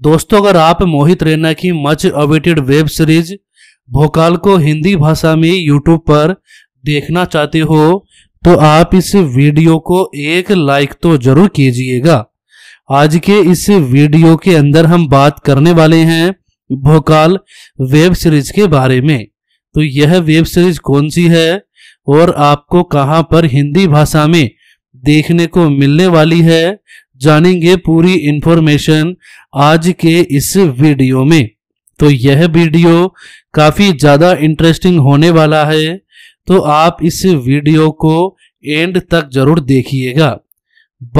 दोस्तों अगर आप मोहित रैना की मच अवेटेड वेब सीरीज भोकाल को हिंदी भाषा में यूट्यूब पर देखना चाहते हो तो आप इस वीडियो को एक लाइक तो जरूर कीजिएगा आज के इस वीडियो के अंदर हम बात करने वाले हैं भोकाल वेब सीरीज के बारे में तो यह वेब सीरीज कौन सी है और आपको कहाँ पर हिंदी भाषा में देखने को मिलने वाली है जानेंगे पूरी इंफॉर्मेशन आज के इस वीडियो में तो यह वीडियो काफ़ी ज़्यादा इंटरेस्टिंग होने वाला है तो आप इस वीडियो को एंड तक जरूर देखिएगा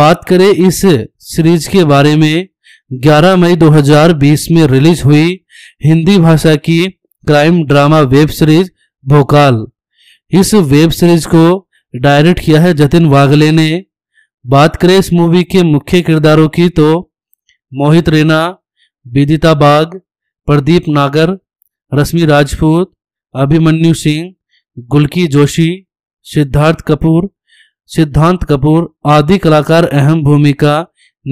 बात करें इस सीरीज के बारे में 11 मई 2020 में रिलीज हुई हिंदी भाषा की क्राइम ड्रामा वेब सीरीज भोकाल इस वेब सीरीज को डायरेक्ट किया है जतिन वागले ने बात करें इस मूवी के मुख्य किरदारों की तो मोहित रैना विदिता बाग प्रदीप नागर रश्मि राजपूत अभिमन्यु सिंह गुलकी जोशी सिद्धार्थ कपूर सिद्धांत कपूर आदि कलाकार अहम भूमिका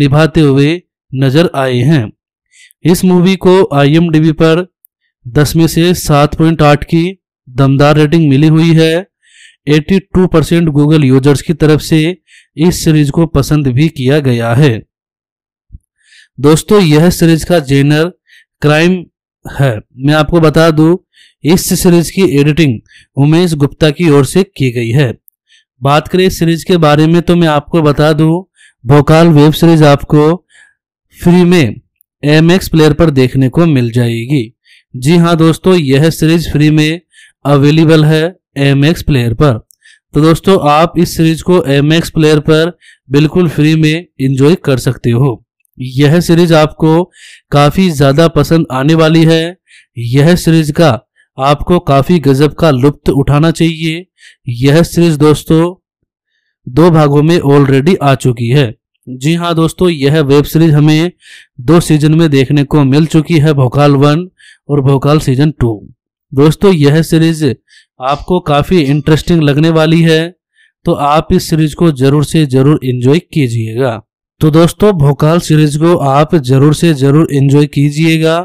निभाते हुए नजर आए हैं इस मूवी को आईएमडीबी पर दस में से 7.8 की दमदार रेटिंग मिली हुई है 82 परसेंट गूगल यूजर्स की तरफ से इस सीरीज को पसंद भी किया गया है दोस्तों यह सीरीज का जेनर क्राइम है मैं आपको बता दूं इस सीरीज की एडिटिंग उमेश गुप्ता की ओर से की गई है बात करें इस सीरीज के बारे में तो मैं आपको बता दूं भोकाल वेब सीरीज आपको फ्री में एम एक्स प्लेयर पर देखने को मिल जाएगी जी हाँ दोस्तों यह सीरीज फ्री में अवेलेबल है एम एक्स प्लेयर पर तो दोस्तों आप इस सीरीज को एम एक्स प्लेयर पर बिल्कुल फ्री में इंजॉय कर सकते हो यह सीरीज आपको काफ़ी ज़्यादा पसंद आने वाली है यह सीरीज का आपको काफ़ी गजब का लुप्त उठाना चाहिए यह सीरीज दोस्तों दो भागों में ऑलरेडी आ चुकी है जी हाँ दोस्तों यह वेब सीरीज हमें दो सीजन में देखने को मिल चुकी है भोकाल वन और भोकाल सीजन टू दोस्तों यह सीरीज आपको काफ़ी इंटरेस्टिंग लगने वाली है तो आप इस सीरीज को जरूर से जरूर इन्जॉय कीजिएगा तो दोस्तों भोकाल सीरीज को आप जरूर से जरूर इन्जॉय कीजिएगा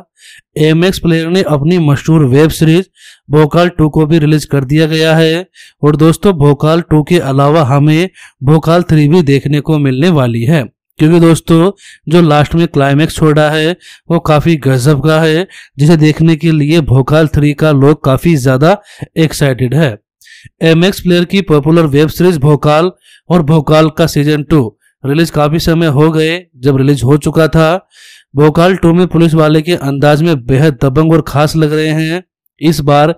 एम एक्स प्लेयर ने अपनी मशहूर वेब सीरीज भोकाल टू को भी रिलीज कर दिया गया है और दोस्तों भोकाल टू के अलावा हमें भोकाल थ्री भी देखने को मिलने वाली है क्योंकि दोस्तों जो लास्ट में क्लाइमेक्स छोड़ रहा है वो काफ़ी गजब का है जिसे देखने के लिए भोकाल थ्री का लोग काफ़ी ज़्यादा एक्साइटेड है एम एक्स प्लेयर की पॉपुलर वेब सीरीज भोकाल और भोकाल का सीजन टू रिलीज काफ़ी समय हो गए जब रिलीज हो चुका था भोकाल टू में पुलिस वाले के अंदाज में बेहद दबंग और खास लग रहे हैं इस बार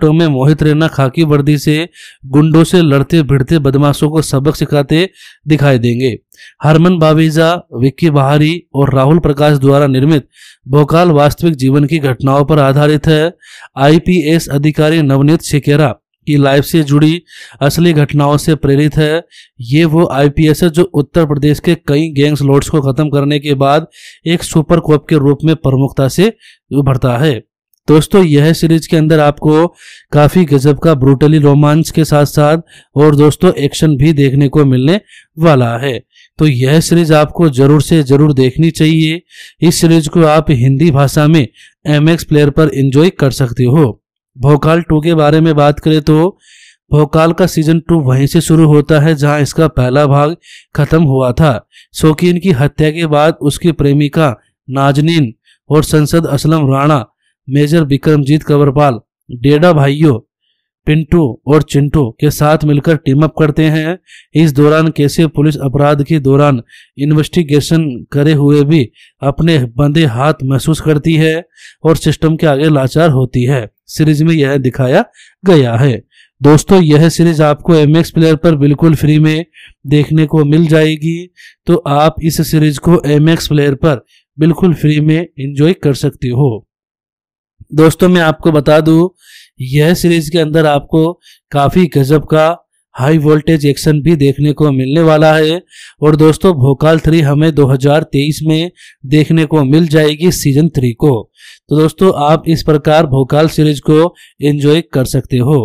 टो में मोहित रैना खाकी वर्दी से गुंडों से लड़ते भिड़ते बदमाशों को सबक सिखाते दिखाई देंगे हरमन बावीजा विक्की बहारी और राहुल प्रकाश द्वारा निर्मित भोकाल वास्तविक जीवन की घटनाओं पर आधारित है आईपीएस अधिकारी नवनीत शिकेरा की लाइफ से जुड़ी असली घटनाओं से प्रेरित है ये वो आईपीएस है जो उत्तर प्रदेश के कई गैंग्स लॉर्ड्स को खत्म करने के बाद एक सुपर कोप के रूप में प्रमुखता से उभरता है दोस्तों यह सीरीज के अंदर आपको काफी गजब का ब्रूटली रोमांस के साथ साथ और दोस्तों एक्शन भी देखने को मिलने वाला है तो यह सीरीज आपको जरूर से जरूर देखनी चाहिए इस सीरीज को आप हिंदी भाषा में एम एक्स प्लेयर पर एंजॉय कर सकते हो भोकाल टू के बारे में बात करें तो भोकाल का सीजन टू वहीं से शुरू होता है जहां इसका पहला भाग खत्म हुआ था शौकीन की हत्या के बाद उसकी प्रेमिका नाजनीन और संसद असलम राणा मेजर विक्रमजीत कंवरपाल डेडा भाइयों पिंटू और चिंटू के साथ मिलकर टीम अप करते हैं इस दौरान कैसे पुलिस अपराध के दौरान इन्वेस्टिगेशन करे हुए भी अपने बंदे हाथ महसूस करती है और सिस्टम के आगे लाचार होती है सीरीज में यह दिखाया गया है दोस्तों यह सीरीज आपको एम एक्स प्लेयर पर बिल्कुल फ्री में देखने को मिल जाएगी तो आप इस सीरीज को एम एक्स प्लेयर पर बिल्कुल फ्री में इंजॉय कर सकते हो दोस्तों मैं आपको बता दूं यह सीरीज के अंदर आपको काफ़ी गजब का हाई वोल्टेज एक्शन भी देखने को मिलने वाला है और दोस्तों भोकाल थ्री हमें 2023 में देखने को मिल जाएगी सीजन थ्री को तो दोस्तों आप इस प्रकार भोकाल सीरीज को एंजॉय कर सकते हो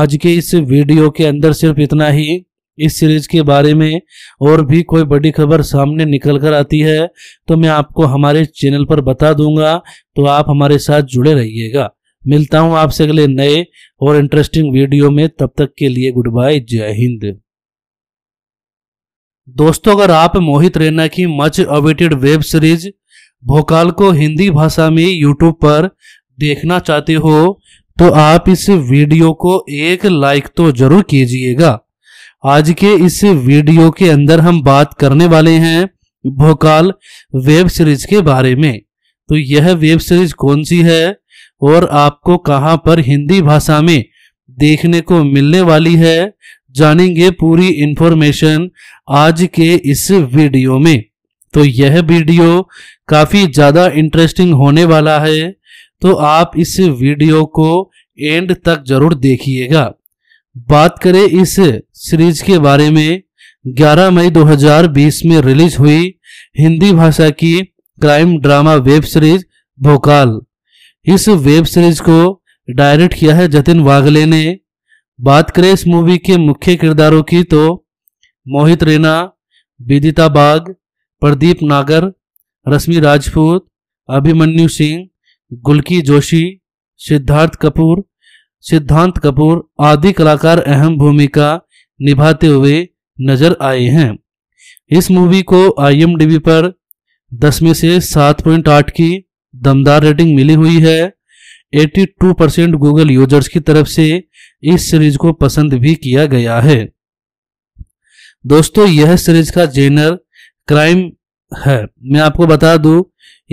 आज के इस वीडियो के अंदर सिर्फ इतना ही इस सीरीज के बारे में और भी कोई बड़ी खबर सामने निकल कर आती है तो मैं आपको हमारे चैनल पर बता दूंगा तो आप हमारे साथ जुड़े रहिएगा मिलता हूं आपसे अगले नए और इंटरेस्टिंग वीडियो में तब तक के लिए गुड बाय जय हिंद दोस्तों अगर आप मोहित रैना की मच अवेटेड वेब सीरीज भोकाल को हिंदी भाषा में यूट्यूब पर देखना चाहते हो तो आप इस वीडियो को एक लाइक तो जरूर कीजिएगा आज के इस वीडियो के अंदर हम बात करने वाले हैं भोकाल वेब सीरीज के बारे में तो यह वेब सीरीज कौन सी है और आपको कहां पर हिंदी भाषा में देखने को मिलने वाली है जानेंगे पूरी इंफॉर्मेशन आज के इस वीडियो में तो यह वीडियो काफ़ी ज़्यादा इंटरेस्टिंग होने वाला है तो आप इस वीडियो को एंड तक जरूर देखिएगा बात करें इस सीरीज के बारे में 11 मई 2020 में रिलीज हुई हिंदी भाषा की क्राइम ड्रामा वेब सीरीज भोकाल इस वेब सीरीज को डायरेक्ट किया है जतिन वागले ने बात करें इस मूवी के मुख्य किरदारों की तो मोहित रैना विदिता बाग प्रदीप नागर रश्मि राजपूत अभिमन्यु सिंह गुलकी जोशी सिद्धार्थ कपूर सिद्धांत कपूर आदि कलाकार अहम भूमिका निभाते हुए नजर आए हैं इस मूवी को आईएमडीबी पर 10 में से 7.8 की दमदार रेटिंग मिली हुई है 82 परसेंट गूगल यूजर्स की तरफ से इस सीरीज को पसंद भी किया गया है दोस्तों यह सीरीज का जेनर क्राइम है मैं आपको बता दूं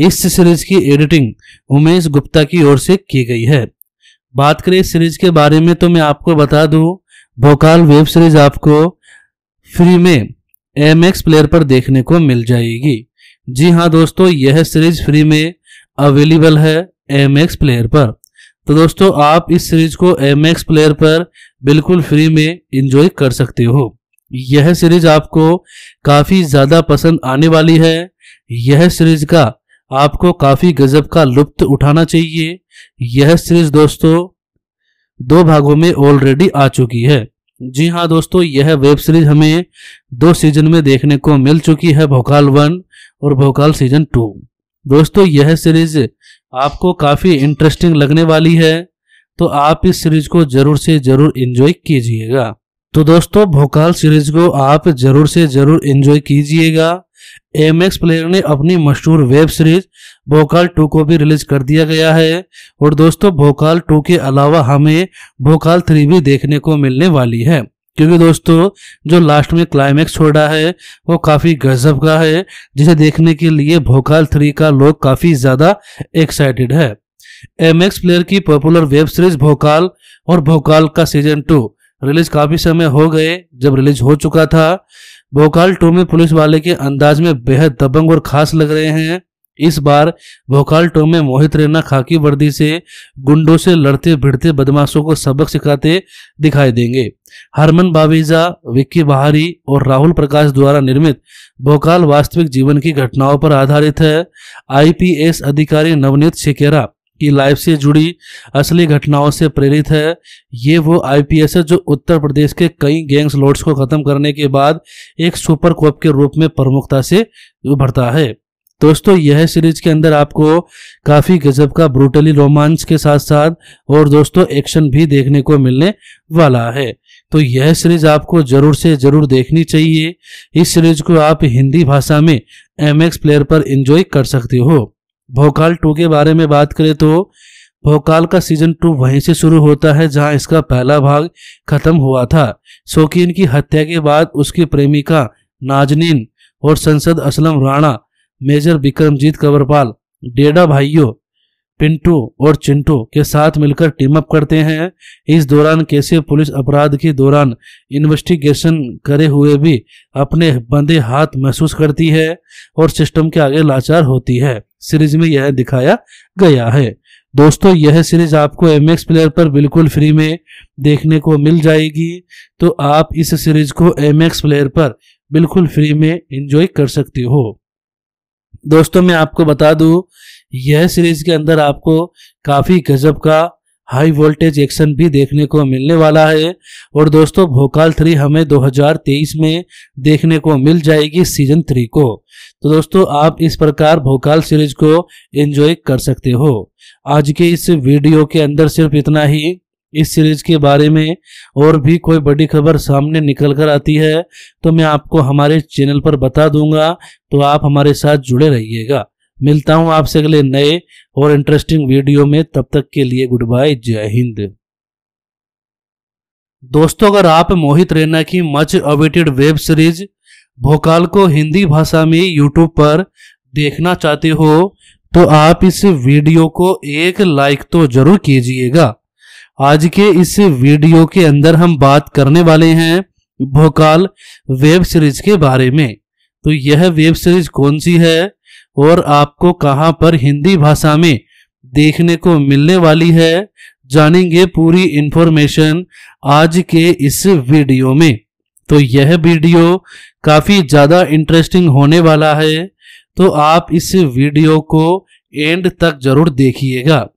इस सीरीज की एडिटिंग उमेश गुप्ता की ओर से की गई है बात करें इस सीरीज के बारे में तो मैं आपको बता दूं भोकाल वेब सीरीज आपको फ्री में एम एक्स प्लेयर पर देखने को मिल जाएगी जी हाँ दोस्तों यह सीरीज फ्री में अवेलेबल है एम एक्स प्लेयर पर तो दोस्तों आप इस सीरीज को एम एक्स प्लेयर पर बिल्कुल फ्री में इंजॉय कर सकते हो यह सीरीज आपको काफ़ी ज़्यादा पसंद आने वाली है यह सीरीज का आपको काफी गजब का लुप्त उठाना चाहिए यह सीरीज दोस्तों दो भागों में ऑलरेडी आ चुकी है जी हाँ दोस्तों यह वेब सीरीज हमें दो सीजन में देखने को मिल चुकी है भोकाल वन और भोकाल सीजन टू दोस्तों यह सीरीज आपको काफी इंटरेस्टिंग लगने वाली है तो आप इस सीरीज को जरूर से जरूर एंजॉय कीजिएगा तो दोस्तों भोकाल सीरीज को आप जरूर से जरूर एंजॉय कीजिएगा एम एक्स प्लेयर ने अपनी मशहूर वेब सीरीज भोकाल टू को भी रिलीज कर दिया गया है और दोस्तों भोकाल टू के अलावा हमें भोकाल थ्री भी देखने को मिलने वाली है क्योंकि दोस्तों जो लास्ट में क्लाइमैक्स छोड़ा है वो काफ़ी गजब का है जिसे देखने के लिए भोकाल थ्री का लोग काफ़ी ज़्यादा एक्साइटेड है एम एक्स प्लेयर की पॉपुलर वेब सीरीज भोकाल और भोकाल का सीजन टू रिलीज काफ़ी समय हो गए जब रिलीज हो चुका था भोकाल टू में पुलिस वाले के अंदाज में बेहद दबंग और खास लग रहे हैं इस बार भोकाल टो में मोहित रैना खाकी वर्दी से गुंडों से लड़ते भिड़ते बदमाशों को सबक सिखाते दिखाई देंगे हरमन बावीजा विक्की बहारी और राहुल प्रकाश द्वारा निर्मित भोकाल वास्तविक जीवन की घटनाओं पर आधारित है आईपीएस अधिकारी नवनीत शिकेरा की लाइफ से जुड़ी असली घटनाओं से प्रेरित है ये वो आईपीएस है जो उत्तर प्रदेश के कई गैंग्स लॉर्ड्स को खत्म करने के बाद एक सुपर कोप के रूप में प्रमुखता से उभरता है दोस्तों यह सीरीज के अंदर आपको काफी गजब का ब्रूटली रोमांस के साथ साथ और दोस्तों एक्शन भी देखने को मिलने वाला है तो यह सीरीज आपको जरूर से जरूर देखनी चाहिए इस सीरीज को आप हिंदी भाषा में एम एक्स प्लेयर पर एंजॉय कर सकते हो भोकाल टू के बारे में बात करें तो भोकाल का सीजन टू वहीं से शुरू होता है जहां इसका पहला भाग खत्म हुआ था शौकीन की हत्या के बाद उसकी प्रेमिका नाजनीन और संसद असलम राणा मेजर बिक्रमजीत कंवरपाल डेडा भाइयों पिंटू और चिंटू के साथ मिलकर टीम अप करते हैं इस दौरान कैसे पुलिस अपराध के दौरान इन्वेस्टिगेशन करे हुए भी अपने बंदे हाथ महसूस करती है और सिस्टम के आगे लाचार होती है सीरीज में यह दिखाया गया है दोस्तों यह सीरीज आपको एम एक्स प्लेयर पर बिल्कुल फ्री में देखने को मिल जाएगी तो आप इस सीरीज को एम एक्स प्लेयर पर बिल्कुल फ्री में एंजॉय कर सकते हो दोस्तों मैं आपको बता दूं यह सीरीज के अंदर आपको काफ़ी गजब का हाई वोल्टेज एक्शन भी देखने को मिलने वाला है और दोस्तों भोकाल थ्री हमें 2023 में देखने को मिल जाएगी सीजन थ्री को तो दोस्तों आप इस प्रकार भोकाल सीरीज को एंजॉय कर सकते हो आज के इस वीडियो के अंदर सिर्फ इतना ही इस सीरीज के बारे में और भी कोई बड़ी खबर सामने निकल कर आती है तो मैं आपको हमारे चैनल पर बता दूंगा तो आप हमारे साथ जुड़े रहिएगा मिलता हूं आपसे अगले नए और इंटरेस्टिंग वीडियो में तब तक के लिए गुड बाय जय हिंद दोस्तों अगर आप मोहित रैना की मच अवेटेड वेब सीरीज भोकाल को हिंदी भाषा में यूट्यूब पर देखना चाहते हो तो आप इस वीडियो को एक लाइक तो जरूर कीजिएगा आज के इस वीडियो के अंदर हम बात करने वाले हैं भोकाल वेब सीरीज के बारे में तो यह वेब सीरीज कौन सी है और आपको कहाँ पर हिंदी भाषा में देखने को मिलने वाली है जानेंगे पूरी इंफॉर्मेशन आज के इस वीडियो में तो यह वीडियो काफ़ी ज़्यादा इंटरेस्टिंग होने वाला है तो आप इस वीडियो को एंड तक जरूर देखिएगा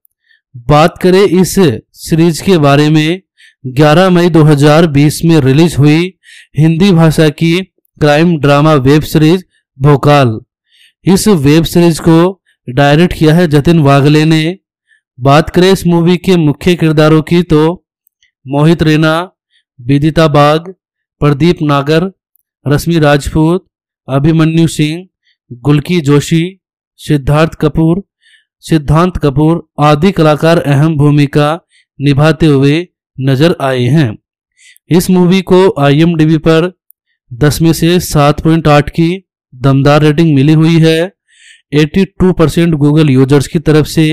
बात करें इस सीरीज के बारे में 11 मई 2020 में रिलीज हुई हिंदी भाषा की क्राइम ड्रामा वेब सीरीज भोकाल इस वेब सीरीज को डायरेक्ट किया है जतिन वाघले ने बात करें इस मूवी के मुख्य किरदारों की तो मोहित रैना विदिता बाग प्रदीप नागर रश्मि राजपूत अभिमन्यु सिंह गुलकी जोशी सिद्धार्थ कपूर सिद्धांत कपूर आदि कलाकार अहम भूमिका निभाते हुए नजर आए हैं इस मूवी को आईएमडीबी पर 10 में से 7.8 की दमदार रेटिंग मिली हुई है 82 परसेंट गूगल यूजर्स की तरफ से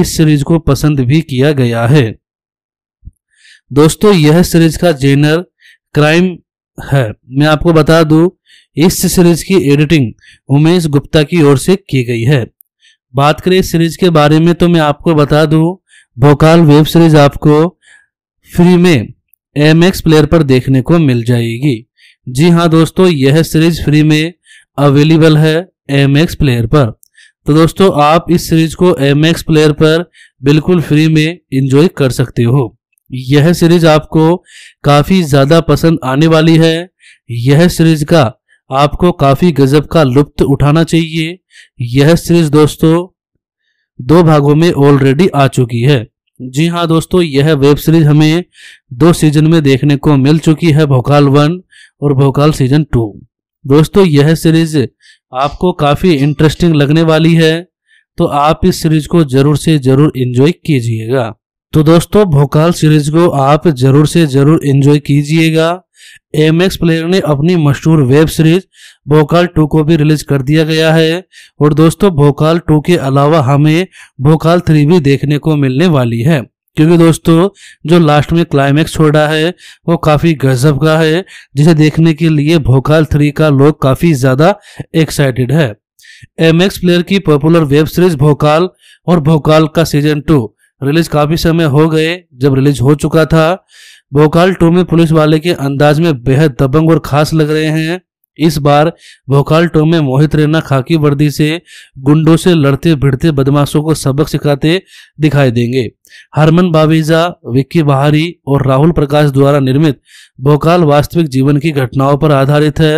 इस सीरीज को पसंद भी किया गया है दोस्तों यह सीरीज का जेनर क्राइम है मैं आपको बता दूं इस सीरीज की एडिटिंग उमेश गुप्ता की ओर से की गई है बात करें इस सीरीज के बारे में तो मैं आपको बता दूं भोकाल वेब सीरीज आपको फ्री में एम प्लेयर पर देखने को मिल जाएगी जी हाँ दोस्तों यह सीरीज फ्री में अवेलेबल है एम एक्स प्लेयर पर तो दोस्तों आप इस सीरीज को एम एक्स प्लेयर पर बिल्कुल फ्री में इंजॉय कर सकते हो यह सीरीज आपको काफ़ी ज़्यादा पसंद आने वाली है यह सीरीज का आपको काफ़ी गजब का लुप्त उठाना चाहिए यह सीरीज दोस्तों दो भागों में ऑलरेडी आ चुकी है जी हाँ दोस्तों यह वेब सीरीज हमें दो सीजन में देखने को मिल चुकी है भोकाल वन और भोकाल सीजन टू दोस्तों यह सीरीज आपको काफ़ी इंटरेस्टिंग लगने वाली है तो आप इस सीरीज को जरूर से जरूर एंजॉय कीजिएगा तो दोस्तों भोकाल सीरीज को आप जरूर से जरूर एंजॉय कीजिएगा एम एक्स प्लेयर ने अपनी मशहूर वेब सीरीज भोकाल टू को भी रिलीज कर दिया गया है और दोस्तों भोकाल टू के अलावा हमें भोकाल थ्री भी देखने को मिलने वाली है क्योंकि दोस्तों जो लास्ट में क्लाइमेक्स छोड़ा है वो काफ़ी गजब का है जिसे देखने के लिए भोकाल थ्री का लोग काफ़ी ज़्यादा एक्साइटेड है एम एक्स प्लेयर की पॉपुलर वेब सीरीज भोकाल और भोकाल का सीजन टू रिलीज काफ़ी समय हो गए जब रिलीज हो चुका था भोकाल टू में पुलिस वाले के अंदाज में बेहद दबंग और खास लग रहे हैं इस बार टोंग में मोहित रैना खाकी वर्दी से गुंडों से लड़ते भिड़ते बदमाशों को सबक सिखाते दिखाई देंगे हरमन बावेजा विक्की बहारी और राहुल प्रकाश द्वारा निर्मित भोकाल वास्तविक जीवन की घटनाओं पर आधारित है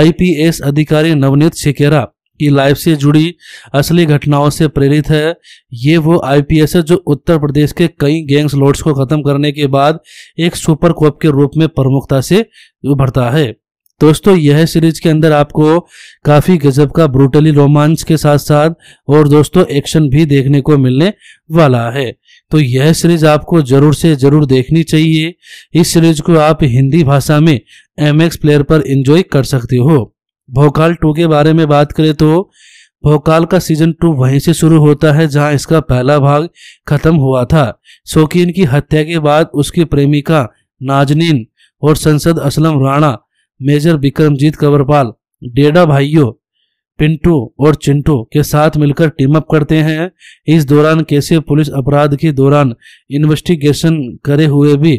आईपीएस अधिकारी नवनीत शेखेरा की लाइफ से जुड़ी असली घटनाओं से प्रेरित है ये वो आईपीएस है जो उत्तर प्रदेश के कई गैंग्स लॉर्ड्स को खत्म करने के बाद एक सुपर कोप के रूप में प्रमुखता से उभरता है दोस्तों यह सीरीज के अंदर आपको काफी गजब का ब्रूटली रोमांस के साथ साथ और दोस्तों एक्शन भी देखने को मिलने वाला है तो यह सीरीज आपको जरूर से जरूर देखनी चाहिए इस सीरीज को आप हिंदी भाषा में एम एक्स प्लेयर पर एंजॉय कर सकते हो भोकाल टू के बारे में बात करें तो भोकाल का सीजन टू वहीं से शुरू होता है जहां इसका पहला भाग खत्म हुआ था शौकीन की हत्या के बाद उसकी प्रेमिका नाजनीन और संसद असलम राणा मेजर विक्रमजीत कंवरपाल डेडा भाइयों पिंटू और चिंटू के साथ मिलकर टीम अप करते हैं इस दौरान कैसे पुलिस अपराध के दौरान इन्वेस्टिगेशन करे हुए भी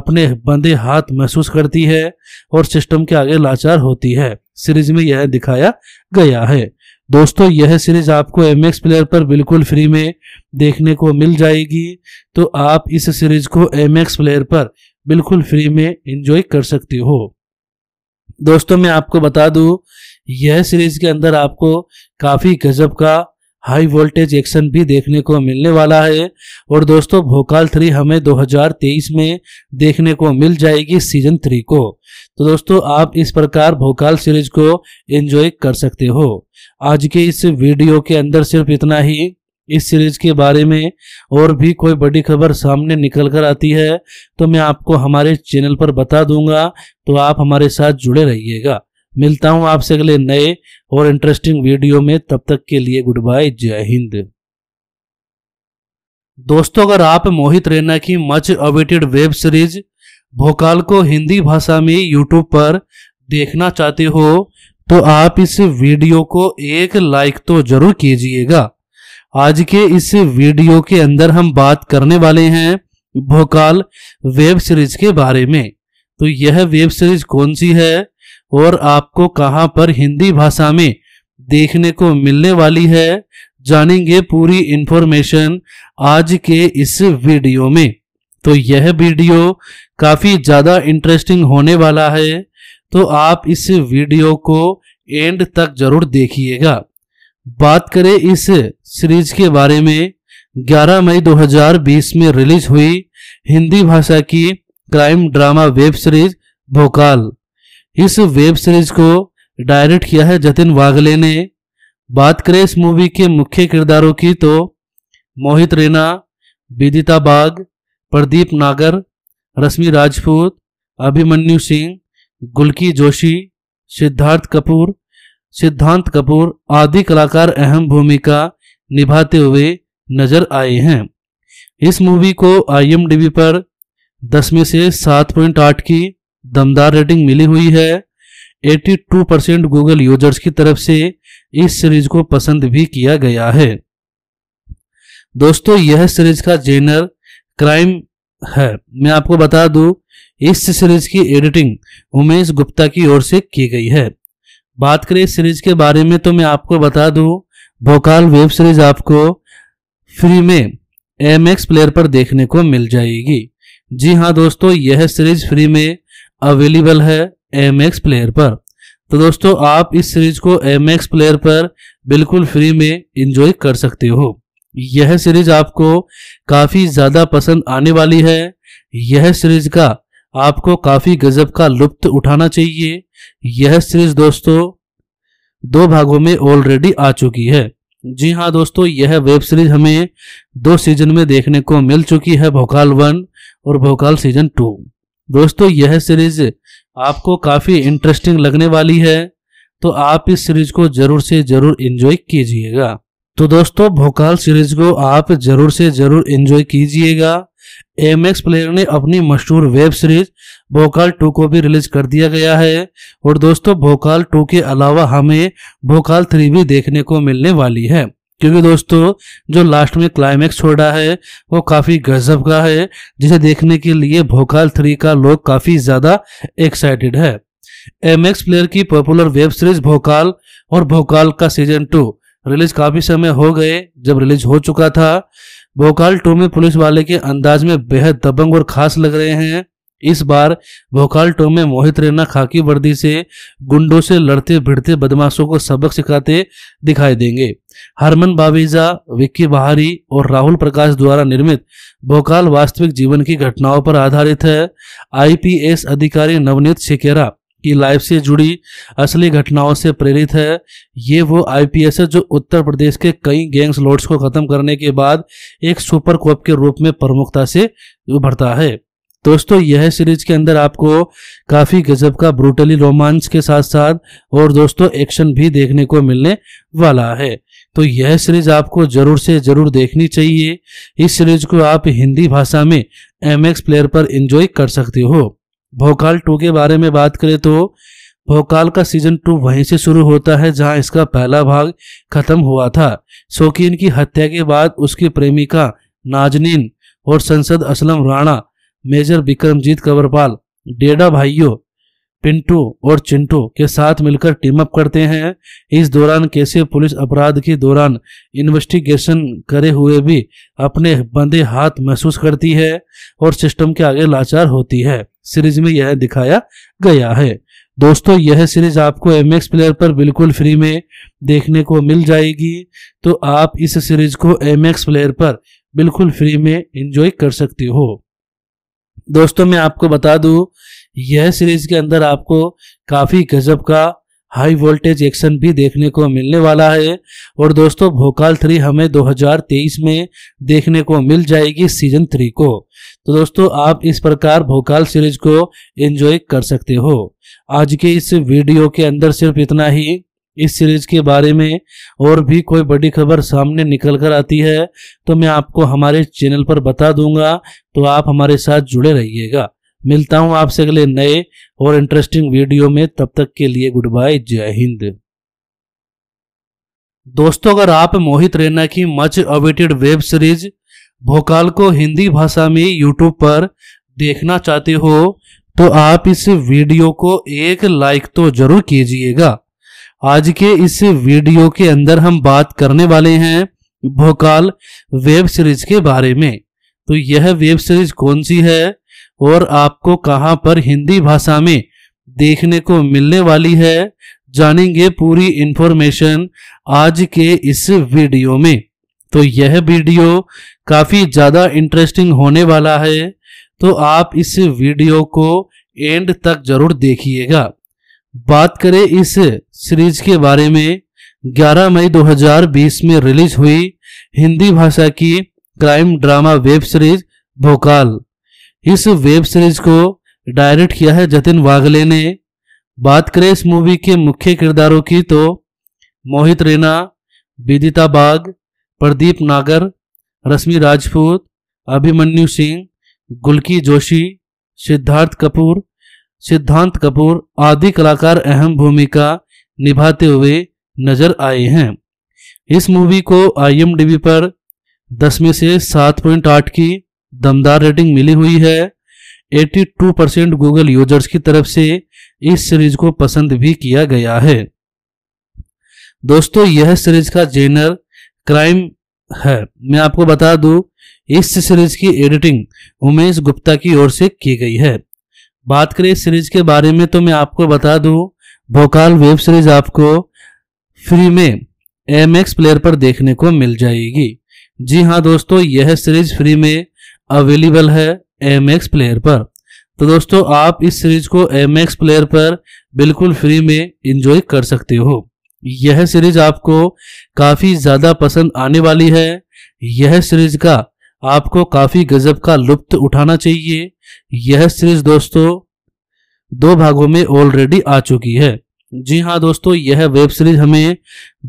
अपने बंदे हाथ महसूस करती है और सिस्टम के आगे लाचार होती है सीरीज में यह दिखाया गया है दोस्तों यह सीरीज आपको एम एक्स प्लेयर पर बिल्कुल फ्री में देखने को मिल जाएगी तो आप इस सीरीज को एम एक्स प्लेयर पर बिल्कुल फ्री में इंजॉय कर सकते हो दोस्तों मैं आपको बता दूं यह सीरीज के अंदर आपको काफ़ी गजब का हाई वोल्टेज एक्शन भी देखने को मिलने वाला है और दोस्तों भोकाल थ्री हमें 2023 में देखने को मिल जाएगी सीजन थ्री को तो दोस्तों आप इस प्रकार भोकाल सीरीज को एंजॉय कर सकते हो आज के इस वीडियो के अंदर सिर्फ इतना ही इस सीरीज के बारे में और भी कोई बड़ी खबर सामने निकल कर आती है तो मैं आपको हमारे चैनल पर बता दूंगा तो आप हमारे साथ जुड़े रहिएगा मिलता हूं आपसे अगले नए और इंटरेस्टिंग वीडियो में तब तक के लिए गुड बाय जय हिंद दोस्तों अगर आप मोहित रैना की मच अवेटेड वेब सीरीज भोकाल को हिंदी भाषा में यूट्यूब पर देखना चाहते हो तो आप इस वीडियो को एक लाइक तो जरूर कीजिएगा आज के इस वीडियो के अंदर हम बात करने वाले हैं भोकाल वेब सीरीज के बारे में तो यह वेब सीरीज कौन सी है और आपको कहां पर हिंदी भाषा में देखने को मिलने वाली है जानेंगे पूरी इंफॉर्मेशन आज के इस वीडियो में तो यह वीडियो काफ़ी ज़्यादा इंटरेस्टिंग होने वाला है तो आप इस वीडियो को एंड तक जरूर देखिएगा बात करें इस सीरीज के बारे में 11 मई 2020 में रिलीज हुई हिंदी भाषा की क्राइम ड्रामा वेब सीरीज भोकाल इस वेब सीरीज को डायरेक्ट किया है जतिन वागले ने बात करें इस मूवी के मुख्य किरदारों की तो मोहित रैना विदिता बाग प्रदीप नागर रश्मि राजपूत अभिमन्यु सिंह गुलकी जोशी सिद्धार्थ कपूर सिद्धांत कपूर आदि कलाकार अहम भूमिका निभाते हुए नजर आए हैं इस मूवी को आई पर दस में से आठ की दमदार रेटिंग मिली हुई है 82 परसेंट गूगल यूजर्स की तरफ से इस सीरीज को पसंद भी किया गया है दोस्तों यह सीरीज का जेनर क्राइम है मैं आपको बता दूं इस सीरीज की एडिटिंग उमेश गुप्ता की ओर से की गई है बात करें इस सीरीज के बारे में तो मैं आपको बता दूं भोकाल वेब सीरीज आपको फ्री में एम एक्स प्लेयर पर देखने को मिल जाएगी जी हाँ दोस्तों यह सीरीज फ्री में अवेलेबल है एम एक्स प्लेयर पर तो दोस्तों आप इस सीरीज को एम एक्स प्लेयर पर बिल्कुल फ्री में इंजॉय कर सकते हो यह सीरीज आपको काफ़ी ज़्यादा पसंद आने वाली है यह सीरीज का आपको काफ़ी गज़ब का लुप्त उठाना चाहिए यह सीरीज दोस्तों दो भागों में ऑलरेडी आ चुकी है जी हाँ दोस्तों यह वेब सीरीज हमें दो सीजन में देखने को मिल चुकी है भोकाल वन और भोकाल सीजन टू दोस्तों यह सीरीज आपको काफ़ी इंटरेस्टिंग लगने वाली है तो आप इस सीरीज को जरूर से जरूर एंजॉय कीजिएगा तो दोस्तों भोकाल सीरीज को आप जरूर से जरूर एंजॉय कीजिएगा एमएक्स प्लेयर ने अपनी मशहूर वेब सीरीज भोकाल टू को भी रिलीज कर दिया गया है और दोस्तों भोकाल टू के अलावा हमें भोकाल थ्री भी देखने को मिलने वाली है क्योंकि दोस्तों जो लास्ट में क्लाइमैक्स छोड़ा है वो काफ़ी गजब का है जिसे देखने के लिए भोकाल थ्री का लोग काफ़ी ज़्यादा एक्साइटेड है एम एक्स प्लेयर की पॉपुलर वेब सीरीज भोकाल और भोकाल का सीजन टू रिलीज काफ़ी समय हो गए जब रिलीज हो चुका था भोकाल टू में पुलिस वाले के अंदाज में बेहद दबंग और खास लग रहे हैं इस बार भोकाल टो में मोहित रैना खाकी वर्दी से गुंडों से लड़ते भिड़ते बदमाशों को सबक सिखाते दिखाई देंगे हरमन बावीजा विक्की बहारी और राहुल प्रकाश द्वारा निर्मित भोकाल वास्तविक जीवन की घटनाओं पर आधारित है आईपीएस अधिकारी नवनीत सिकेरा की लाइफ से जुड़ी असली घटनाओं से प्रेरित है ये वो आईपीएस है जो उत्तर प्रदेश के कई गैंग्स लॉर्ड्स को खत्म करने के बाद एक सुपर कोप के रूप में प्रमुखता से उभरता है दोस्तों यह सीरीज के अंदर आपको काफी गजब का ब्रूटली रोमांच के साथ साथ और दोस्तों एक्शन भी देखने को मिलने वाला है तो यह सीरीज आपको जरूर से जरूर देखनी चाहिए इस सीरीज को आप हिंदी भाषा में एम एक्स प्लेयर पर एंजॉय कर सकते हो भोकाल टू के बारे में बात करें तो भोकाल का सीजन टू वहीं से शुरू होता है जहां इसका पहला भाग खत्म हुआ था शौकीन की हत्या के बाद उसकी प्रेमिका नाजनीन और संसद असलम राणा मेजर बिक्रमजीत कंवरपाल डेडा भाइयों पिंटू और चिंटू के साथ मिलकर टीम अप करते हैं इस दौरान कैसे पुलिस अपराध के दौरान इन्वेस्टिगेशन करे हुए भी अपने बंदे हाथ महसूस करती है और सिस्टम के आगे लाचार होती है सीरीज में यह दिखाया गया है दोस्तों यह सीरीज आपको एम एक्स प्लेयर पर बिल्कुल फ्री में देखने को मिल जाएगी तो आप इस सीरीज को एम एक्स प्लेयर पर बिल्कुल फ्री में एंजॉय कर सकते हो दोस्तों मैं आपको बता दूं यह सीरीज के अंदर आपको काफ़ी गजब का हाई वोल्टेज एक्शन भी देखने को मिलने वाला है और दोस्तों भोकाल थ्री हमें 2023 में देखने को मिल जाएगी सीजन थ्री को तो दोस्तों आप इस प्रकार भोकाल सीरीज को एंजॉय कर सकते हो आज के इस वीडियो के अंदर सिर्फ इतना ही इस सीरीज के बारे में और भी कोई बड़ी खबर सामने निकल कर आती है तो मैं आपको हमारे चैनल पर बता दूंगा तो आप हमारे साथ जुड़े रहिएगा मिलता हूं आपसे अगले नए और इंटरेस्टिंग वीडियो में तब तक के लिए गुड बाय जय हिंद दोस्तों अगर आप मोहित रैना की मच अवेटेड वेब सीरीज भोकाल को हिंदी भाषा में यूट्यूब पर देखना चाहते हो तो आप इस वीडियो को एक लाइक तो जरूर कीजिएगा आज के इस वीडियो के अंदर हम बात करने वाले हैं भोकाल वेब सीरीज के बारे में तो यह वेब सीरीज कौन सी है और आपको कहाँ पर हिंदी भाषा में देखने को मिलने वाली है जानेंगे पूरी इंफॉर्मेशन आज के इस वीडियो में तो यह वीडियो काफ़ी ज़्यादा इंटरेस्टिंग होने वाला है तो आप इस वीडियो को एंड तक जरूर देखिएगा बात करें इस सीरीज के बारे में 11 मई 2020 में रिलीज हुई हिंदी भाषा की क्राइम ड्रामा वेब सीरीज भोकाल इस वेब सीरीज को डायरेक्ट किया है जतिन वाघले ने बात करें इस मूवी के मुख्य किरदारों की तो मोहित रैना विदिता बाग प्रदीप नागर रश्मि राजपूत अभिमन्यु सिंह गुलकी जोशी सिद्धार्थ कपूर सिद्धांत कपूर आदि कलाकार अहम भूमिका निभाते हुए नजर आए हैं इस मूवी को आईएमडीबी पर दस में से सात पॉइंट आठ की दमदार रेटिंग मिली हुई है 82 परसेंट गूगल यूजर्स की तरफ से इस सीरीज को पसंद भी किया गया है दोस्तों यह सीरीज का जेनर क्राइम है मैं आपको बता दूं इस सीरीज की एडिटिंग उमेश गुप्ता की ओर से की गई है बात करें इस सीरीज के बारे में तो मैं आपको बता दूं भोकाल वेब सीरीज आपको फ्री में एम एक्स प्लेयर पर देखने को मिल जाएगी जी हाँ दोस्तों यह सीरीज फ्री में अवेलेबल है एम एक्स प्लेयर पर तो दोस्तों आप इस सीरीज को एम एक्स प्लेयर पर बिल्कुल फ्री में इंजॉय कर सकते हो यह सीरीज आपको काफ़ी ज़्यादा पसंद आने वाली है यह सीरीज का आपको काफ़ी गजब का लुप्त उठाना चाहिए यह सीरीज दोस्तों दो भागों में ऑलरेडी आ चुकी है जी हाँ दोस्तों यह वेब सीरीज हमें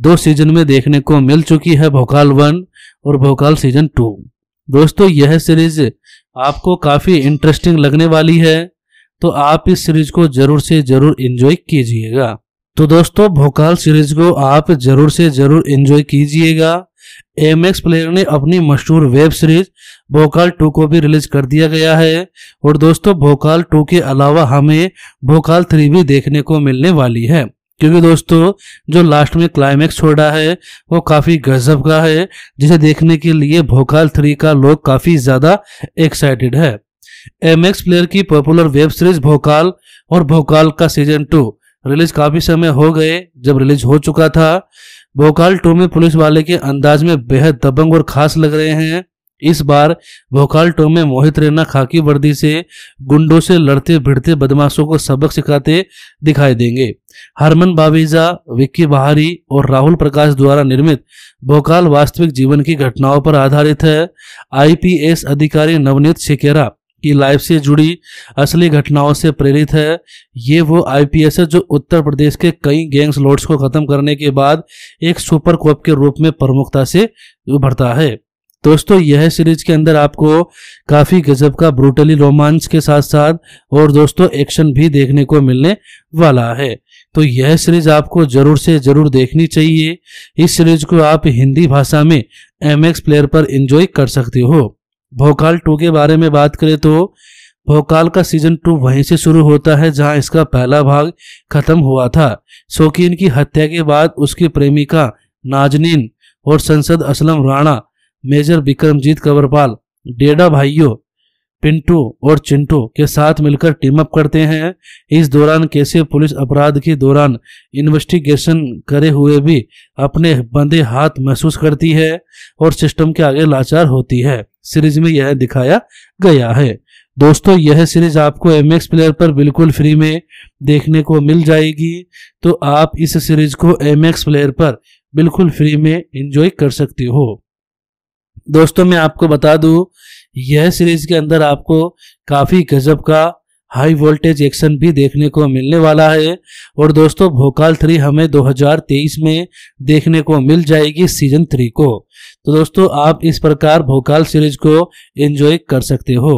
दो सीजन में देखने को मिल चुकी है भोकाल वन और भोकाल सीजन टू दोस्तों यह सीरीज आपको काफ़ी इंटरेस्टिंग लगने वाली है तो आप इस सीरीज को जरूर से जरूर एंजॉय कीजिएगा तो दोस्तों भोकाल सीरीज को आप जरूर से जरूर एंजॉय कीजिएगा एम एक्स प्लेयर ने अपनी मशहूर वेब सीरीज भोकाल टू को भी रिलीज कर दिया गया है और दोस्तों भोकाल टू के अलावा हमें भोकाल थ्री भी देखने को मिलने वाली है क्योंकि दोस्तों जो लास्ट में छोड़ छोड़ा है वो काफ़ी गजब का है जिसे देखने के लिए भोकाल थ्री का लोग काफ़ी ज़्यादा एक्साइटेड है एम एक्स प्लेयर की पॉपुलर वेब सीरीज भोकाल और भोकाल का सीजन टू रिलीज काफ़ी समय हो गए जब रिलीज हो चुका था भोकाल टू में पुलिस वाले के अंदाज में बेहद दबंग और खास लग रहे हैं इस बार भोकाल भोकालटो में मोहित रैना खाकी वर्दी से गुंडों से लड़ते भिड़ते बदमाशों को सबक सिखाते दिखाई देंगे हरमन बावेजा विक्की बहारी और राहुल प्रकाश द्वारा निर्मित भोकाल वास्तविक जीवन की घटनाओं पर आधारित है आईपीएस अधिकारी नवनीत शिकेरा की लाइफ से जुड़ी असली घटनाओं से प्रेरित है ये वो आईपीएस है जो उत्तर प्रदेश के कई गैंग्स लॉर्ड्स को खत्म करने के बाद एक सुपर कोप के रूप में प्रमुखता से उभरता है दोस्तों यह सीरीज के अंदर आपको काफी गजब का ब्रूटली रोमांस के साथ साथ और दोस्तों एक्शन भी देखने को मिलने वाला है तो यह सीरीज आपको जरूर से जरूर देखनी चाहिए इस सीरीज को आप हिंदी भाषा में एम प्लेयर पर इंजॉय कर सकते हो भोकाल टू के बारे में बात करें तो भोकाल का सीजन टू वहीं से शुरू होता है जहां इसका पहला भाग खत्म हुआ था शौकीन की हत्या के बाद उसकी प्रेमिका नाजनीन और संसद असलम राणा मेजर विक्रमजीत कंवरपाल डेडा भाइयों पिंटू और चिंटू के साथ मिलकर टीम अप करते हैं इस दौरान कैसे पुलिस अपराध के दौरान इन्वेस्टिगेशन करे हुए भी अपने बंदे हाथ महसूस करती है और सिस्टम के आगे लाचार होती है सीरीज में यह दिखाया गया है दोस्तों यह सीरीज आपको एम प्लेयर पर बिल्कुल फ्री में देखने को मिल जाएगी तो आप इस सीरीज को एम प्लेयर पर बिल्कुल फ्री में इंजॉय कर सकते हो दोस्तों मैं आपको बता दूं यह सीरीज के अंदर आपको काफ़ी गजब का हाई वोल्टेज एक्शन भी देखने को मिलने वाला है और दोस्तों भोकाल थ्री हमें 2023 में देखने को मिल जाएगी सीजन थ्री को तो दोस्तों आप इस प्रकार भोकाल सीरीज को एंजॉय कर सकते हो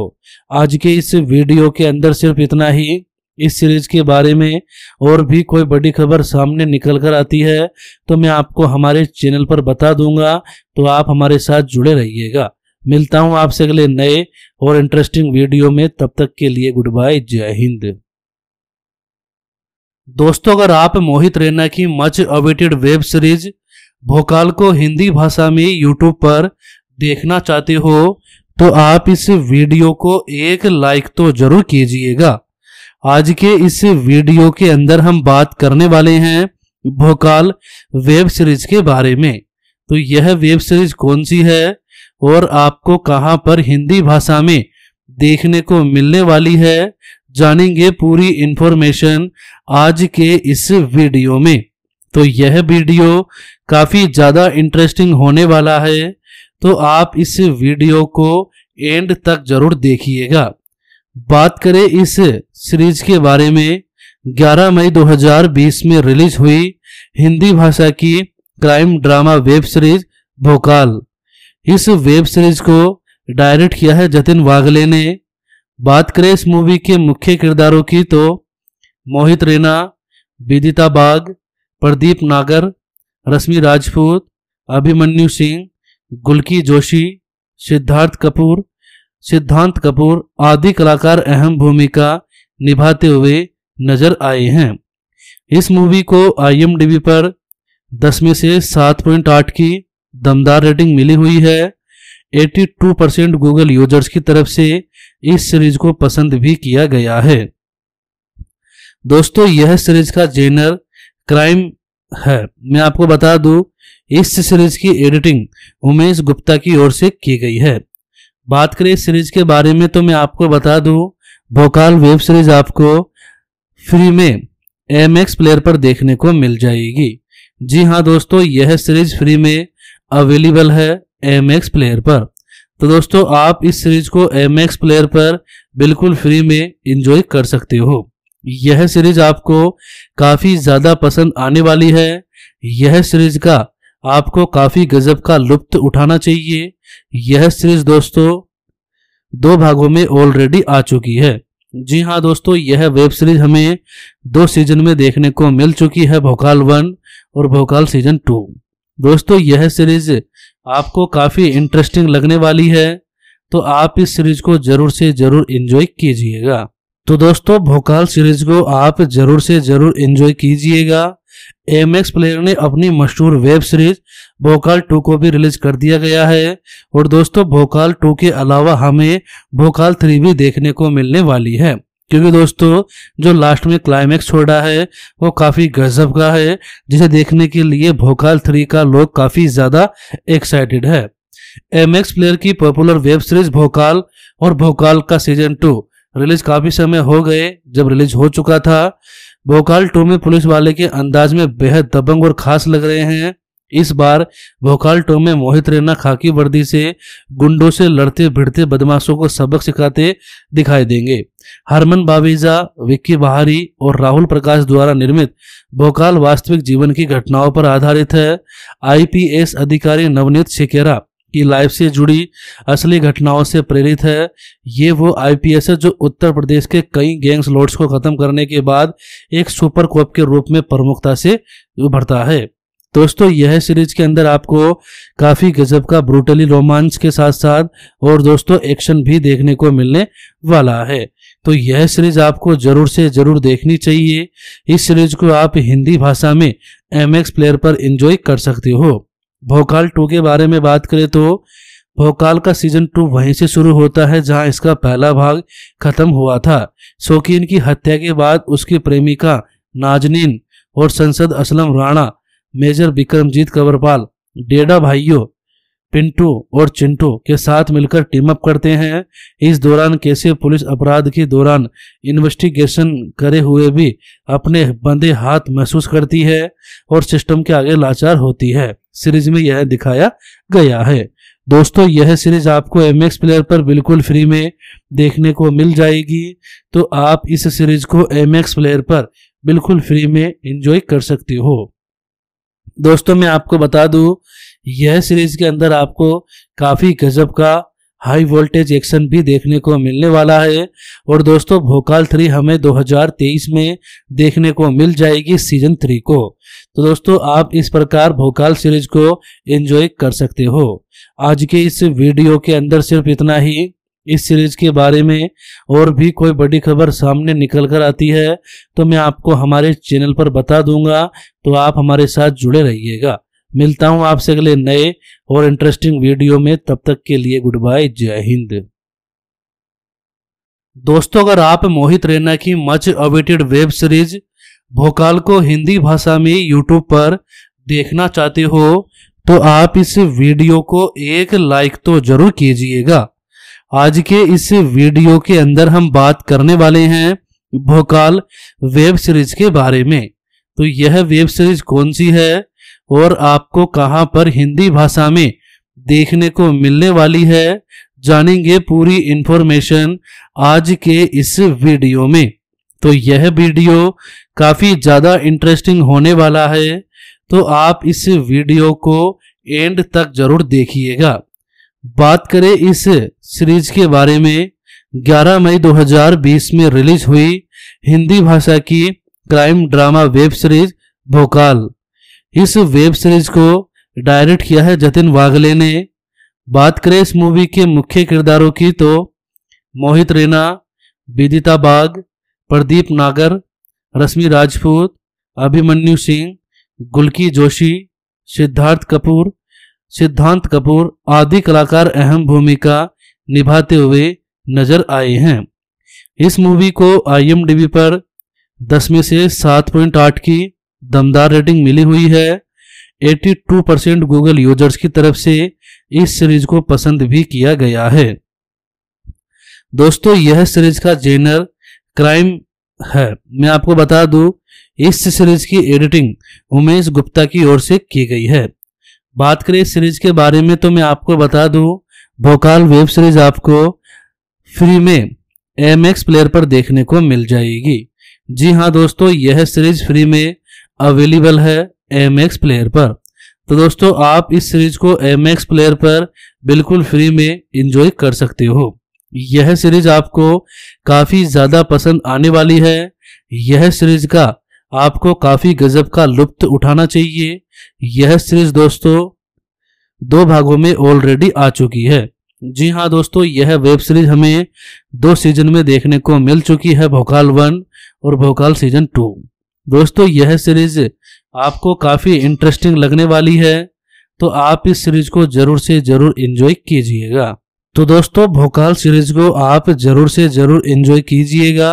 आज के इस वीडियो के अंदर सिर्फ इतना ही इस सीरीज के बारे में और भी कोई बड़ी खबर सामने निकल कर आती है तो मैं आपको हमारे चैनल पर बता दूंगा तो आप हमारे साथ जुड़े रहिएगा मिलता हूं आपसे अगले नए और इंटरेस्टिंग वीडियो में तब तक के लिए गुड बाय जय हिंद दोस्तों अगर आप मोहित रैना की मच अवेटेड वेब सीरीज भोकाल को हिंदी भाषा में यूट्यूब पर देखना चाहते हो तो आप इस वीडियो को एक लाइक तो जरूर कीजिएगा आज के इस वीडियो के अंदर हम बात करने वाले हैं भोकाल वेब सीरीज के बारे में तो यह वेब सीरीज कौन सी है और आपको कहां पर हिंदी भाषा में देखने को मिलने वाली है जानेंगे पूरी इंफॉर्मेशन आज के इस वीडियो में तो यह वीडियो काफ़ी ज़्यादा इंटरेस्टिंग होने वाला है तो आप इस वीडियो को एंड तक जरूर देखिएगा बात करें इस सीरीज के बारे में 11 मई 2020 में रिलीज हुई हिंदी भाषा की क्राइम ड्रामा वेब सीरीज भोकाल इस वेब सीरीज को डायरेक्ट किया है जतिन वाघले ने बात करें इस मूवी के मुख्य किरदारों की तो मोहित रैना विदिता बाग प्रदीप नागर रश्मि राजपूत अभिमन्यु सिंह गुलकी जोशी सिद्धार्थ कपूर सिद्धांत कपूर आदि कलाकार अहम भूमिका निभाते हुए नजर आए हैं इस मूवी को आईएमडीबी पर 10 में से 7.8 की दमदार रेटिंग मिली हुई है 82 परसेंट गूगल यूजर्स की तरफ से इस सीरीज को पसंद भी किया गया है दोस्तों यह सीरीज का जेनर क्राइम है मैं आपको बता दूं इस सीरीज की एडिटिंग उमेश गुप्ता की ओर से की गई है बात करें इस सीरीज के बारे में तो मैं आपको बता दूं भोकाल वेब सीरीज आपको फ्री में एम एक्स प्लेयर पर देखने को मिल जाएगी जी हाँ दोस्तों यह सीरीज फ्री में अवेलेबल है एम एक्स प्लेयर पर तो दोस्तों आप इस सीरीज को एम एक्स प्लेयर पर बिल्कुल फ्री में इंजॉय कर सकते हो यह सीरीज आपको काफ़ी ज़्यादा पसंद आने वाली है यह सीरीज का आपको काफी गजब का लुप्त उठाना चाहिए यह सीरीज दोस्तों दो भागों में ऑलरेडी आ चुकी है जी हाँ दोस्तों यह वेब सीरीज हमें दो सीजन में देखने को मिल चुकी है भोकाल वन और भोकाल सीजन टू दोस्तों यह सीरीज आपको काफी इंटरेस्टिंग लगने वाली है तो आप इस सीरीज को जरूर से जरूर एंजॉय कीजिएगा तो दोस्तों भोकाल सीरीज को आप जरूर से जरूर एंजॉय कीजिएगा एम एक्स प्लेयर ने अपनी मशहूर वेब सीरीज भोकाल टू को भी रिलीज कर दिया गया है और दोस्तों भोकाल टू के अलावा हमें भोकाल थ्री भी देखने को मिलने वाली है क्योंकि दोस्तों जो लास्ट में क्लाइमैक्स छोड़ा है वो काफ़ी गजब का है जिसे देखने के लिए भोकाल थ्री का लोग काफ़ी ज़्यादा एक्साइटेड है एम एक्स प्लेयर की पॉपुलर वेब सीरीज भोकाल और भोकाल का सीजन टू रिलीज काफ़ी समय हो गए जब रिलीज हो चुका था भोकाल टू में पुलिस वाले के अंदाज में बेहद दबंग और खास लग रहे हैं इस बार भोकाल टो में मोहित रैना खाकी वर्दी से गुंडों से लड़ते भिड़ते बदमाशों को सबक सिखाते दिखाई देंगे हरमन बावीजा विक्की बहारी और राहुल प्रकाश द्वारा निर्मित भोकाल वास्तविक जीवन की घटनाओं पर आधारित है आईपीएस अधिकारी नवनीत शिकेरा की लाइफ से जुड़ी असली घटनाओं से प्रेरित है ये वो आईपीएस है जो उत्तर प्रदेश के कई गैंग्स लॉर्ड्स को खत्म करने के बाद एक सुपर कोप के रूप में प्रमुखता से उभरता है दोस्तों यह सीरीज के अंदर आपको काफी गजब का ब्रूटली रोमांस के साथ साथ और दोस्तों एक्शन भी देखने को मिलने वाला है तो यह सीरीज आपको जरूर से जरूर देखनी चाहिए इस सीरीज को आप हिंदी भाषा में एम एक्स प्लेयर पर एंजॉय कर सकते हो भोकाल टू के बारे में बात करें तो भोकाल का सीजन टू वहीं से शुरू होता है जहां इसका पहला भाग खत्म हुआ था शौकीन की हत्या के बाद उसकी प्रेमिका नाजनीन और संसद असलम राणा मेजर विक्रमजीत कंवरपाल डेडा भाइयों पिंटू और चिंटू के साथ मिलकर टीम अप करते हैं इस दौरान कैसे पुलिस अपराध के दौरान इन्वेस्टिगेशन करे हुए भी अपने बंदे हाथ महसूस करती है और सिस्टम के आगे लाचार होती है सीरीज में यह दिखाया गया है दोस्तों यह सीरीज आपको एम एक्स प्लेयर पर बिल्कुल फ्री में देखने को मिल जाएगी तो आप इस सीरीज को एम एक्स प्लेयर पर बिल्कुल फ्री में एंजॉय कर सकते हो दोस्तों मैं आपको बता दूं यह सीरीज के अंदर आपको काफ़ी गजब का हाई वोल्टेज एक्शन भी देखने को मिलने वाला है और दोस्तों भोकाल थ्री हमें 2023 में देखने को मिल जाएगी सीजन थ्री को तो दोस्तों आप इस प्रकार भोकाल सीरीज को एंजॉय कर सकते हो आज के इस वीडियो के अंदर सिर्फ इतना ही इस सीरीज के बारे में और भी कोई बड़ी खबर सामने निकल कर आती है तो मैं आपको हमारे चैनल पर बता दूंगा तो आप हमारे साथ जुड़े रहिएगा मिलता हूं आपसे अगले नए और इंटरेस्टिंग वीडियो में तब तक के लिए गुड बाय जय हिंद दोस्तों अगर आप मोहित रैना की मच अवेटेड वेब सीरीज भोकाल को हिंदी भाषा में यूट्यूब पर देखना चाहते हो तो आप इस वीडियो को एक लाइक तो जरूर कीजिएगा आज के इस वीडियो के अंदर हम बात करने वाले हैं भोकाल वेब सीरीज के बारे में तो यह वेब सीरीज कौन सी है और आपको कहाँ पर हिंदी भाषा में देखने को मिलने वाली है जानेंगे पूरी इंफॉर्मेशन आज के इस वीडियो में तो यह वीडियो काफ़ी ज़्यादा इंटरेस्टिंग होने वाला है तो आप इस वीडियो को एंड तक जरूर देखिएगा बात करें इस सीरीज के बारे में 11 मई 2020 में रिलीज हुई हिंदी भाषा की क्राइम ड्रामा वेब सीरीज भोकाल इस वेब सीरीज को डायरेक्ट किया है जतिन वाघले ने बात करें इस मूवी के मुख्य किरदारों की तो मोहित रैना विदिता बाग प्रदीप नागर रश्मि राजपूत अभिमन्यु सिंह गुलकी जोशी सिद्धार्थ कपूर सिद्धांत कपूर आदि कलाकार अहम भूमिका निभाते हुए नजर आए हैं इस मूवी को आईएमडीबी पर दस में से सात पॉइंट आठ की दमदार रेटिंग मिली हुई है 82 परसेंट गूगल यूजर्स की तरफ से इस सीरीज को पसंद भी किया गया है दोस्तों यह सीरीज का जेनर क्राइम है मैं आपको बता दूं इस सीरीज की एडिटिंग उमेश गुप्ता की ओर से की गई है बात करें इस सीरीज के बारे में तो मैं आपको बता दूं भोकाल वेब सीरीज आपको फ्री में एम एक्स प्लेयर पर देखने को मिल जाएगी जी हाँ दोस्तों यह सीरीज फ्री में अवेलेबल है एम एक्स प्लेयर पर तो दोस्तों आप इस सीरीज को एम एक्स प्लेयर पर बिल्कुल फ्री में इंजॉय कर सकते हो यह सीरीज आपको काफ़ी ज़्यादा पसंद आने वाली है यह सीरीज का आपको काफ़ी गजब का लुप्त उठाना चाहिए यह सीरीज दोस्तों दो भागों में ऑलरेडी आ चुकी है जी हाँ दोस्तों यह वेब सीरीज हमें दो सीजन में देखने को मिल चुकी है भोकाल वन और भोकाल सीजन टू दोस्तों यह सीरीज आपको काफ़ी इंटरेस्टिंग लगने वाली है तो आप इस सीरीज को जरूर से जरूर एंजॉय कीजिएगा तो दोस्तों भोकाल सीरीज को आप जरूर से जरूर एंजॉय कीजिएगा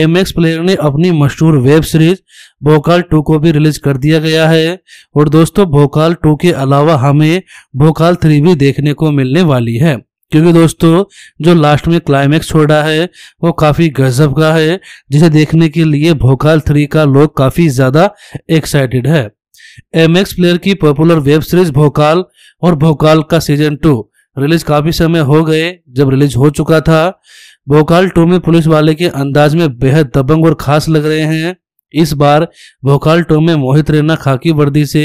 एम एक्स प्लेयर ने अपनी मशहूर वेब सीरीज भोकाल टू को भी रिलीज कर दिया गया है और दोस्तों भोकाल टू के अलावा हमें भोकाल थ्री भी देखने को मिलने वाली है क्योंकि दोस्तों जो लास्ट में छोड़ छोड़ा है वो काफ़ी गजब का है जिसे देखने के लिए भोकाल थ्री का लोग काफ़ी ज़्यादा एक्साइटेड है एम एक्स प्लेयर की पॉपुलर वेब सीरीज भोकाल और भोकाल का सीजन टू रिलीज काफ़ी समय हो गए जब रिलीज हो चुका था भोकाल टू में पुलिस वाले के अंदाज में बेहद दबंग और खास लग रहे हैं इस बार भोखालटो में मोहित रैना खाकी वर्दी से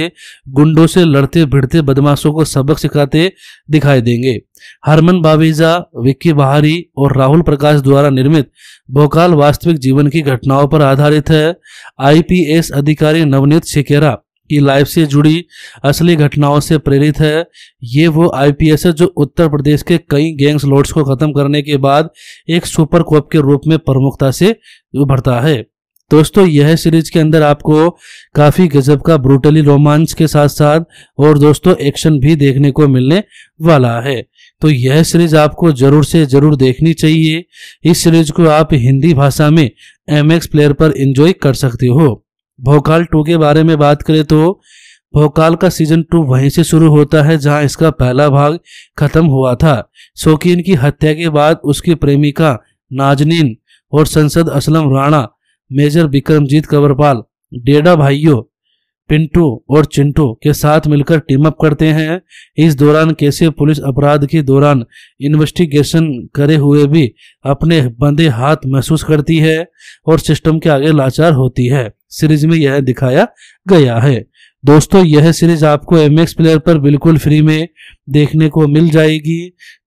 गुंडों से लड़ते भिड़ते बदमाशों को सबक सिखाते दिखाई देंगे हरमन बावीजा विक्की बहारी और राहुल प्रकाश द्वारा निर्मित भोकाल वास्तविक जीवन की घटनाओं पर आधारित है आईपीएस अधिकारी नवनीत शिकेरा की लाइफ से जुड़ी असली घटनाओं से प्रेरित है ये वो आईपीएस है जो उत्तर प्रदेश के कई गैंग्स लॉर्ड्स को खत्म करने के बाद एक सुपर कॉप के रूप में प्रमुखता से उभरता है दोस्तों यह सीरीज के अंदर आपको काफी गजब का ब्रूटली रोमांस के साथ साथ और दोस्तों एक्शन भी देखने को मिलने वाला है तो यह सीरीज आपको जरूर से जरूर देखनी चाहिए इस सीरीज को आप हिंदी भाषा में एम एक्स प्लेयर पर एंजॉय कर सकते हो भोकाल टू के बारे में बात करें तो भोकाल का सीजन टू वहीं से शुरू होता है जहां इसका पहला भाग खत्म हुआ था शौकीन की हत्या के बाद उसकी प्रेमिका नाजनीन और संसद असलम राणा मेजर विक्रमजीत कंवरपाल डेडा भाइयों पिंटू और चिंटू के साथ मिलकर टीम अप करते हैं इस दौरान कैसे पुलिस अपराध के दौरान इन्वेस्टिगेशन करे हुए भी अपने बंदे हाथ महसूस करती है और सिस्टम के आगे लाचार होती है सीरीज में यह दिखाया गया है दोस्तों यह सीरीज आपको एम एक्स प्लेयर पर बिल्कुल फ्री में देखने को मिल जाएगी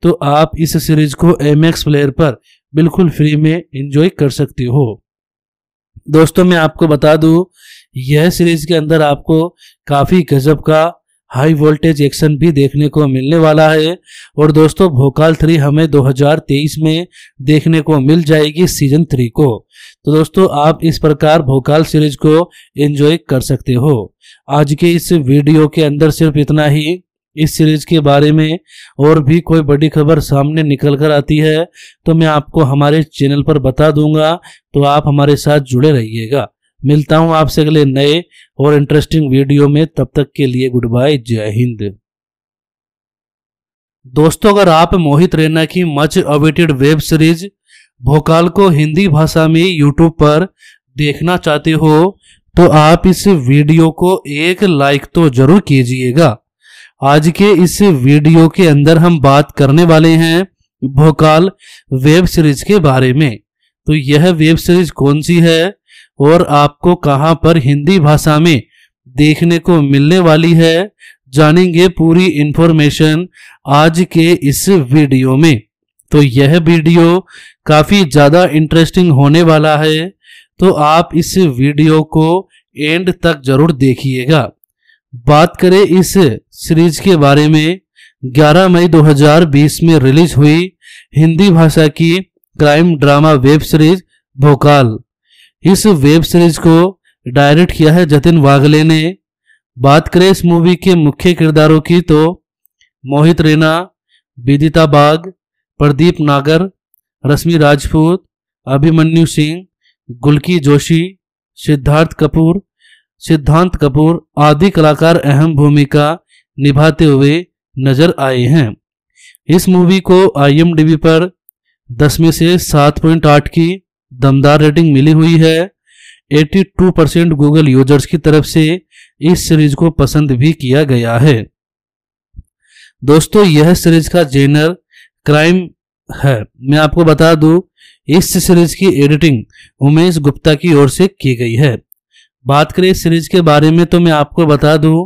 तो आप इस सीरीज को एम एक्स प्लेयर पर बिल्कुल फ्री में इंजॉय कर सकते हो दोस्तों मैं आपको बता दूं यह सीरीज के अंदर आपको काफ़ी गजब का हाई वोल्टेज एक्शन भी देखने को मिलने वाला है और दोस्तों भोकाल थ्री हमें 2023 में देखने को मिल जाएगी सीजन थ्री को तो दोस्तों आप इस प्रकार भोकाल सीरीज को एंजॉय कर सकते हो आज के इस वीडियो के अंदर सिर्फ इतना ही इस सीरीज के बारे में और भी कोई बड़ी खबर सामने निकल कर आती है तो मैं आपको हमारे चैनल पर बता दूंगा तो आप हमारे साथ जुड़े रहिएगा मिलता हूं आपसे अगले नए और इंटरेस्टिंग वीडियो में तब तक के लिए गुड बाय जय हिंद दोस्तों अगर आप मोहित रैना की मच अवेटेड वेब सीरीज भोकाल को हिंदी भाषा में यूट्यूब पर देखना चाहते हो तो आप इस वीडियो को एक लाइक तो जरूर कीजिएगा आज के इस वीडियो के अंदर हम बात करने वाले हैं भोकाल वेब सीरीज के बारे में तो यह वेब सीरीज कौन सी है और आपको कहां पर हिंदी भाषा में देखने को मिलने वाली है जानेंगे पूरी इंफॉर्मेशन आज के इस वीडियो में तो यह वीडियो काफ़ी ज़्यादा इंटरेस्टिंग होने वाला है तो आप इस वीडियो को एंड तक जरूर देखिएगा बात करें इस सीरीज के बारे में 11 मई 2020 में रिलीज हुई हिंदी भाषा की क्राइम ड्रामा वेब सीरीज भोकाल इस वेब सीरीज को डायरेक्ट किया है जतिन वागले ने बात करें इस मूवी के मुख्य किरदारों की तो मोहित रैना विदिता बाग प्रदीप नागर रश्मि राजपूत अभिमन्यु सिंह गुलकी जोशी सिद्धार्थ कपूर सिद्धांत कपूर आदि कलाकार अहम भूमिका निभाते हुए नजर आए हैं इस मूवी को आईएमडीबी पर 10 में से 7.8 की दमदार रेटिंग मिली हुई है 82 परसेंट गूगल यूजर्स की तरफ से इस सीरीज को पसंद भी किया गया है दोस्तों यह सीरीज का जेनर क्राइम है मैं आपको बता दूं इस सीरीज की एडिटिंग उमेश गुप्ता की ओर से की गई है बात करें इस सीरीज के बारे में तो मैं आपको बता दूं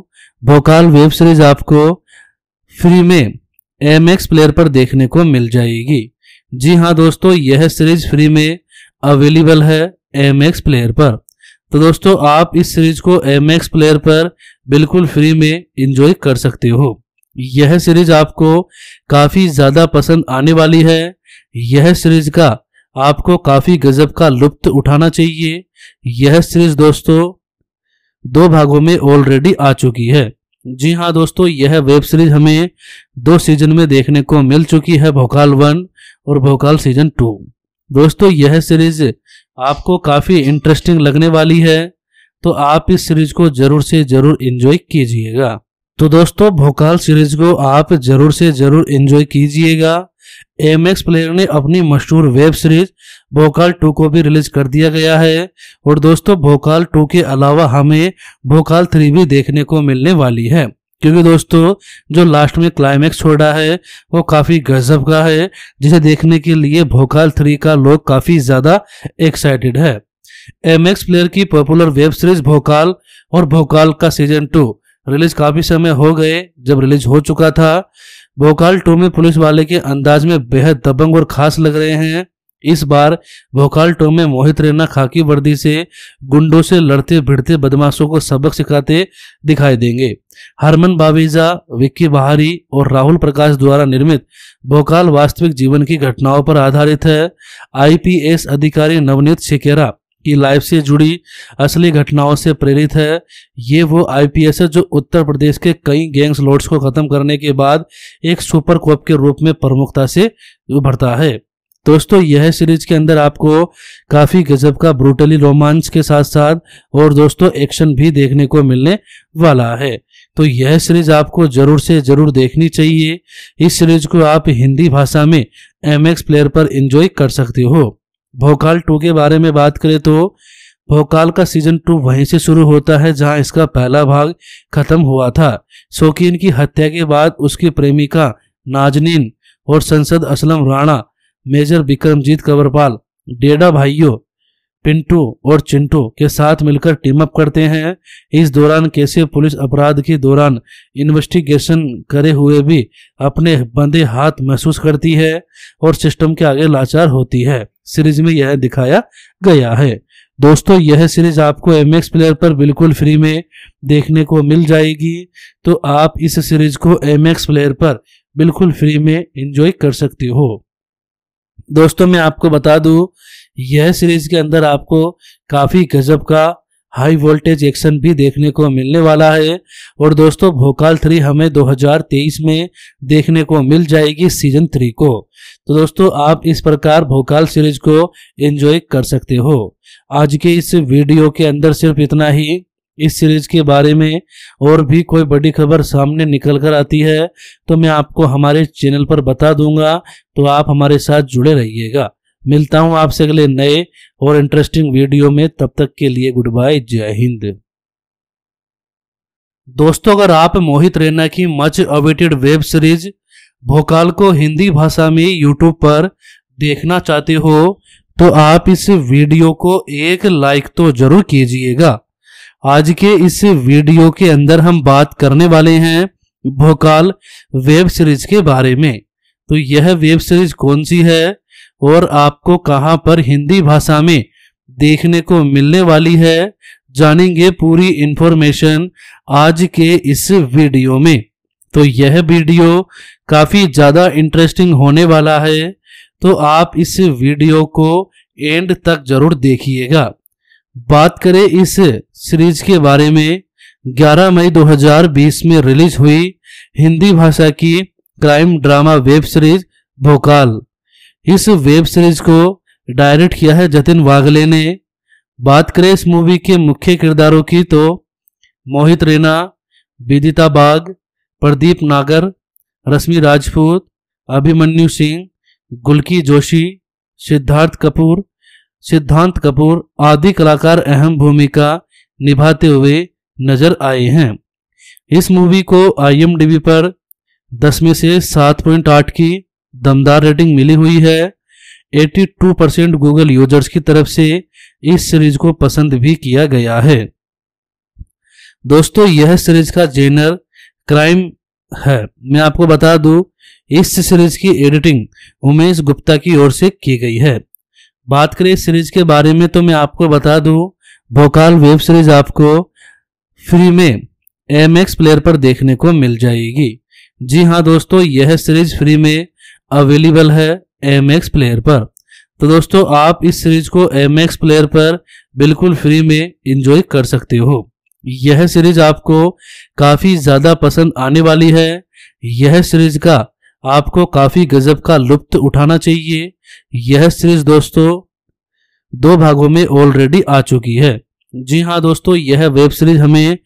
भोकाल वेब सीरीज आपको फ्री में एम एक्स प्लेयर पर देखने को मिल जाएगी जी हाँ दोस्तों यह सीरीज फ्री में अवेलेबल है एम एक्स प्लेयर पर तो दोस्तों आप इस सीरीज को एम एक्स प्लेयर पर बिल्कुल फ्री में इंजॉय कर सकते हो यह सीरीज आपको काफी ज्यादा पसंद आने वाली है यह सीरीज का आपको काफी गजब का लुप्त उठाना चाहिए यह सीरीज दोस्तों दो भागों में ऑलरेडी आ चुकी है जी हाँ दोस्तों यह वेब सीरीज हमें दो सीजन में देखने को मिल चुकी है भोकाल वन और भोकाल सीजन टू दोस्तों यह सीरीज आपको काफी इंटरेस्टिंग लगने वाली है तो आप इस सीरीज को जरूर से जरूर एंजॉय कीजिएगा तो दोस्तों भोकाल सीरीज को आप जरूर से जरूर एंजॉय कीजिएगा एम एक्स प्लेयर ने अपनी मशहूर वेब सीरीज भोकाल टू को भी रिलीज कर दिया गया है और दोस्तों भोकाल टू के अलावा हमें भोकाल थ्री भी देखने को मिलने वाली है क्योंकि दोस्तों जो लास्ट में क्लाइमेक्स छोड़ा है वो काफ़ी गजब का है जिसे देखने के लिए भोकाल थ्री का लोग काफ़ी ज़्यादा एक्साइटेड है एम एक्स प्लेयर की पॉपुलर वेब सीरीज भोकाल और भोकाल का सीजन टू रिलीज काफ़ी समय हो गए जब रिलीज हो चुका था भोकाल टू में पुलिस वाले के अंदाज में बेहद दबंग और खास लग रहे हैं इस बार भोकाल टो में मोहित रैना खाकी वर्दी से गुंडों से लड़ते भिड़ते बदमाशों को सबक सिखाते दिखाई देंगे हरमन बावीजा विक्की बहारी और राहुल प्रकाश द्वारा निर्मित भोकाल वास्तविक जीवन की घटनाओं पर आधारित है आईपीएस अधिकारी नवनीत शिकेरा की लाइफ से जुड़ी असली घटनाओं से प्रेरित है ये वो आईपीएस है जो उत्तर प्रदेश के कई गैंग्स लॉर्ड्स को खत्म करने के बाद एक सुपर कोप के रूप में प्रमुखता से उभरता है दोस्तों यह सीरीज के अंदर आपको काफी गजब का ब्रूटली रोमांस के साथ साथ और दोस्तों एक्शन भी देखने को मिलने वाला है तो यह सीरीज आपको जरूर से जरूर देखनी चाहिए इस सीरीज को आप हिंदी भाषा में एम एक्स प्लेयर पर एंजॉय कर सकते हो भोकाल टू के बारे में बात करें तो भोकाल का सीजन टू वहीं से शुरू होता है जहां इसका पहला भाग खत्म हुआ था शौकीन की हत्या के बाद उसकी प्रेमिका नाजनीन और संसद असलम राणा मेजर बिक्रमजीत कंवरपाल डेडा भाइयों पिंटू और चिंटू के साथ मिलकर टीम अप करते हैं इस दौरान कैसे पुलिस अपराध के दौरान इन्वेस्टिगेशन करे हुए भी अपने बंदे हाथ महसूस करती है और सिस्टम के आगे लाचार होती है सीरीज में यह दिखाया गया है दोस्तों यह सीरीज आपको एम एक्स प्लेयर पर बिल्कुल फ्री में देखने को मिल जाएगी तो आप इस सीरीज को एम एक्स प्लेयर पर बिल्कुल फ्री में एंजॉय कर सकते हो दोस्तों मैं आपको बता दूं यह सीरीज के अंदर आपको काफ़ी गजब का हाई वोल्टेज एक्शन भी देखने को मिलने वाला है और दोस्तों भोकाल थ्री हमें 2023 में देखने को मिल जाएगी सीजन थ्री को तो दोस्तों आप इस प्रकार भोकाल सीरीज को एंजॉय कर सकते हो आज के इस वीडियो के अंदर सिर्फ इतना ही इस सीरीज के बारे में और भी कोई बड़ी खबर सामने निकल कर आती है तो मैं आपको हमारे चैनल पर बता दूंगा तो आप हमारे साथ जुड़े रहिएगा मिलता हूं आपसे अगले नए और इंटरेस्टिंग वीडियो में तब तक के लिए गुड बाय जय हिंद दोस्तों अगर आप मोहित रैना की मच अवेटेड वेब सीरीज भोकाल को हिंदी भाषा में यूट्यूब पर देखना चाहते हो तो आप इस वीडियो को एक लाइक तो जरूर कीजिएगा आज के इस वीडियो के अंदर हम बात करने वाले हैं भोकाल वेब सीरीज के बारे में तो यह वेब सीरीज कौन सी है और आपको कहाँ पर हिंदी भाषा में देखने को मिलने वाली है जानेंगे पूरी इंफॉर्मेशन आज के इस वीडियो में तो यह वीडियो काफ़ी ज़्यादा इंटरेस्टिंग होने वाला है तो आप इस वीडियो को एंड तक जरूर देखिएगा बात करें इस सीरीज के बारे में 11 मई 2020 में रिलीज हुई हिंदी भाषा की क्राइम ड्रामा वेब सीरीज भोकाल इस वेब सीरीज को डायरेक्ट किया है जतिन वाघले ने बात करें इस मूवी के मुख्य किरदारों की तो मोहित रैना विदिता बाग प्रदीप नागर रश्मि राजपूत अभिमन्यु सिंह गुलकी जोशी सिद्धार्थ कपूर सिद्धांत कपूर आदि कलाकार अहम भूमिका निभाते हुए नजर आए हैं इस मूवी को आईएमडीबी पर दस में से 7.8 की दमदार रेटिंग मिली हुई है 82 परसेंट गूगल यूजर्स की तरफ से इस सीरीज को पसंद भी किया गया है दोस्तों यह सीरीज का जेनर क्राइम है मैं आपको बता दूं इस सीरीज की एडिटिंग उमेश गुप्ता की ओर से की गई है बात करें इस सीरीज के बारे में तो मैं आपको बता दूं भोकाल वेब सीरीज आपको फ्री में एम प्लेयर पर देखने को मिल जाएगी जी हाँ दोस्तों यह सीरीज फ्री में अवेलेबल है एम एक्स प्लेयर पर तो दोस्तों आप इस सीरीज को एम एक्स प्लेयर पर बिल्कुल फ्री में इंजॉय कर सकते हो यह सीरीज आपको काफ़ी ज़्यादा पसंद आने वाली है यह सीरीज का आपको काफ़ी गजब का लुप्त उठाना चाहिए यह सीरीज दोस्तों दो भागों में ऑलरेडी आ चुकी है जी हाँ दोस्तों यह वेब सीरीज हमें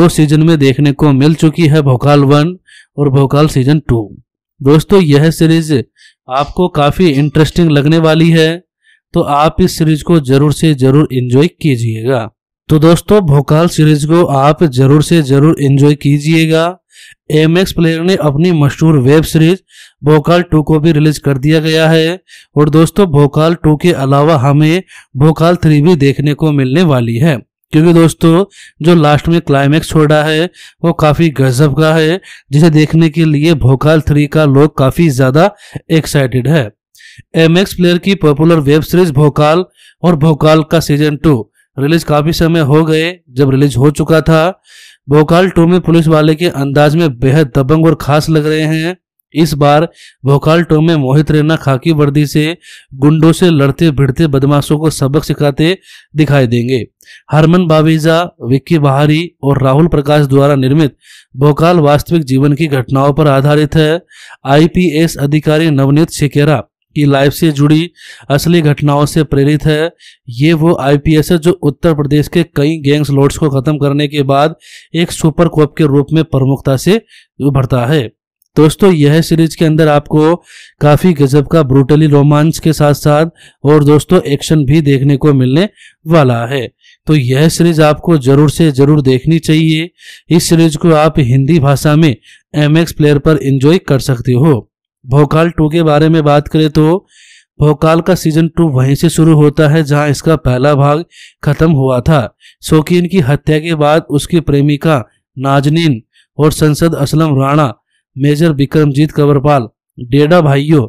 दो सीजन में देखने को मिल चुकी है भोकाल वन और भोकाल सीजन टू दोस्तों यह सीरीज आपको काफ़ी इंटरेस्टिंग लगने वाली है तो आप इस सीरीज को जरूर से जरूर एंजॉय कीजिएगा तो दोस्तों भोकाल सीरीज को आप जरूर से जरूर एंजॉय कीजिएगा एम एक्स प्लेयर ने अपनी मशहूर वेब सीरीज भोकाल टू को भी रिलीज कर दिया गया है और दोस्तों भोकाल टू के अलावा हमें भोकाल थ्री भी देखने को मिलने वाली है क्योंकि दोस्तों जो लास्ट में क्लाइमेक्स छोड़ा है वो काफ़ी गजब का है जिसे देखने के लिए भोकाल थ्री का लोग काफ़ी ज़्यादा एक्साइटेड है एम एक्स प्लेयर की पॉपुलर वेब सीरीज भोकाल और भोकाल का सीजन टू रिलीज काफ़ी समय हो गए जब रिलीज हो चुका था भोकाल टू में पुलिस वाले के अंदाज में बेहद दबंग और खास लग रहे हैं इस बार टोंग में मोहित रैना खाकी वर्दी से गुंडों से लड़ते भिड़ते बदमाशों को सबक सिखाते दिखाई देंगे हरमन बावेजा विक्की बहारी और राहुल प्रकाश द्वारा निर्मित भोकाल वास्तविक जीवन की घटनाओं पर आधारित है आईपीएस अधिकारी नवनीत शेखेरा की लाइफ से जुड़ी असली घटनाओं से प्रेरित है ये वो आईपीएस है जो उत्तर प्रदेश के कई गैंग्स लॉर्ड्स को खत्म करने के बाद एक सुपर कोप के रूप में प्रमुखता से उभरता है दोस्तों यह सीरीज के अंदर आपको काफी गजब का ब्रूटली रोमांस के साथ साथ और दोस्तों एक्शन भी देखने को मिलने वाला है तो यह सीरीज आपको जरूर से जरूर देखनी चाहिए इस सीरीज को आप हिंदी भाषा में एम एक्स प्लेयर पर एंजॉय कर सकते हो भोकाल टू के बारे में बात करें तो भोकाल का सीजन टू वहीं से शुरू होता है जहां इसका पहला भाग खत्म हुआ था शौकीन की हत्या के बाद उसकी प्रेमिका नाजनीन और संसद असलम राणा मेजर विक्रमजीत कंवरपाल डेडा भाइयों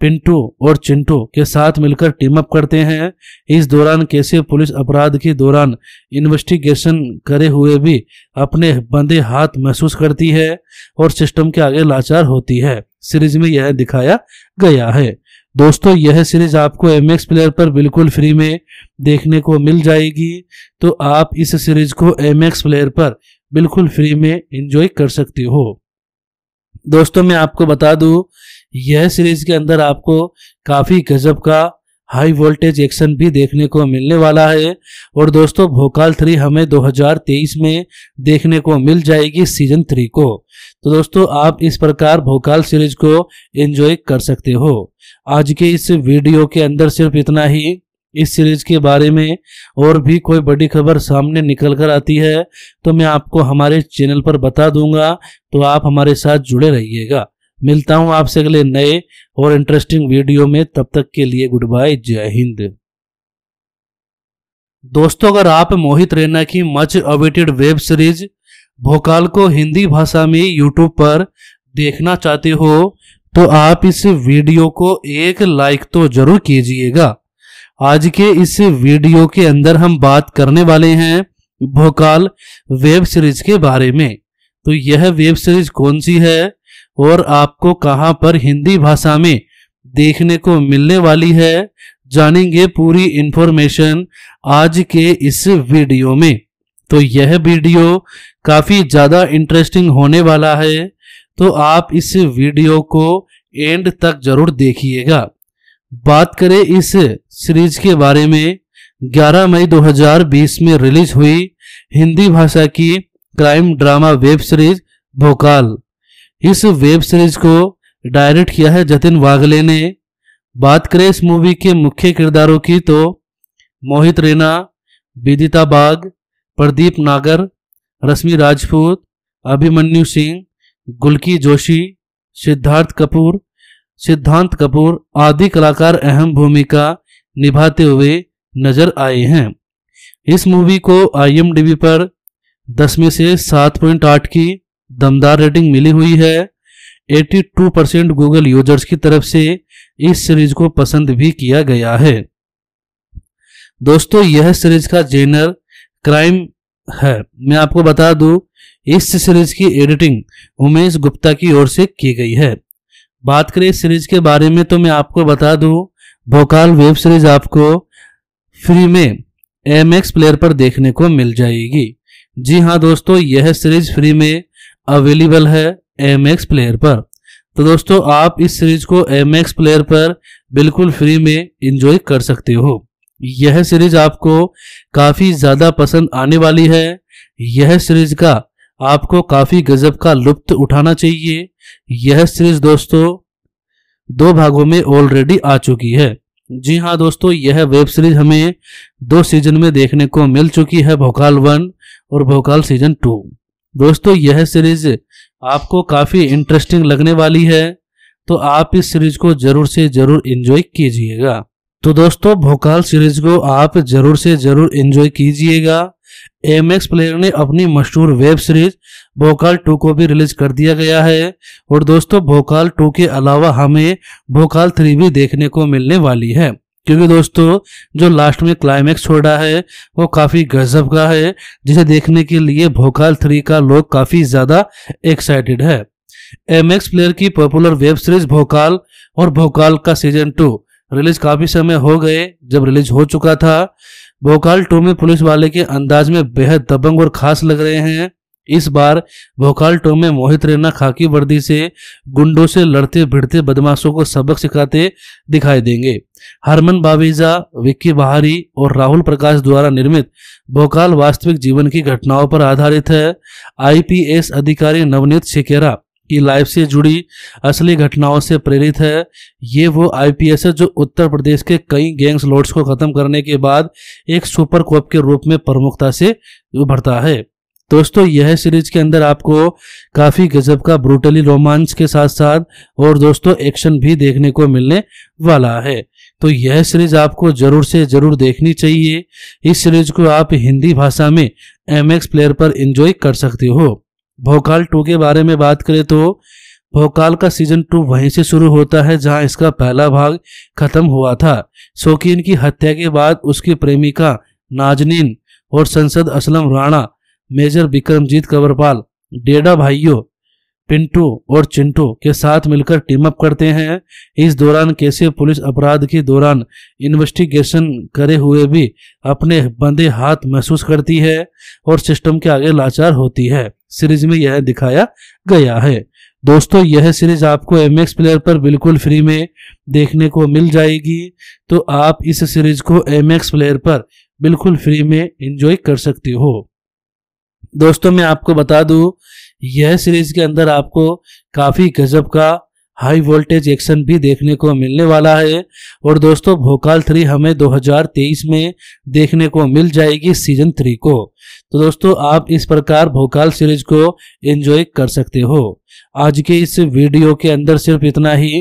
पिंटू और चिंटू के साथ मिलकर टीम अप करते हैं इस दौरान कैसे पुलिस अपराध के दौरान इन्वेस्टिगेशन करे हुए भी अपने बंदे हाथ महसूस करती है और सिस्टम के आगे लाचार होती है सीरीज में यह दिखाया गया है दोस्तों यह सीरीज आपको एम एक्स प्लेयर पर बिल्कुल फ्री में देखने को मिल जाएगी तो आप इस सीरीज को एम एक्स प्लेयर पर बिल्कुल फ्री में इंजॉय कर सकते हो दोस्तों मैं आपको बता दूं यह सीरीज के अंदर आपको काफ़ी गजब का हाई वोल्टेज एक्शन भी देखने को मिलने वाला है और दोस्तों भोकाल थ्री हमें 2023 में देखने को मिल जाएगी सीजन थ्री को तो दोस्तों आप इस प्रकार भोकाल सीरीज को एंजॉय कर सकते हो आज के इस वीडियो के अंदर सिर्फ इतना ही इस सीरीज के बारे में और भी कोई बड़ी खबर सामने निकल कर आती है तो मैं आपको हमारे चैनल पर बता दूंगा तो आप हमारे साथ जुड़े रहिएगा मिलता हूं आपसे अगले नए और इंटरेस्टिंग वीडियो में तब तक के लिए गुड बाय जय हिंद दोस्तों अगर आप मोहित रैना की मच अवेटेड वेब सीरीज भोकाल को हिंदी भाषा में यूट्यूब पर देखना चाहते हो तो आप इस वीडियो को एक लाइक तो जरूर कीजिएगा आज के इस वीडियो के अंदर हम बात करने वाले हैं भोकाल वेब सीरीज के बारे में तो यह वेब सीरीज कौन सी है और आपको कहां पर हिंदी भाषा में देखने को मिलने वाली है जानेंगे पूरी इंफॉर्मेशन आज के इस वीडियो में तो यह वीडियो काफ़ी ज़्यादा इंटरेस्टिंग होने वाला है तो आप इस वीडियो को एंड तक जरूर देखिएगा बात करें इस सीरीज के बारे में 11 मई 2020 में रिलीज हुई हिंदी भाषा की क्राइम ड्रामा वेब सीरीज भोकाल इस वेब सीरीज को डायरेक्ट किया है जतिन वागले ने बात करें इस मूवी के मुख्य किरदारों की तो मोहित रैना विदिता बाग प्रदीप नागर रश्मि राजपूत अभिमन्यु सिंह गुलकी जोशी सिद्धार्थ कपूर सिद्धांत कपूर आदि कलाकार अहम भूमिका निभाते हुए नजर आए हैं इस मूवी को आई पर 10 में से 7.8 की दमदार रेटिंग मिली हुई है 82 परसेंट गूगल यूजर्स की तरफ से इस सीरीज को पसंद भी किया गया है दोस्तों यह सीरीज का जेनर क्राइम है मैं आपको बता दूं इस सीरीज की एडिटिंग उमेश गुप्ता की ओर से की गई है बात करें इस सीरीज के बारे में तो मैं आपको बता दूं भोकाल वेब सीरीज आपको फ्री में एम एक्स प्लेयर पर देखने को मिल जाएगी जी हाँ दोस्तों यह सीरीज फ्री में अवेलेबल है एम एक्स प्लेयर पर तो दोस्तों आप इस सीरीज को एम एक्स प्लेयर पर बिल्कुल फ्री में इंजॉय कर सकते हो यह सीरीज आपको काफ़ी ज़्यादा पसंद आने वाली है यह सीरीज का आपको काफ़ी गज़ब का लुप्त उठाना चाहिए यह सीरीज दोस्तों दो भागों में ऑलरेडी आ चुकी है जी हाँ दोस्तों यह वेब सीरीज हमें दो सीजन में देखने को मिल चुकी है भोकाल वन और भोकाल सीजन टू दोस्तों यह सीरीज आपको काफ़ी इंटरेस्टिंग लगने वाली है तो आप इस सीरीज को जरूर से जरूर एंजॉय कीजिएगा तो दोस्तों भोकाल सीरीज को आप जरूर से जरूर एंजॉय कीजिएगा एमएक्स प्लेयर ने अपनी मशहूर वेब सीरीज भोकाल टू को भी रिलीज कर दिया गया है और दोस्तों भोकाल टू के अलावा हमें भोकाल थ्री भी देखने को मिलने वाली है क्योंकि दोस्तों जो लास्ट में क्लाइमेक्स छोड़ा है वो काफ़ी गजब का है जिसे देखने के लिए भोकाल थ्री का लोग काफ़ी ज़्यादा एक्साइटेड है एमएक्स प्लेयर की पॉपुलर वेब सीरीज भोकाल और भोकाल का सीजन टू रिलीज काफ़ी समय हो गए जब रिलीज हो चुका था भोकाल टू में पुलिस वाले के अंदाज में बेहद दबंग और खास लग रहे हैं इस बार भोकाल टो में मोहित रैना खाकी वर्दी से गुंडों से लड़ते भिड़ते बदमाशों को सबक सिखाते दिखाई देंगे हरमन बावीजा विक्की बहारी और राहुल प्रकाश द्वारा निर्मित भोकाल वास्तविक जीवन की घटनाओं पर आधारित है आईपीएस अधिकारी नवनीत सिकेरा की लाइफ से जुड़ी असली घटनाओं से प्रेरित है ये वो आईपीएस है जो उत्तर प्रदेश के कई गैंग्स लॉर्ड्स को खत्म करने के बाद एक सुपर कॉप के रूप में प्रमुखता से उभरता है दोस्तों यह सीरीज के अंदर आपको काफी गजब का ब्रूटली रोमांच के साथ साथ और दोस्तों एक्शन भी देखने को मिलने वाला है तो यह सीरीज आपको जरूर से जरूर देखनी चाहिए इस सीरीज को आप हिंदी भाषा में एम एक्स प्लेयर पर एंजॉय कर सकते हो भोकाल टू के बारे में बात करें तो भोकाल का सीजन टू वहीं से शुरू होता है जहां इसका पहला भाग खत्म हुआ था शौकीन की हत्या के बाद उसकी प्रेमिका नाजनीन और संसद असलम राणा मेजर बिक्रमजीत कंवरपाल डेडा भाइयों पिंटू और चिंटू के साथ मिलकर टीम अप करते हैं इस दौरान कैसे पुलिस अपराध के दौरान इन्वेस्टिगेशन करे हुए भी अपने बंदे हाथ महसूस करती है और सिस्टम के आगे लाचार होती है सीरीज में यह दिखाया गया है दोस्तों यह सीरीज आपको एम एक्स प्लेयर पर बिल्कुल फ्री में देखने को मिल जाएगी तो आप इस सीरीज को एम एक्स प्लेयर पर बिल्कुल फ्री में एंजॉय कर सकते हो दोस्तों मैं आपको बता दूं यह सीरीज के अंदर आपको काफ़ी गजब का हाई वोल्टेज एक्शन भी देखने को मिलने वाला है और दोस्तों भोकाल थ्री हमें 2023 में देखने को मिल जाएगी सीजन थ्री को तो दोस्तों आप इस प्रकार भोकाल सीरीज को एंजॉय कर सकते हो आज के इस वीडियो के अंदर सिर्फ इतना ही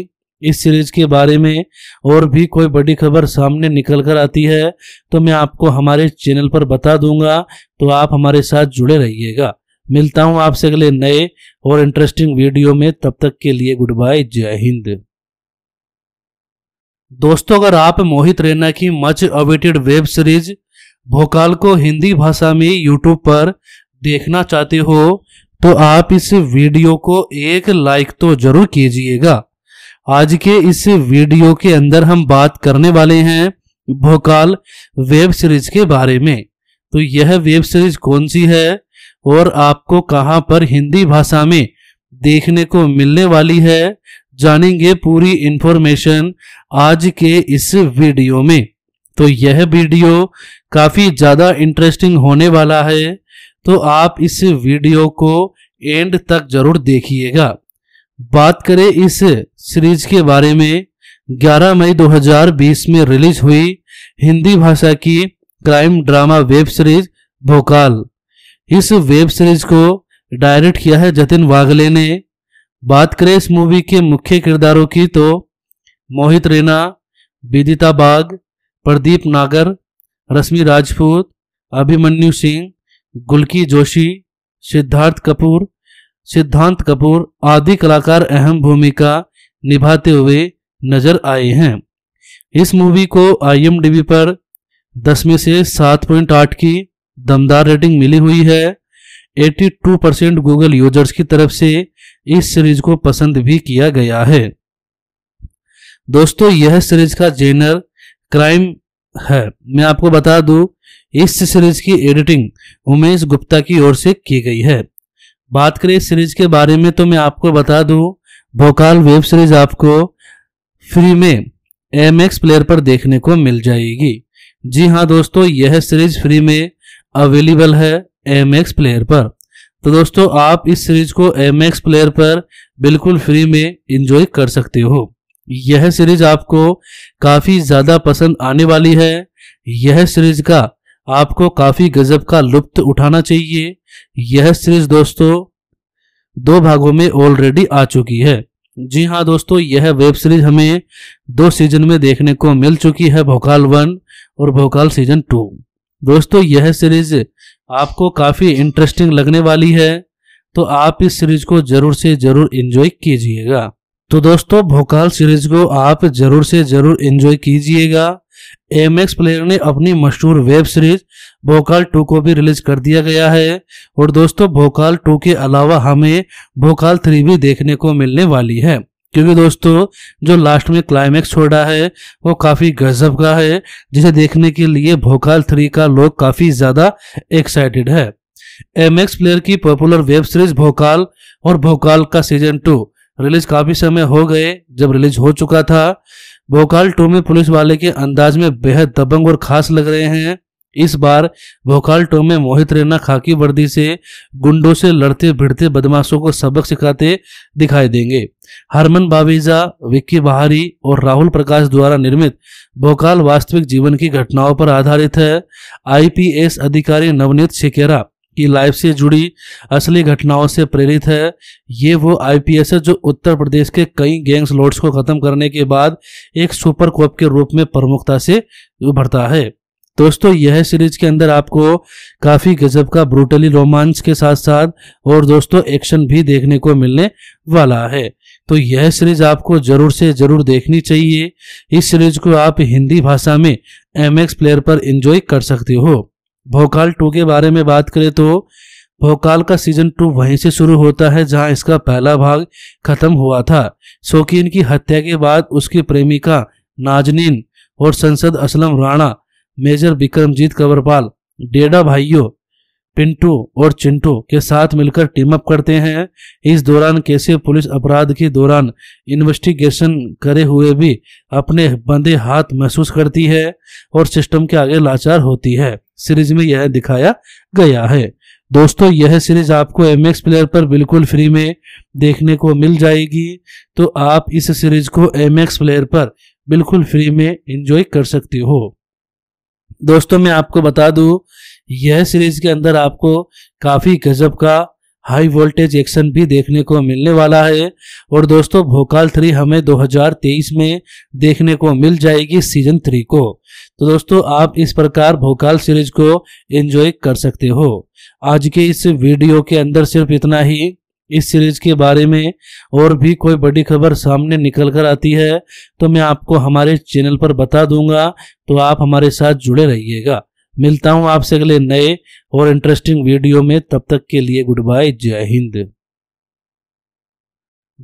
इस सीरीज के बारे में और भी कोई बड़ी खबर सामने निकल कर आती है तो मैं आपको हमारे चैनल पर बता दूंगा तो आप हमारे साथ जुड़े रहिएगा मिलता हूं आपसे अगले नए और इंटरेस्टिंग वीडियो में तब तक के लिए गुड बाय जय हिंद दोस्तों अगर आप मोहित रैना की मच अवेटेड वेब सीरीज भोकाल को हिंदी भाषा में यूट्यूब पर देखना चाहते हो तो आप इस वीडियो को एक लाइक तो जरूर कीजिएगा आज के इस वीडियो के अंदर हम बात करने वाले हैं भोकाल वेब सीरीज के बारे में तो यह वेब सीरीज कौन सी है और आपको कहाँ पर हिंदी भाषा में देखने को मिलने वाली है जानेंगे पूरी इंफॉर्मेशन आज के इस वीडियो में तो यह वीडियो काफ़ी ज़्यादा इंटरेस्टिंग होने वाला है तो आप इस वीडियो को एंड तक जरूर देखिएगा बात करें इस सीरीज के बारे में 11 मई 2020 में रिलीज हुई हिंदी भाषा की क्राइम ड्रामा वेब सीरीज भोकाल इस वेब सीरीज को डायरेक्ट किया है जतिन वाघले ने बात करें इस मूवी के मुख्य किरदारों की तो मोहित रैना विदिता बाग प्रदीप नागर रश्मि राजपूत अभिमन्यु सिंह गुलकी जोशी सिद्धार्थ कपूर सिद्धांत कपूर आदि कलाकार अहम भूमिका निभाते हुए नजर आए हैं इस मूवी को आईएमडीबी पर दस में से सात पॉइंट आठ की दमदार रेटिंग मिली हुई है 82 परसेंट गूगल यूजर्स की तरफ से इस सीरीज को पसंद भी किया गया है दोस्तों यह सीरीज का जेनर क्राइम है मैं आपको बता दूं इस सीरीज की एडिटिंग उमेश गुप्ता की ओर से की गई है बात करें इस सीरीज के बारे में तो मैं आपको बता दूं भोकाल वेब सीरीज आपको फ्री में एम एक्स प्लेयर पर देखने को मिल जाएगी जी हाँ दोस्तों यह सीरीज फ्री में अवेलेबल है एम एक्स प्लेयर पर तो दोस्तों आप इस सीरीज को एम एक्स प्लेयर पर बिल्कुल फ्री में इंजॉय कर सकते हो यह सीरीज आपको काफ़ी ज़्यादा पसंद आने वाली है यह सीरीज का आपको काफ़ी गजब का लुप्त उठाना चाहिए यह सीरीज दोस्तों दो भागों में ऑलरेडी आ चुकी है जी हाँ दोस्तों यह वेब सीरीज हमें दो सीजन में देखने को मिल चुकी है भोकाल वन और भोकाल सीजन टू दोस्तों यह सीरीज आपको काफ़ी इंटरेस्टिंग लगने वाली है तो आप इस सीरीज को जरूर से जरूर एंजॉय कीजिएगा तो दोस्तों भोकाल सीरीज को आप जरूर से जरूर एंजॉय कीजिएगा एम एक्स प्लेयर ने अपनी मशहूर वेब सीरीज भोकाल टू को भी रिलीज कर दिया गया है और दोस्तों भोकाल टू के अलावा हमें भोकाल थ्री भी देखने को मिलने वाली है क्योंकि दोस्तों जो लास्ट में छोड़ छोड़ा है वो काफ़ी गजब का है जिसे देखने के लिए भोकाल थ्री का लोग काफ़ी ज़्यादा एक्साइटेड है एम एक्स प्लेयर की पॉपुलर वेब सीरीज भोकाल और भोकाल का सीजन टू रिलीज काफ़ी समय हो गए जब रिलीज हो चुका था भोकाल टू में पुलिस वाले के अंदाज में बेहद दबंग और खास लग रहे हैं इस बार भोकाल भोकालटो में मोहित रैना खाकी वर्दी से गुंडों से लड़ते भिड़ते बदमाशों को सबक सिखाते दिखाई देंगे हरमन बावेजा विक्की बहारी और राहुल प्रकाश द्वारा निर्मित भोकाल वास्तविक जीवन की घटनाओं पर आधारित है आईपीएस अधिकारी नवनीत शिकेरा की लाइफ से जुड़ी असली घटनाओं से प्रेरित है ये वो आईपीएस है जो उत्तर प्रदेश के कई गैंग्स लॉर्ड्स को खत्म करने के बाद एक सुपर कोप के रूप में प्रमुखता से उभरता है दोस्तों यह सीरीज के अंदर आपको काफी गजब का ब्रूटली रोमांस के साथ साथ और दोस्तों एक्शन भी देखने को मिलने वाला है तो यह सीरीज आपको जरूर से जरूर देखनी चाहिए इस सीरीज को आप हिंदी भाषा में एम प्लेयर पर इंजॉय कर सकते हो भोकाल टू के बारे में बात करें तो भोकाल का सीजन टू वहीं से शुरू होता है जहां इसका पहला भाग खत्म हुआ था शौकीन की हत्या के बाद उसकी प्रेमिका नाजनीन और संसद असलम राणा मेजर विक्रमजीत कंवरपाल डेडा भाइयों पिंटू और चिंटू के साथ मिलकर टीम अप करते हैं इस दौरान कैसे पुलिस अपराध के दौरान इन्वेस्टिगेशन करे हुए भी अपने बंदे हाथ महसूस करती है और सिस्टम के आगे लाचार होती है सीरीज में यह दिखाया गया है दोस्तों यह सीरीज आपको एम प्लेयर पर बिल्कुल फ्री में देखने को मिल जाएगी तो आप इस सीरीज को एम प्लेयर पर बिल्कुल फ्री में इंजॉय कर सकते हो दोस्तों मैं आपको बता दूं यह सीरीज के अंदर आपको काफ़ी गजब का हाई वोल्टेज एक्शन भी देखने को मिलने वाला है और दोस्तों भोकाल थ्री हमें 2023 में देखने को मिल जाएगी सीजन थ्री को तो दोस्तों आप इस प्रकार भोकाल सीरीज को एंजॉय कर सकते हो आज के इस वीडियो के अंदर सिर्फ इतना ही इस सीरीज के बारे में और भी कोई बड़ी खबर सामने निकल कर आती है तो मैं आपको हमारे चैनल पर बता दूंगा तो आप हमारे साथ जुड़े रहिएगा मिलता हूं आपसे अगले नए और इंटरेस्टिंग वीडियो में तब तक के लिए गुड बाय जय हिंद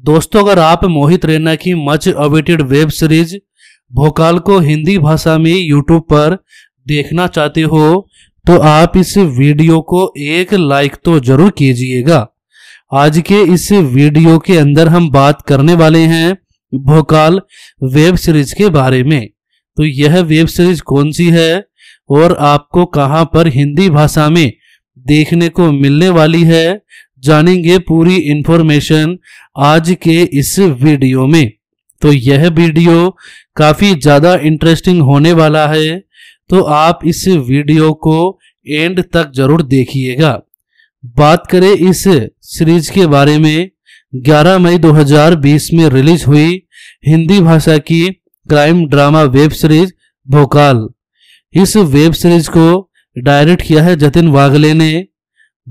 दोस्तों अगर आप मोहित रैना की मच अवेटेड वेब सीरीज भोकाल को हिंदी भाषा में यूट्यूब पर देखना चाहते हो तो आप इस वीडियो को एक लाइक तो जरूर कीजिएगा आज के इस वीडियो के अंदर हम बात करने वाले हैं भोकाल वेब सीरीज के बारे में तो यह वेब सीरीज कौन सी है और आपको कहां पर हिंदी भाषा में देखने को मिलने वाली है जानेंगे पूरी इंफॉर्मेशन आज के इस वीडियो में तो यह वीडियो काफ़ी ज़्यादा इंटरेस्टिंग होने वाला है तो आप इस वीडियो को एंड तक जरूर देखिएगा बात करें इस सीरीज के बारे में 11 मई 2020 में रिलीज हुई हिंदी भाषा की क्राइम ड्रामा वेब सीरीज भोकाल इस वेब सीरीज को डायरेक्ट किया है जतिन वागले ने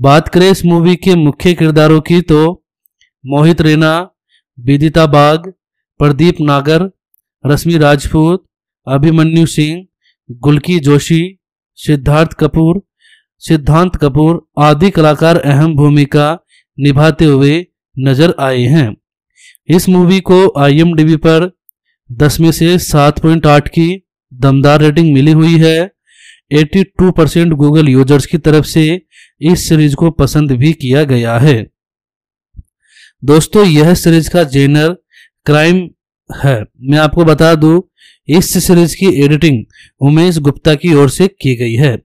बात करें इस मूवी के मुख्य किरदारों की तो मोहित रैना विदिता बाग प्रदीप नागर रश्मि राजपूत अभिमन्यु सिंह गुलकी जोशी सिद्धार्थ कपूर सिद्धांत कपूर आदि कलाकार अहम भूमिका निभाते हुए नजर आए हैं इस मूवी को आईएमडीबी पर 10 में से 7.8 की दमदार रेटिंग मिली हुई है 82 परसेंट गूगल यूजर्स की तरफ से इस सीरीज को पसंद भी किया गया है दोस्तों यह सीरीज का जेनर क्राइम है मैं आपको बता दूं इस सीरीज की एडिटिंग उमेश गुप्ता की ओर से की गई है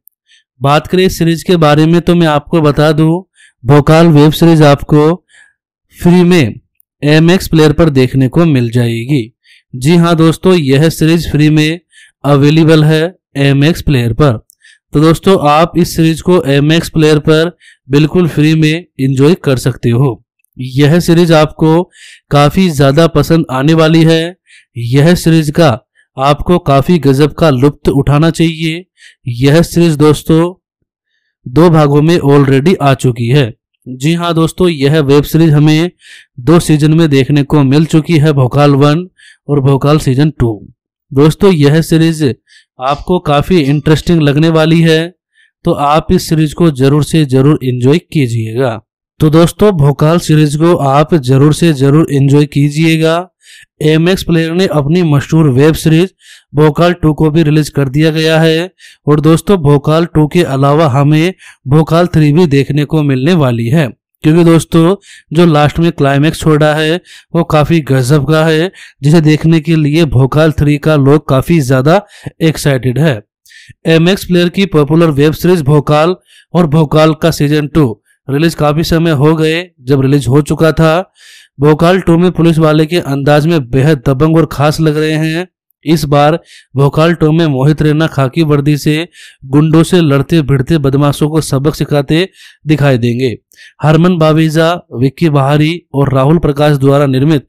बात करें इस सीरीज के बारे में तो मैं आपको बता दूं भोकाल वेब सीरीज आपको फ्री में एम एक्स प्लेयर पर देखने को मिल जाएगी जी हाँ दोस्तों यह सीरीज फ्री में अवेलेबल है एम एक्स प्लेयर पर तो दोस्तों आप इस सीरीज को एम एक्स प्लेयर पर बिल्कुल फ्री में इंजॉय कर सकते हो यह सीरीज आपको काफ़ी ज़्यादा पसंद आने वाली है यह सीरीज का आपको काफी गजब का लुप्त उठाना चाहिए यह सीरीज दोस्तों दो भागों में ऑलरेडी आ चुकी है जी हाँ दोस्तों यह वेब सीरीज हमें दो सीजन में देखने को मिल चुकी है भोकाल वन और भोकाल सीजन टू दोस्तों यह सीरीज आपको काफी इंटरेस्टिंग लगने वाली है तो आप इस सीरीज को जरूर से जरूर एंजॉय कीजिएगा तो दोस्तों भोकाल सीरीज को आप जरूर से जरूर एंजॉय कीजिएगा एम एक्स प्लेयर ने अपनी मशहूर वेब सीरीज भोकाल टू को भी रिलीज कर दिया गया है और दोस्तों भोकाल टू के अलावा हमें भोकाल थ्री भी देखने को मिलने वाली है क्योंकि दोस्तों जो लास्ट में क्लाइमैक्स छोड़ा है वो काफ़ी गजब का है जिसे देखने के लिए भोकाल थ्री का लोग काफ़ी ज़्यादा एक्साइटेड है एम एक्स प्लेयर की पॉपुलर वेब सीरीज भोकाल और भोकाल का सीजन टू रिलीज काफ़ी समय हो गए जब रिलीज हो चुका था भोकाल टू में पुलिस वाले के अंदाज में बेहद दबंग और खास लग रहे हैं इस बार भोकाल टो में मोहित रैना खाकी वर्दी से गुंडों से लड़ते भिड़ते बदमाशों को सबक सिखाते दिखाई देंगे हरमन बावीजा विक्की बहारी और राहुल प्रकाश द्वारा निर्मित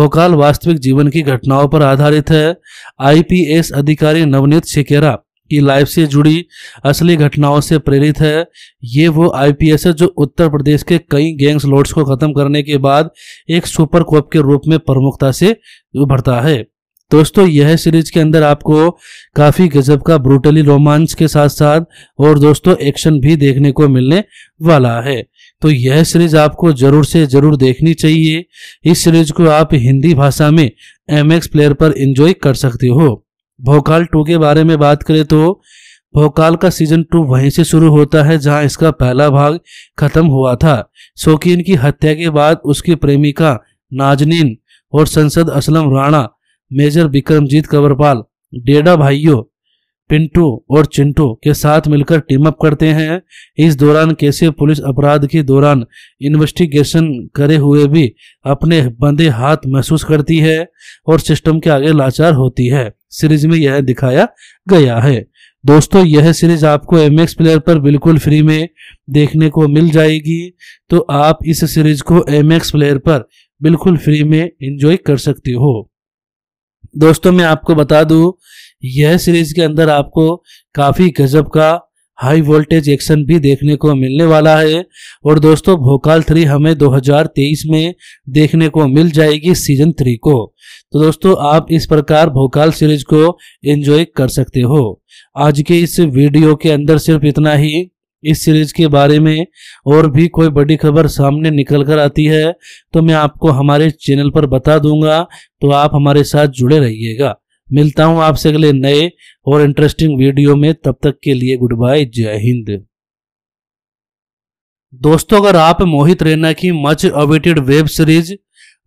भोकाल वास्तविक जीवन की घटनाओं पर आधारित है आईपीएस अधिकारी नवनीत शिकेरा की लाइफ से जुड़ी असली घटनाओं से प्रेरित है ये वो आईपीएस है जो उत्तर प्रदेश के कई गैंग्स लॉर्ड्स को खत्म करने के बाद एक सुपर कोप के रूप में प्रमुखता से उभरता है दोस्तों यह सीरीज के अंदर आपको काफी गजब का ब्रूटली रोमांस के साथ साथ और दोस्तों एक्शन भी देखने को मिलने वाला है तो यह सीरीज आपको जरूर से जरूर देखनी चाहिए इस सीरीज को आप हिंदी भाषा में एम एक्स प्लेयर पर एंजॉय कर सकते हो भोकाल टू के बारे में बात करें तो भोकाल का सीजन टू वहीं से शुरू होता है जहां इसका पहला भाग खत्म हुआ था शौकीन की हत्या के बाद उसकी प्रेमिका नाजनीन और संसद असलम राणा मेजर विक्रमजीत कंवरपाल डेडा भाइयों पिंटू और चिंटू के साथ मिलकर टीम अप करते हैं इस दौरान कैसे पुलिस अपराध के दौरान इन्वेस्टिगेशन करे हुए भी अपने बंदे हाथ महसूस करती है और सिस्टम के आगे लाचार होती है सीरीज में यह दिखाया गया है दोस्तों यह सीरीज आपको एम एक्स प्लेयर पर बिल्कुल फ्री में देखने को मिल जाएगी तो आप इस सीरीज को एम एक्स प्लेयर पर बिल्कुल फ्री में एंजॉय कर सकते हो दोस्तों मैं आपको बता दूं यह सीरीज के अंदर आपको काफ़ी गजब का हाई वोल्टेज एक्शन भी देखने को मिलने वाला है और दोस्तों भोकाल थ्री हमें 2023 में देखने को मिल जाएगी सीजन थ्री को तो दोस्तों आप इस प्रकार भोकाल सीरीज को एंजॉय कर सकते हो आज के इस वीडियो के अंदर सिर्फ इतना ही इस सीरीज के बारे में और भी कोई बड़ी खबर सामने निकल कर आती है तो मैं आपको हमारे चैनल पर बता दूंगा तो आप हमारे साथ जुड़े रहिएगा मिलता हूं आपसे अगले नए और इंटरेस्टिंग वीडियो में तब तक के लिए गुड बाय जय हिंद दोस्तों अगर आप मोहित रैना की मच अवेटेड वेब सीरीज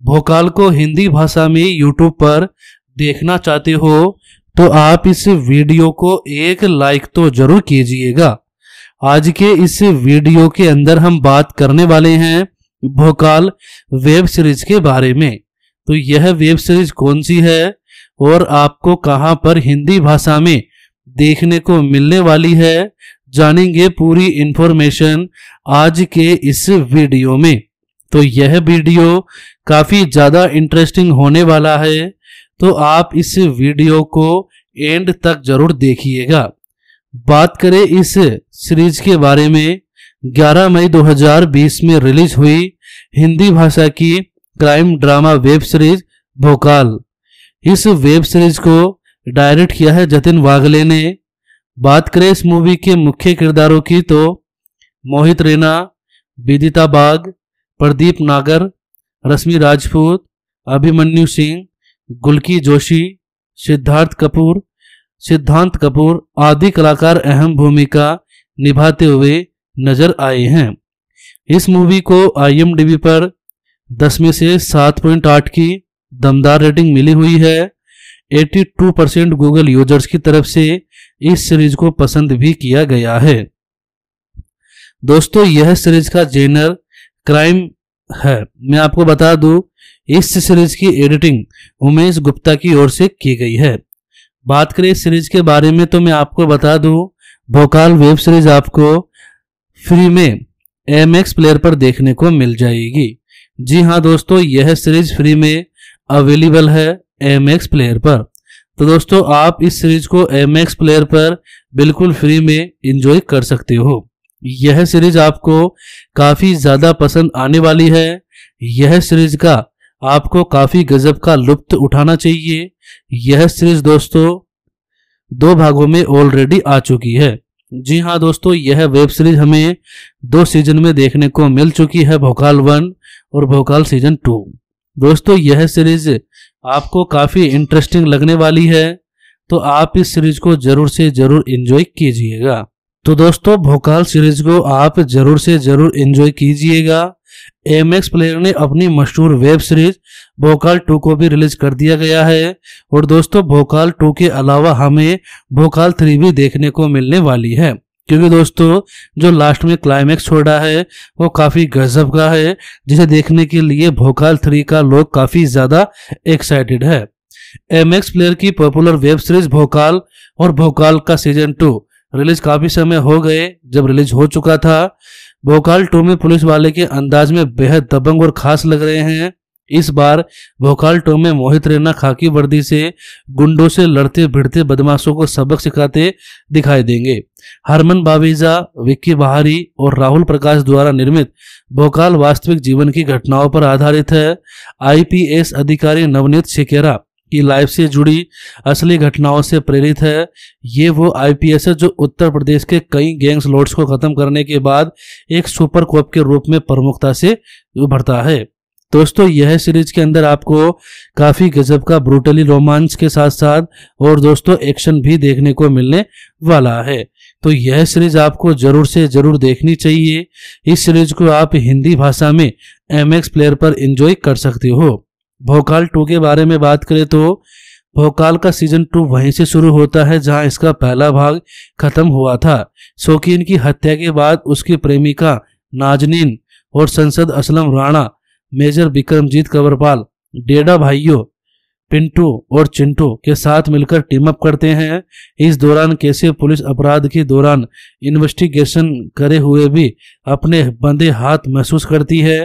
भोकाल को हिंदी भाषा में यूट्यूब पर देखना चाहते हो तो आप इस वीडियो को एक लाइक तो जरूर कीजिएगा आज के इस वीडियो के अंदर हम बात करने वाले हैं भोकाल वेब सीरीज के बारे में तो यह वेब सीरीज कौन सी है और आपको कहाँ पर हिंदी भाषा में देखने को मिलने वाली है जानेंगे पूरी इंफॉर्मेशन आज के इस वीडियो में तो यह वीडियो काफ़ी ज़्यादा इंटरेस्टिंग होने वाला है तो आप इस वीडियो को एंड तक जरूर देखिएगा बात करें इस सीरीज के बारे में 11 मई 2020 में रिलीज हुई हिंदी भाषा की क्राइम ड्रामा वेब सीरीज भोकाल इस वेब सीरीज को डायरेक्ट किया है जतिन वाघले ने बात करें इस मूवी के मुख्य किरदारों की तो मोहित रैना विदिता बाग प्रदीप नागर रश्मि राजपूत अभिमन्यु सिंह गुलकी जोशी सिद्धार्थ कपूर सिद्धांत कपूर आदि कलाकार अहम भूमिका निभाते हुए नजर आए हैं इस मूवी को आईएमडीबी पर दस में से सात पॉइंट आठ की दमदार रेटिंग मिली हुई है 82 परसेंट गूगल यूजर्स की तरफ से इस सीरीज को पसंद भी किया गया है दोस्तों यह सीरीज का जेनर क्राइम है मैं आपको बता दूं इस सीरीज की एडिटिंग उमेश गुप्ता की ओर से की गई है बात करें इस सीरीज के बारे में तो मैं आपको बता दूं भोकाल वेब सीरीज आपको फ्री में एम एक्स प्लेयर पर देखने को मिल जाएगी जी हाँ दोस्तों यह सीरीज फ्री में अवेलेबल है एम एक्स प्लेयर पर तो दोस्तों आप इस सीरीज को एम एक्स प्लेयर पर बिल्कुल फ्री में इंजॉय कर सकते हो यह सीरीज आपको काफ़ी ज़्यादा पसंद आने वाली है यह सीरीज का आपको काफ़ी गजब का लुप्त उठाना चाहिए यह सीरीज दोस्तों दो भागों में ऑलरेडी आ चुकी है जी हाँ दोस्तों यह वेब सीरीज हमें दो सीजन में देखने को मिल चुकी है भोकाल वन और भोकाल सीजन टू दोस्तों यह सीरीज आपको काफ़ी इंटरेस्टिंग लगने वाली है तो आप इस सीरीज को जरूर से जरूर एंजॉय कीजिएगा तो दोस्तों भोकाल सीरीज को आप जरूर से जरूर एंजॉय कीजिएगा एम एक्स प्लेयर ने अपनी मशहूर वेब सीरीज भोकाल टू को भी रिलीज कर दिया गया है और दोस्तों भोकाल टू के अलावा हमें भोकाल थ्री भी देखने को मिलने वाली है क्योंकि दोस्तों जो लास्ट में छोड़ छोड़ा है वो काफ़ी गजब का है जिसे देखने के लिए भोकाल थ्री का लोग काफ़ी ज़्यादा एक्साइटेड है एम एक्स प्लेयर की पॉपुलर वेब सीरीज भोकाल और भोकाल का सीजन टू रिलीज काफ़ी समय हो गए जब रिलीज हो चुका था भोकाल टू में पुलिस वाले के अंदाज में बेहद दबंग और खास लग रहे हैं इस बार भोखालटो में मोहित रैना खाकी वर्दी से गुंडों से लड़ते भिड़ते बदमाशों को सबक सिखाते दिखाई देंगे हरमन बावीजा विक्की बहारी और राहुल प्रकाश द्वारा निर्मित भोकाल वास्तविक जीवन की घटनाओं पर आधारित है आईपीएस अधिकारी नवनीत शिकेरा की लाइफ से जुड़ी असली घटनाओं से प्रेरित है ये वो आईपीएस है जो उत्तर प्रदेश के कई गैंग्स लॉर्ड्स को खत्म करने के बाद एक सुपर कॉप के रूप में प्रमुखता से उभरता है दोस्तों यह सीरीज के अंदर आपको काफी गजब का ब्रूटली रोमांस के साथ साथ और दोस्तों एक्शन भी देखने को मिलने वाला है तो यह सीरीज आपको जरूर से जरूर देखनी चाहिए इस सीरीज को आप हिंदी भाषा में एम एक्स प्लेयर पर एंजॉय कर सकते हो भोकाल टू के बारे में बात करें तो भोकाल का सीजन टू वहीं से शुरू होता है जहां इसका पहला भाग खत्म हुआ था शौकीन की हत्या के बाद उसकी प्रेमिका नाजनीन और संसद असलम राणा मेजर विक्रमजीत कंवरपाल डेडा भाइयों पिंटू और चिंटू के साथ मिलकर टीम अप करते हैं इस दौरान कैसे पुलिस अपराध के दौरान इन्वेस्टिगेशन करे हुए भी अपने बंदे हाथ महसूस करती है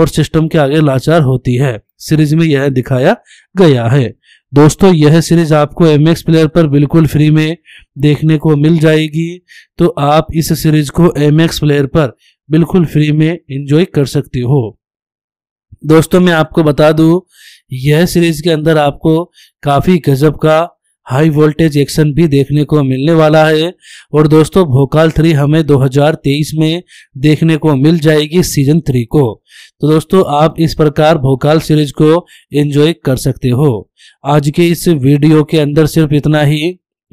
और सिस्टम के आगे लाचार होती है सीरीज में यह दिखाया गया है दोस्तों यह सीरीज आपको एम एक्स प्लेयर पर बिल्कुल फ्री में देखने को मिल जाएगी तो आप इस सीरीज को एम एक्स प्लेयर पर बिल्कुल फ्री में इंजॉय कर सकते हो दोस्तों मैं आपको बता दूं यह सीरीज के अंदर आपको काफ़ी गजब का हाई वोल्टेज एक्शन भी देखने को मिलने वाला है और दोस्तों भोकाल थ्री हमें 2023 में देखने को मिल जाएगी सीजन थ्री को तो दोस्तों आप इस प्रकार भोकाल सीरीज को एंजॉय कर सकते हो आज के इस वीडियो के अंदर सिर्फ इतना ही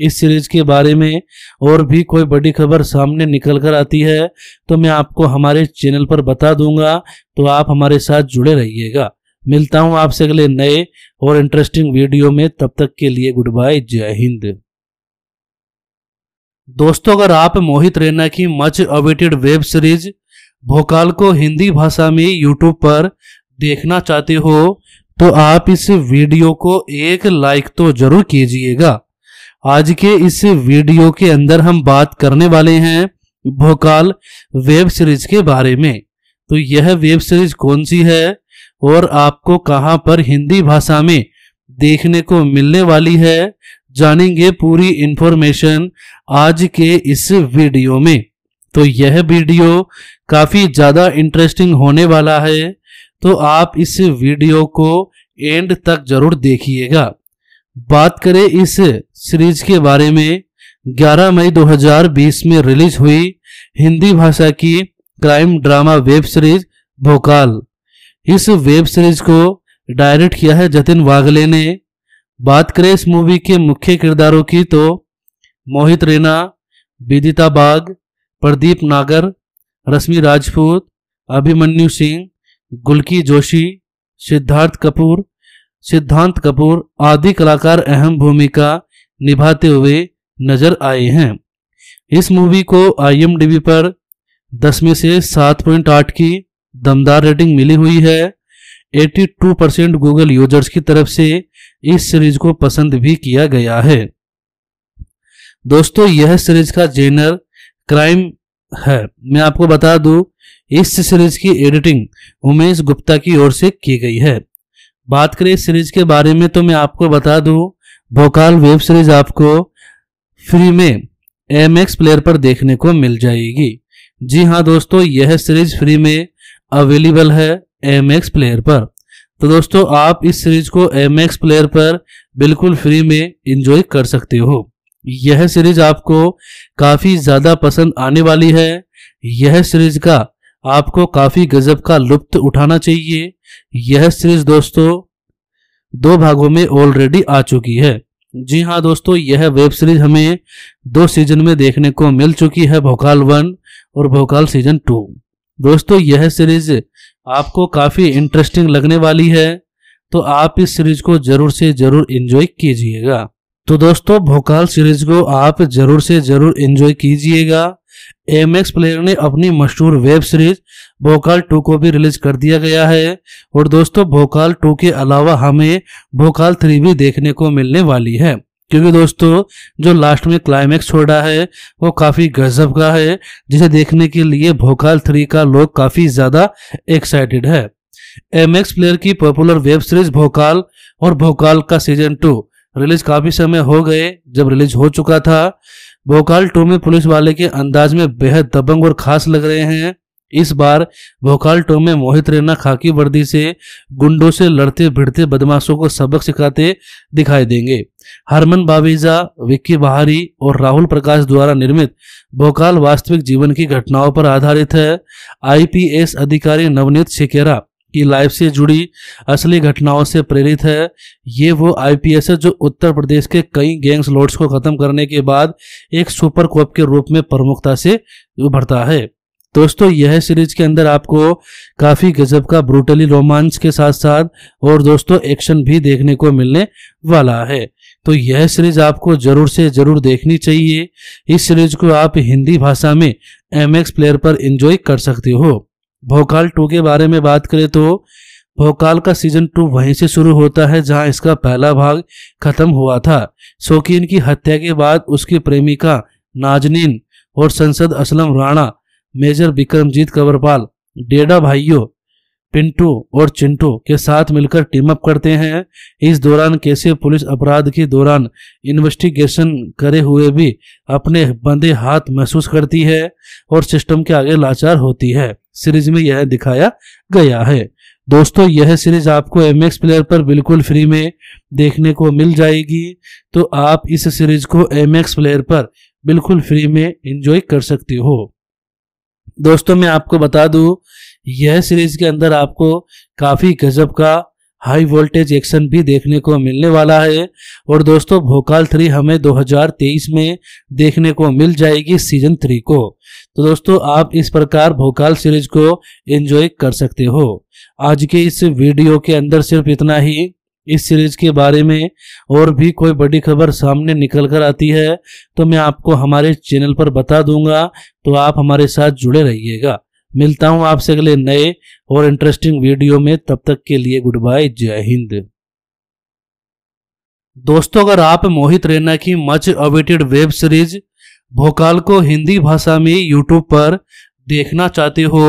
इस सीरीज के बारे में और भी कोई बड़ी खबर सामने निकल कर आती है तो मैं आपको हमारे चैनल पर बता दूंगा तो आप हमारे साथ जुड़े रहिएगा मिलता हूं आपसे अगले नए और इंटरेस्टिंग वीडियो में तब तक के लिए गुड बाय जय हिंद दोस्तों अगर आप मोहित रैना की मच अवेटेड वेब सीरीज भोकाल को हिंदी भाषा में यूट्यूब पर देखना चाहते हो तो आप इस वीडियो को एक लाइक तो जरूर कीजिएगा आज के इस वीडियो के अंदर हम बात करने वाले हैं भोकाल वेब सीरीज के बारे में तो यह वेब सीरीज कौन सी है और आपको कहां पर हिंदी भाषा में देखने को मिलने वाली है जानेंगे पूरी इंफॉर्मेशन आज के इस वीडियो में तो यह वीडियो काफ़ी ज़्यादा इंटरेस्टिंग होने वाला है तो आप इस वीडियो को एंड तक जरूर देखिएगा बात करें इस सीरीज के बारे में 11 मई 2020 में रिलीज हुई हिंदी भाषा की क्राइम ड्रामा वेब सीरीज भोकाल इस वेब सीरीज को डायरेक्ट किया है जतिन वागले ने बात करें इस मूवी के मुख्य किरदारों की तो मोहित रैना विदिता बाग प्रदीप नागर रश्मि राजपूत अभिमन्यु सिंह गुलकी जोशी सिद्धार्थ कपूर सिद्धांत कपूर आदि कलाकार अहम भूमिका निभाते हुए नजर आए हैं इस मूवी को आईएमडीबी पर दस में से सात पॉइंट आठ की दमदार रेटिंग मिली हुई है 82 परसेंट गूगल यूजर्स की तरफ से इस सीरीज को पसंद भी किया गया है दोस्तों यह सीरीज का जेनर क्राइम है मैं आपको बता दूं इस सीरीज की एडिटिंग उमेश गुप्ता की ओर से की गई है बात करें इस सीरीज के बारे में तो मैं आपको बता दूं भोकाल वेब सीरीज आपको फ्री में एम एक्स प्लेयर पर देखने को मिल जाएगी जी हाँ दोस्तों यह सीरीज फ्री में अवेलेबल है एम एक्स प्लेयर पर तो दोस्तों आप इस सीरीज को एम एक्स प्लेयर पर बिल्कुल फ्री में इंजॉय कर सकते हो यह सीरीज आपको काफी ज्यादा पसंद आने वाली है यह सीरीज का आपको काफी गजब का लुप्त उठाना चाहिए यह सीरीज दोस्तों दो भागों में ऑलरेडी आ चुकी है जी हाँ दोस्तों यह वेब सीरीज हमें दो सीजन में देखने को मिल चुकी है भोकाल वन और भोकाल सीजन टू दोस्तों यह सीरीज आपको काफी इंटरेस्टिंग लगने वाली है तो आप इस सीरीज को जरूर से जरूर एंजॉय कीजिएगा तो दोस्तों भोकाल सीरीज को आप जरूर से जरूर एंजॉय कीजिएगा एम एक्स प्लेयर ने अपनी मशहूर वेब सीरीज भोकाल टू को भी रिलीज कर दिया गया है और दोस्तों भोकाल टू के अलावा हमें भोकाल थ्री भी देखने को मिलने वाली है क्योंकि दोस्तों जो लास्ट में क्लाइमैक्स छोड़ा है वो काफ़ी गजब का है जिसे देखने के लिए भोकाल थ्री का लोग काफ़ी ज़्यादा एक्साइटेड है एम एक्स प्लेयर की पॉपुलर वेब सीरीज भोकाल और भोकाल का सीजन टू रिलीज काफ़ी समय हो गए जब रिलीज हो चुका था भोकाल टू में पुलिस वाले के अंदाज में बेहद दबंग और खास लग रहे हैं इस बार भोकाल टो में मोहित रैना खाकी वर्दी से गुंडों से लड़ते भिड़ते बदमाशों को सबक सिखाते दिखाई देंगे हरमन बावीजा विक्की बहारी और राहुल प्रकाश द्वारा निर्मित भोकाल वास्तविक जीवन की घटनाओं पर आधारित है आईपीएस अधिकारी नवनीत शिकेरा की लाइफ से जुड़ी असली घटनाओं से प्रेरित है ये वो आईपीएस है जो उत्तर प्रदेश के कई गैंग्स लॉर्ड्स को खत्म करने के बाद एक सुपर कोप के रूप में प्रमुखता से उभरता है दोस्तों यह सीरीज के अंदर आपको काफी गजब का ब्रूटली रोमांस के साथ साथ और दोस्तों एक्शन भी देखने को मिलने वाला है तो यह सीरीज आपको जरूर से जरूर देखनी चाहिए इस सीरीज को आप हिंदी भाषा में एम एक्स प्लेयर पर एंजॉय कर सकते हो भोकाल टू के बारे में बात करें तो भोकाल का सीजन टू वहीं से शुरू होता है जहां इसका पहला भाग खत्म हुआ था शौकीन की हत्या के बाद उसकी प्रेमिका नाजनीन और संसद असलम राणा मेजर बिक्रमजीत कंवरपाल डेडा भाइयों पिंटू और चिंटू के साथ मिलकर टीम अप करते हैं इस दौरान कैसे पुलिस अपराध के दौरान इन्वेस्टिगेशन करे हुए भी अपने बंदे हाथ महसूस करती है और सिस्टम के आगे लाचार होती है सीरीज में यह दिखाया गया है दोस्तों यह सीरीज आपको एम एक्स प्लेयर पर बिल्कुल फ्री में देखने को मिल जाएगी तो आप इस सीरीज को एम एक्स प्लेयर पर बिल्कुल फ्री में एंजॉय कर सकते हो दोस्तों मैं आपको बता दूं यह सीरीज के अंदर आपको काफ़ी गजब का हाई वोल्टेज एक्शन भी देखने को मिलने वाला है और दोस्तों भोकाल थ्री हमें 2023 में देखने को मिल जाएगी सीजन थ्री को तो दोस्तों आप इस प्रकार भोकाल सीरीज को एंजॉय कर सकते हो आज के इस वीडियो के अंदर सिर्फ इतना ही इस सीरीज के बारे में और भी कोई बड़ी खबर सामने निकल कर आती है तो मैं आपको हमारे चैनल पर बता दूंगा तो आप हमारे साथ जुड़े रहिएगा मिलता हूं आपसे अगले नए और इंटरेस्टिंग वीडियो में तब तक के लिए गुड बाय जय हिंद दोस्तों अगर आप मोहित रैना की मच अवेटेड वेब सीरीज भोकाल को हिंदी भाषा में यूट्यूब पर देखना चाहते हो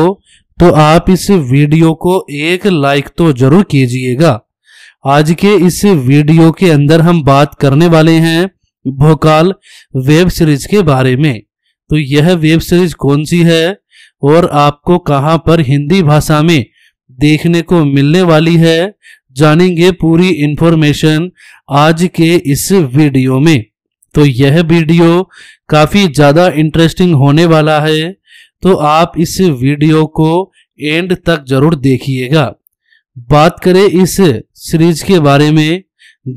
तो आप इस वीडियो को एक लाइक तो जरूर कीजिएगा आज के इस वीडियो के अंदर हम बात करने वाले हैं भोकाल वेब सीरीज के बारे में तो यह वेब सीरीज कौन सी है और आपको कहाँ पर हिंदी भाषा में देखने को मिलने वाली है जानेंगे पूरी इंफॉर्मेशन आज के इस वीडियो में तो यह वीडियो काफ़ी ज़्यादा इंटरेस्टिंग होने वाला है तो आप इस वीडियो को एंड तक जरूर देखिएगा बात करें इस सीरीज के बारे में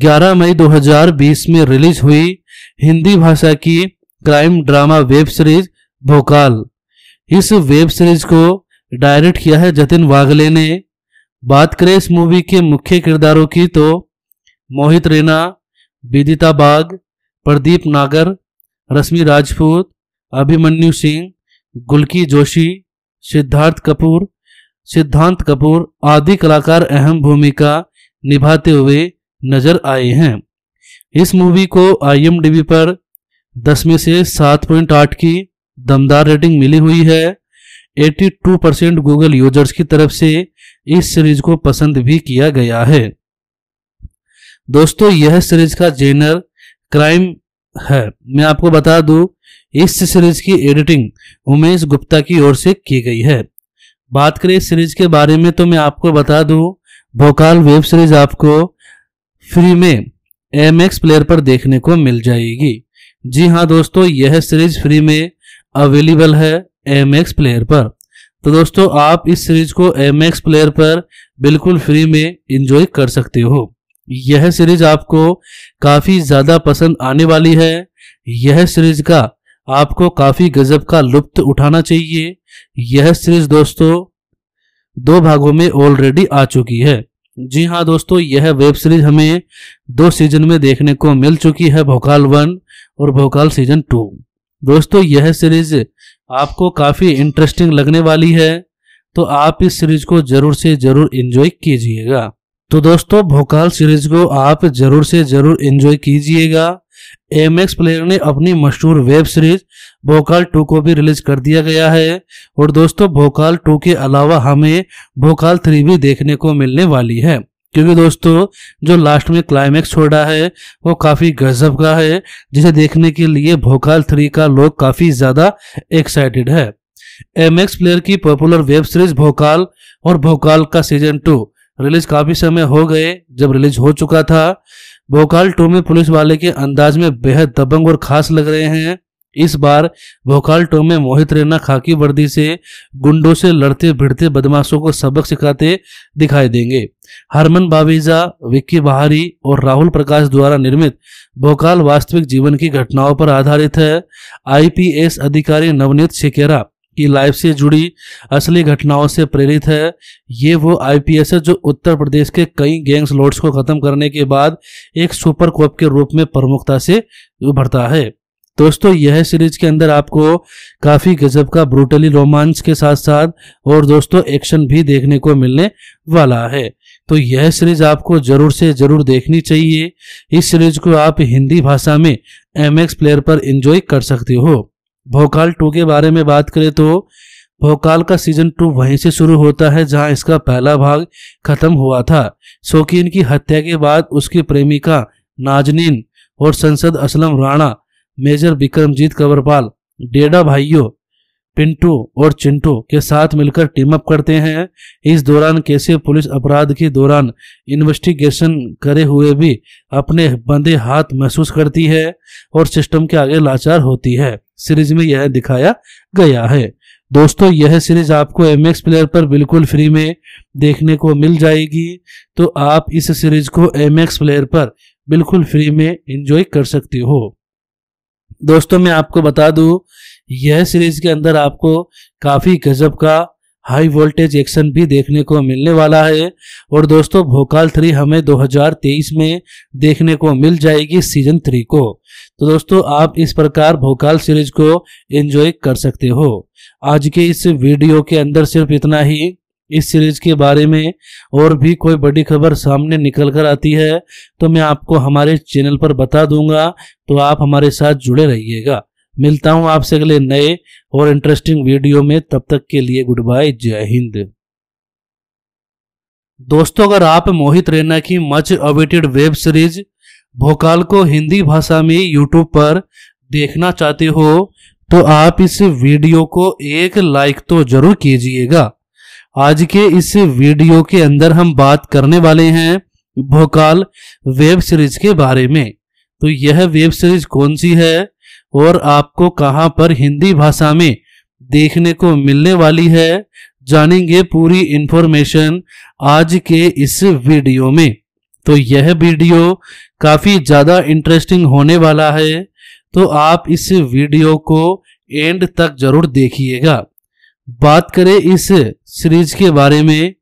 11 मई 2020 में रिलीज हुई हिंदी भाषा की क्राइम ड्रामा वेब सीरीज भोकाल इस वेब सीरीज को डायरेक्ट किया है जतिन वाघले ने बात करें इस मूवी के मुख्य किरदारों की तो मोहित रैना विदिता बाग प्रदीप नागर रश्मि राजपूत अभिमन्यु सिंह गुलकी जोशी सिद्धार्थ कपूर सिद्धांत कपूर आदि कलाकार अहम भूमिका निभाते हुए नजर आए हैं इस मूवी को आईएमडीबी पर 10 में से 7.8 की दमदार रेटिंग मिली हुई है 82 परसेंट गूगल यूजर्स की तरफ से इस सीरीज को पसंद भी किया गया है दोस्तों यह सीरीज का जेनर क्राइम है मैं आपको बता दूं इस सीरीज की एडिटिंग उमेश गुप्ता की ओर से की गई है बात करें इस सीरीज के बारे में तो मैं आपको बता दूं भोकाल वेब सीरीज आपको फ्री में एम प्लेयर पर देखने को मिल जाएगी जी हाँ दोस्तों यह सीरीज फ्री में अवेलेबल है एम एक्स प्लेयर पर तो दोस्तों आप इस सीरीज को एम एक्स प्लेयर पर बिल्कुल फ्री में इंजॉय कर सकते हो यह सीरीज आपको काफ़ी ज़्यादा पसंद आने वाली है यह सीरीज का आपको काफ़ी गजब का लुप्त उठाना चाहिए यह सीरीज दोस्तों दो भागों में ऑलरेडी आ चुकी है जी हाँ दोस्तों यह वेब सीरीज हमें दो सीजन में देखने को मिल चुकी है भोकाल वन और भोकाल सीजन टू दोस्तों यह सीरीज आपको काफ़ी इंटरेस्टिंग लगने वाली है तो आप इस सीरीज को जरूर से जरूर एंजॉय कीजिएगा तो दोस्तों भोकाल सीरीज को आप जरूर से जरूर एंजॉय कीजिएगा एम एक्स प्लेयर ने अपनी मशहूर वेब सीरीज भोकाल टू को भी रिलीज कर दिया गया है और दोस्तों भोकाल टू के अलावा हमें भोकाल थ्री भी देखने को मिलने वाली है क्योंकि दोस्तों जो लास्ट में क्लाइमेक्स छोड़ा है वो काफ़ी गजब का है जिसे देखने के लिए भोकाल थ्री का लोग काफ़ी ज़्यादा एक्साइटेड है एम एक्स प्लेयर की पॉपुलर वेब सीरीज भोकाल और भोकाल का सीजन टू रिलीज काफ़ी समय हो गए जब रिलीज हो चुका था भोकाल टू में पुलिस वाले के अंदाज में बेहद दबंग और खास लग रहे हैं इस बार भोकालटो में मोहित रैना खाकी वर्दी से गुंडों से लड़ते भिड़ते बदमाशों को सबक सिखाते दिखाई देंगे हरमन बावेजा विक्की बहारी और राहुल प्रकाश द्वारा निर्मित भोकाल वास्तविक जीवन की घटनाओं पर आधारित है आईपीएस अधिकारी नवनीत शिकेरा की लाइफ से जुड़ी असली घटनाओं से प्रेरित है ये वो आईपीएस है जो उत्तर प्रदेश के कई गैंग्स लॉर्ड्स को खत्म करने के बाद एक सुपर कोप के रूप में प्रमुखता से उभरता है दोस्तों यह सीरीज के अंदर आपको काफी गजब का ब्रूटली रोमांस के साथ साथ और दोस्तों एक्शन भी देखने को मिलने वाला है तो यह सीरीज आपको जरूर से जरूर देखनी चाहिए इस सीरीज को आप हिंदी भाषा में एम एक्स प्लेयर पर एंजॉय कर सकते हो भोकाल टू के बारे में बात करें तो भोकाल का सीजन टू वहीं से शुरू होता है जहां इसका पहला भाग खत्म हुआ था शौकीन की हत्या के बाद उसकी प्रेमिका नाजनीन और संसद असलम राणा मेजर विक्रमजीत कंवरपाल डेडा भाइयों पिंटू और चिंटू के साथ मिलकर टीम अप करते हैं इस दौरान कैसे पुलिस अपराध के दौरान इन्वेस्टिगेशन करे हुए भी अपने बंदे हाथ महसूस करती है और सिस्टम के आगे लाचार होती है सीरीज में यह दिखाया गया है दोस्तों यह सीरीज आपको एम एक्स प्लेयर पर बिल्कुल फ्री में देखने को मिल जाएगी तो आप इस सीरीज को एम एक्स प्लेयर पर बिल्कुल फ्री में इंजॉय कर सकते हो दोस्तों मैं आपको बता दूं यह सीरीज के अंदर आपको काफ़ी गजब का हाई वोल्टेज एक्शन भी देखने को मिलने वाला है और दोस्तों भोकाल थ्री हमें 2023 में देखने को मिल जाएगी सीजन थ्री को तो दोस्तों आप इस प्रकार भोकाल सीरीज को एंजॉय कर सकते हो आज के इस वीडियो के अंदर सिर्फ इतना ही इस सीरीज के बारे में और भी कोई बड़ी खबर सामने निकल कर आती है तो मैं आपको हमारे चैनल पर बता दूंगा तो आप हमारे साथ जुड़े रहिएगा मिलता हूं आपसे अगले नए और इंटरेस्टिंग वीडियो में तब तक के लिए गुड बाय जय हिंद दोस्तों अगर आप मोहित रैना की मच अवेटेड वेब सीरीज भोकाल को हिंदी भाषा में यूट्यूब पर देखना चाहते हो तो आप इस वीडियो को एक लाइक तो जरूर कीजिएगा आज के इस वीडियो के अंदर हम बात करने वाले हैं भोकाल वेब सीरीज के बारे में तो यह वेब सीरीज कौन सी है और आपको कहां पर हिंदी भाषा में देखने को मिलने वाली है जानेंगे पूरी इंफॉर्मेशन आज के इस वीडियो में तो यह वीडियो काफ़ी ज़्यादा इंटरेस्टिंग होने वाला है तो आप इस वीडियो को एंड तक जरूर देखिएगा बात करें इस सीरीज के बारे में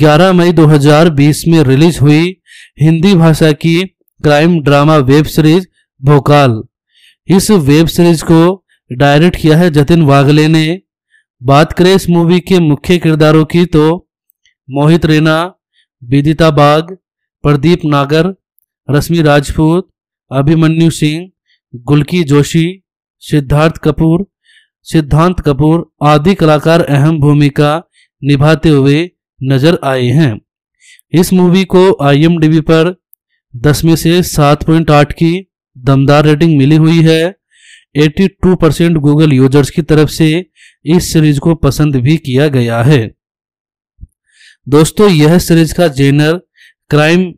11 मई 2020 में रिलीज हुई हिंदी भाषा की क्राइम ड्रामा वेब सीरीज भोकाल इस वेब सीरीज को डायरेक्ट किया है जतिन वागले ने बात करें इस मूवी के मुख्य किरदारों की तो मोहित रैना विदिता बाग प्रदीप नागर रश्मि राजपूत अभिमन्यु सिंह गुलकी जोशी सिद्धार्थ कपूर सिद्धांत कपूर आदि कलाकार अहम भूमिका निभाते हुए नजर आए हैं इस मूवी को आई पर 10 में से 7.8 की दमदार रेटिंग मिली हुई है 82 परसेंट गूगल यूजर्स की तरफ से इस सीरीज को पसंद भी किया गया है दोस्तों यह सीरीज का जेनर क्राइम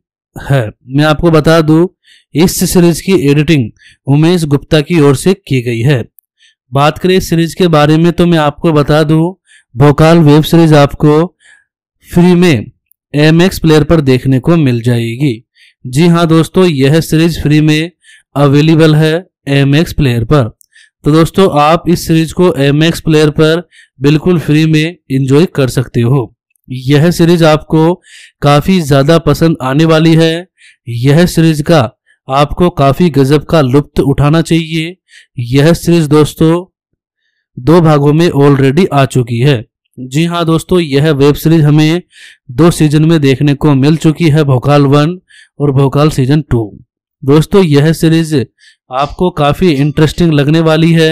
है मैं आपको बता दूं इस सीरीज की एडिटिंग उमेश गुप्ता की ओर से की गई है बात करें सीरीज के बारे में तो मैं आपको बता दूं भोकाल वेब सीरीज आपको फ्री में एम एक्स प्लेयर पर देखने को मिल जाएगी जी हाँ दोस्तों यह सीरीज फ्री में अवेलेबल है एम एक्स प्लेयर पर तो दोस्तों आप इस सीरीज को एम एक्स प्लेयर पर बिल्कुल फ्री में इंजॉय कर सकते हो यह सीरीज आपको काफ़ी ज़्यादा पसंद आने वाली है यह सीरीज का आपको काफी गजब का लुप्त उठाना चाहिए यह सीरीज दोस्तों दो भागों में ऑलरेडी आ चुकी है जी हाँ दोस्तों यह वेब सीरीज हमें दो सीजन में देखने को मिल चुकी है भोकाल वन और भोकाल सीजन टू दोस्तों यह सीरीज आपको काफी इंटरेस्टिंग लगने वाली है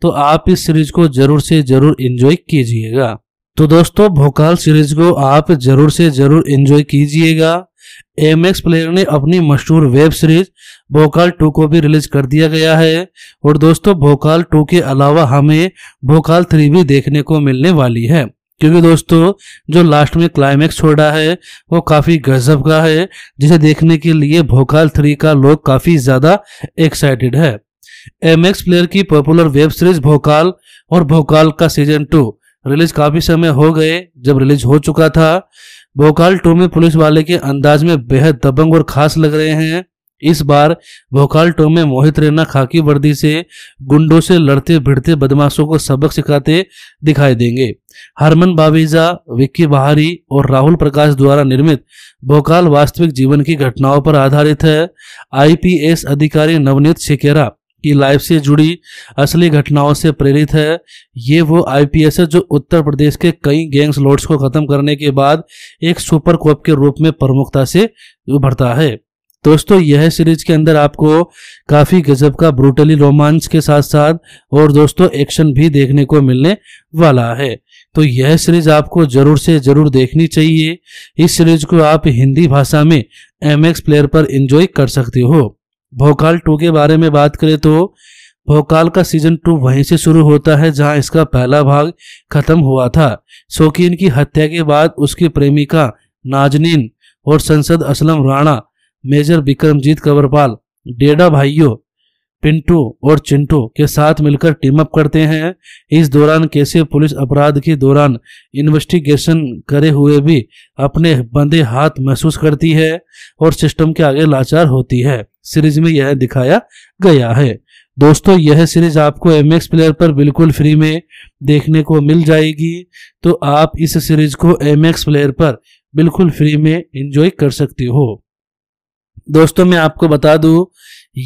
तो आप इस सीरीज को जरूर से जरूर एंजॉय कीजिएगा तो दोस्तों भोकाल सीरीज को आप जरूर से जरूर एंजॉय कीजिएगा एम एक्स प्लेयर ने अपनी मशहूर वेब सीरीज भोकाल टू को भी रिलीज कर दिया गया है और दोस्तों भोकाल टू के अलावा हमें भोकाल थ्री भी देखने को मिलने वाली है क्योंकि दोस्तों जो लास्ट में क्लाइमेक्स छोड़ा है वो काफ़ी गजब का है जिसे देखने के लिए भोकाल थ्री का लोग काफ़ी ज़्यादा एक्साइटेड है एम एक्स प्लेयर की पॉपुलर वेब सीरीज भोकाल और भोकाल का सीजन टू रिलीज काफ़ी समय हो गए जब रिलीज हो चुका था भोकाल टू में पुलिस वाले के अंदाज में बेहद दबंग और खास लग रहे हैं इस बार भोकाल टो में मोहित रैना खाकी वर्दी से गुंडों से लड़ते भिड़ते बदमाशों को सबक सिखाते दिखाई देंगे हरमन बावीजा विक्की बहारी और राहुल प्रकाश द्वारा निर्मित भोकाल वास्तविक जीवन की घटनाओं पर आधारित है आईपीएस अधिकारी नवनीत सिकेरा की लाइफ से जुड़ी असली घटनाओं से प्रेरित है ये वो आईपीएस है जो उत्तर प्रदेश के कई गैंग्स लॉर्ड्स को खत्म करने के बाद एक सुपर कॉप के रूप में प्रमुखता से उभरता है दोस्तों यह सीरीज के अंदर आपको काफी गजब का ब्रूटली रोमांच के साथ साथ और दोस्तों एक्शन भी देखने को मिलने वाला है तो यह सीरीज आपको जरूर से जरूर देखनी चाहिए इस सीरीज को आप हिंदी भाषा में एम एक्स प्लेयर पर एंजॉय कर सकते हो भोकाल टू के बारे में बात करें तो भोकाल का सीजन टू वहीं से शुरू होता है जहां इसका पहला भाग खत्म हुआ था शौकीन की हत्या के बाद उसकी प्रेमिका नाजनीन और संसद असलम राणा मेजर बिक्रमजीत कंवरपाल डेडा भाइयों पिंटू और चिंटू के साथ मिलकर टीम अप करते हैं इस दौरान कैसे पुलिस अपराध के दौरान इन्वेस्टिगेशन करे हुए भी अपने बंदे हाथ महसूस करती है और सिस्टम के आगे लाचार होती है सीरीज में यह दिखाया गया है दोस्तों यह सीरीज आपको एम एक्स प्लेयर पर बिल्कुल फ्री में देखने को मिल जाएगी तो आप इस सीरीज को एम एक्स प्लेयर पर बिल्कुल फ्री में एंजॉय कर सकते हो दोस्तों मैं आपको बता दूं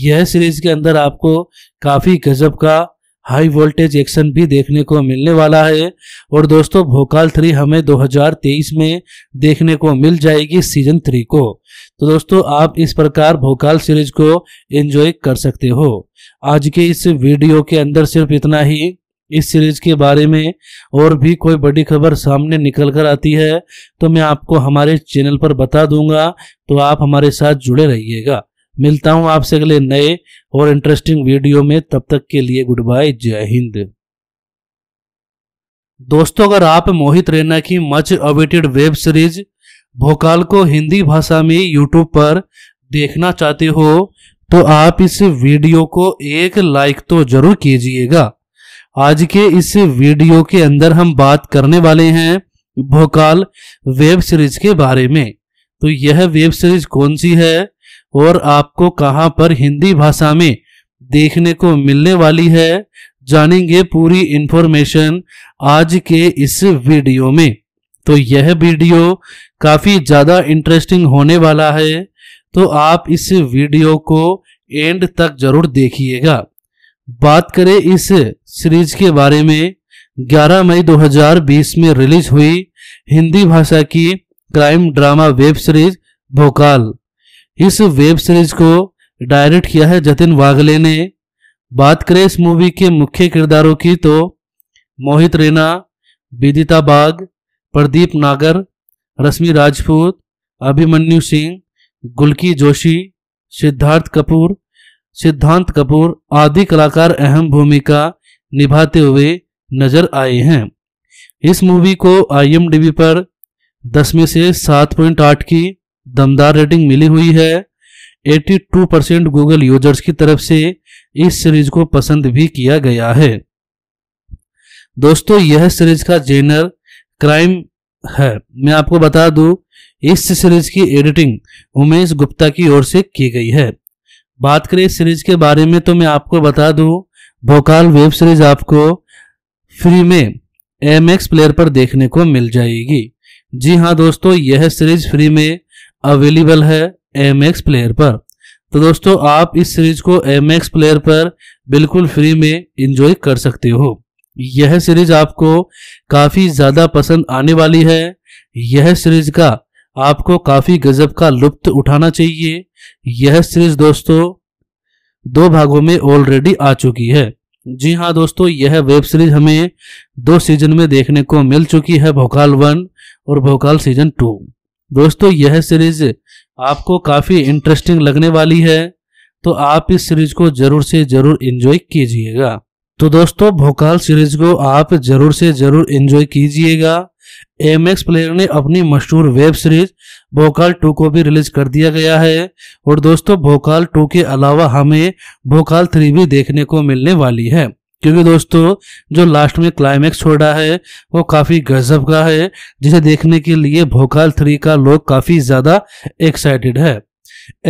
यह सीरीज के अंदर आपको काफ़ी गजब का हाई वोल्टेज एक्शन भी देखने को मिलने वाला है और दोस्तों भोकाल थ्री हमें 2023 में देखने को मिल जाएगी सीजन थ्री को तो दोस्तों आप इस प्रकार भोकाल सीरीज को एंजॉय कर सकते हो आज के इस वीडियो के अंदर सिर्फ इतना ही इस सीरीज के बारे में और भी कोई बड़ी खबर सामने निकल कर आती है तो मैं आपको हमारे चैनल पर बता दूंगा तो आप हमारे साथ जुड़े रहिएगा मिलता हूं आपसे अगले नए और इंटरेस्टिंग वीडियो में तब तक के लिए गुड बाय जय हिंद दोस्तों अगर आप मोहित रैना की मच अवेटेड वेब सीरीज भोकाल को हिंदी भाषा में यूट्यूब पर देखना चाहते हो तो आप इस वीडियो को एक लाइक तो जरूर कीजिएगा आज के इस वीडियो के अंदर हम बात करने वाले हैं भोकाल वेब सीरीज के बारे में तो यह वेब सीरीज कौन सी है और आपको कहाँ पर हिंदी भाषा में देखने को मिलने वाली है जानेंगे पूरी इंफॉर्मेशन आज के इस वीडियो में तो यह वीडियो काफ़ी ज़्यादा इंटरेस्टिंग होने वाला है तो आप इस वीडियो को एंड तक जरूर देखिएगा बात करें इस सीरीज के बारे में 11 मई 2020 में रिलीज हुई हिंदी भाषा की क्राइम ड्रामा वेब सीरीज भोकाल इस वेब सीरीज को डायरेक्ट किया है जतिन वाघले ने बात करें इस मूवी के मुख्य किरदारों की तो मोहित रैना विदिता बाग प्रदीप नागर रश्मि राजपूत अभिमन्यु सिंह गुलकी जोशी सिद्धार्थ कपूर सिद्धांत कपूर आदि कलाकार अहम भूमिका निभाते हुए नजर आए हैं इस मूवी को आईएमडीबी पर दस में से सात पॉइंट आठ की दमदार रेटिंग मिली हुई है 82 परसेंट गूगल यूजर्स की तरफ से इस सीरीज को पसंद भी किया गया है दोस्तों यह सीरीज का जेनर क्राइम है मैं आपको बता दूं इस सीरीज की एडिटिंग उमेश गुप्ता की ओर से की गई है बात करें इस सीरीज के बारे में तो मैं आपको बता दूं भोकाल वेब सीरीज आपको फ्री में एम एक्स प्लेयर पर देखने को मिल जाएगी जी हाँ दोस्तों यह सीरीज फ्री में अवेलेबल है एम एक्स प्लेयर पर तो दोस्तों आप इस सीरीज को एम एक्स प्लेयर पर बिल्कुल फ्री में इंजॉय कर सकते हो यह सीरीज आपको काफ़ी ज़्यादा पसंद आने वाली है यह सीरीज का आपको काफ़ी गजब का लुप्त उठाना चाहिए यह सीरीज दोस्तों दो भागों में ऑलरेडी आ चुकी है जी हाँ दोस्तों यह वेब सीरीज हमें दो सीजन में देखने को मिल चुकी है भोकाल वन और भोकाल सीजन टू दोस्तों यह सीरीज आपको काफ़ी इंटरेस्टिंग लगने वाली है तो आप इस सीरीज को जरूर से जरूर एंजॉय कीजिएगा तो दोस्तों भोकाल सीरीज को आप जरूर से जरूर एंजॉय कीजिएगा एम एक्स प्लेयर ने अपनी मशहूर वेब सीरीज भोकाल टू को भी रिलीज कर दिया गया है और दोस्तों भोकाल टू के अलावा हमें भोकाल थ्री भी देखने को मिलने वाली है क्योंकि दोस्तों जो लास्ट में क्लाइमेक्स छोड़ रहा है वो काफ़ी गजब का है जिसे देखने के लिए भोकाल थ्री का लोग काफ़ी ज़्यादा एक्साइटेड है